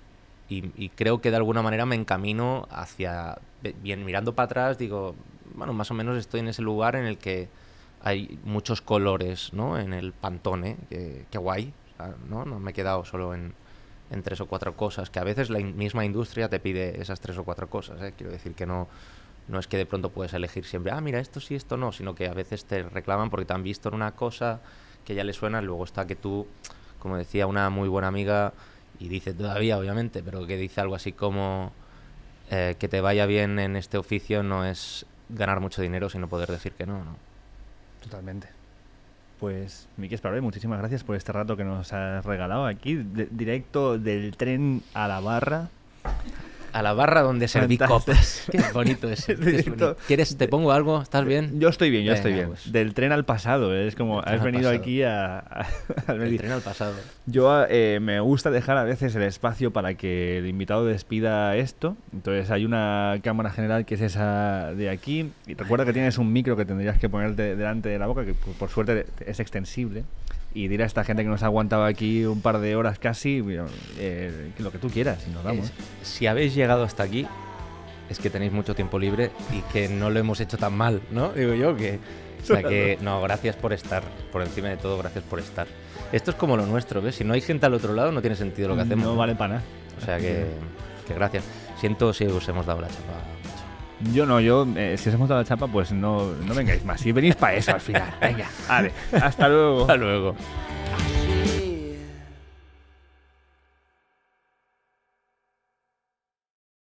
Y, creo que de alguna manera me encamino hacia. Bien, mirando para atrás, digo, bueno, más o menos estoy en ese lugar en el que hay muchos colores, ¿no? En el pantone, que, guay. ¿no? me he quedado solo en, tres o cuatro cosas, que a veces la misma industria te pide esas tres o cuatro cosas. ¿eh? Quiero decir que no, no es que de pronto puedes elegir siempre, ah, mira, esto sí, esto no, sino que a veces te reclaman porque te han visto en una cosa que ya le suena, y luego está que tú como decía una muy buena amiga, y dice todavía, obviamente, pero que dice algo así como eh, que te vaya bien en este oficio no es ganar mucho dinero, sino poder decir que no, ¿no? Totalmente. Pues, Miki Esparvé, muchísimas gracias por este rato que nos has regalado aquí, directo del tren a la barra a la barra donde serví copas. [laughs] Qué bonito es ¿Quieres, te pongo algo? ¿Estás bien? Yo estoy bien, yo estoy bien. Pues. Del tren al pasado, ¿eh? es como, has venido aquí a... [laughs] Del tren al pasado. Yo eh, me gusta dejar a veces el espacio para que el invitado despida esto. Entonces hay una cámara general que es esa de aquí. Y recuerda que tienes un micro que tendrías que ponerte delante de la boca, que por suerte es extensible y dirá a esta gente que nos ha aguantado aquí un par de horas casi, eh, lo que tú quieras y nos damos. si habéis llegado hasta aquí, es que tenéis mucho tiempo libre y que no lo hemos hecho tan mal, ¿no? [laughs] Digo yo que... O sea que, [laughs] no, gracias por estar. Por encima de todo, gracias por estar. Esto es como lo nuestro, ¿ves? Si no hay gente al otro lado, no tiene sentido lo que hacemos. No vale para nada. O sea que, que gracias. Siento si os hemos dado la chapa yo no, yo, eh, si os hemos montado la chapa, pues no, no vengáis más. Si venís para eso al final. Venga, vale. Hasta luego. Hasta luego.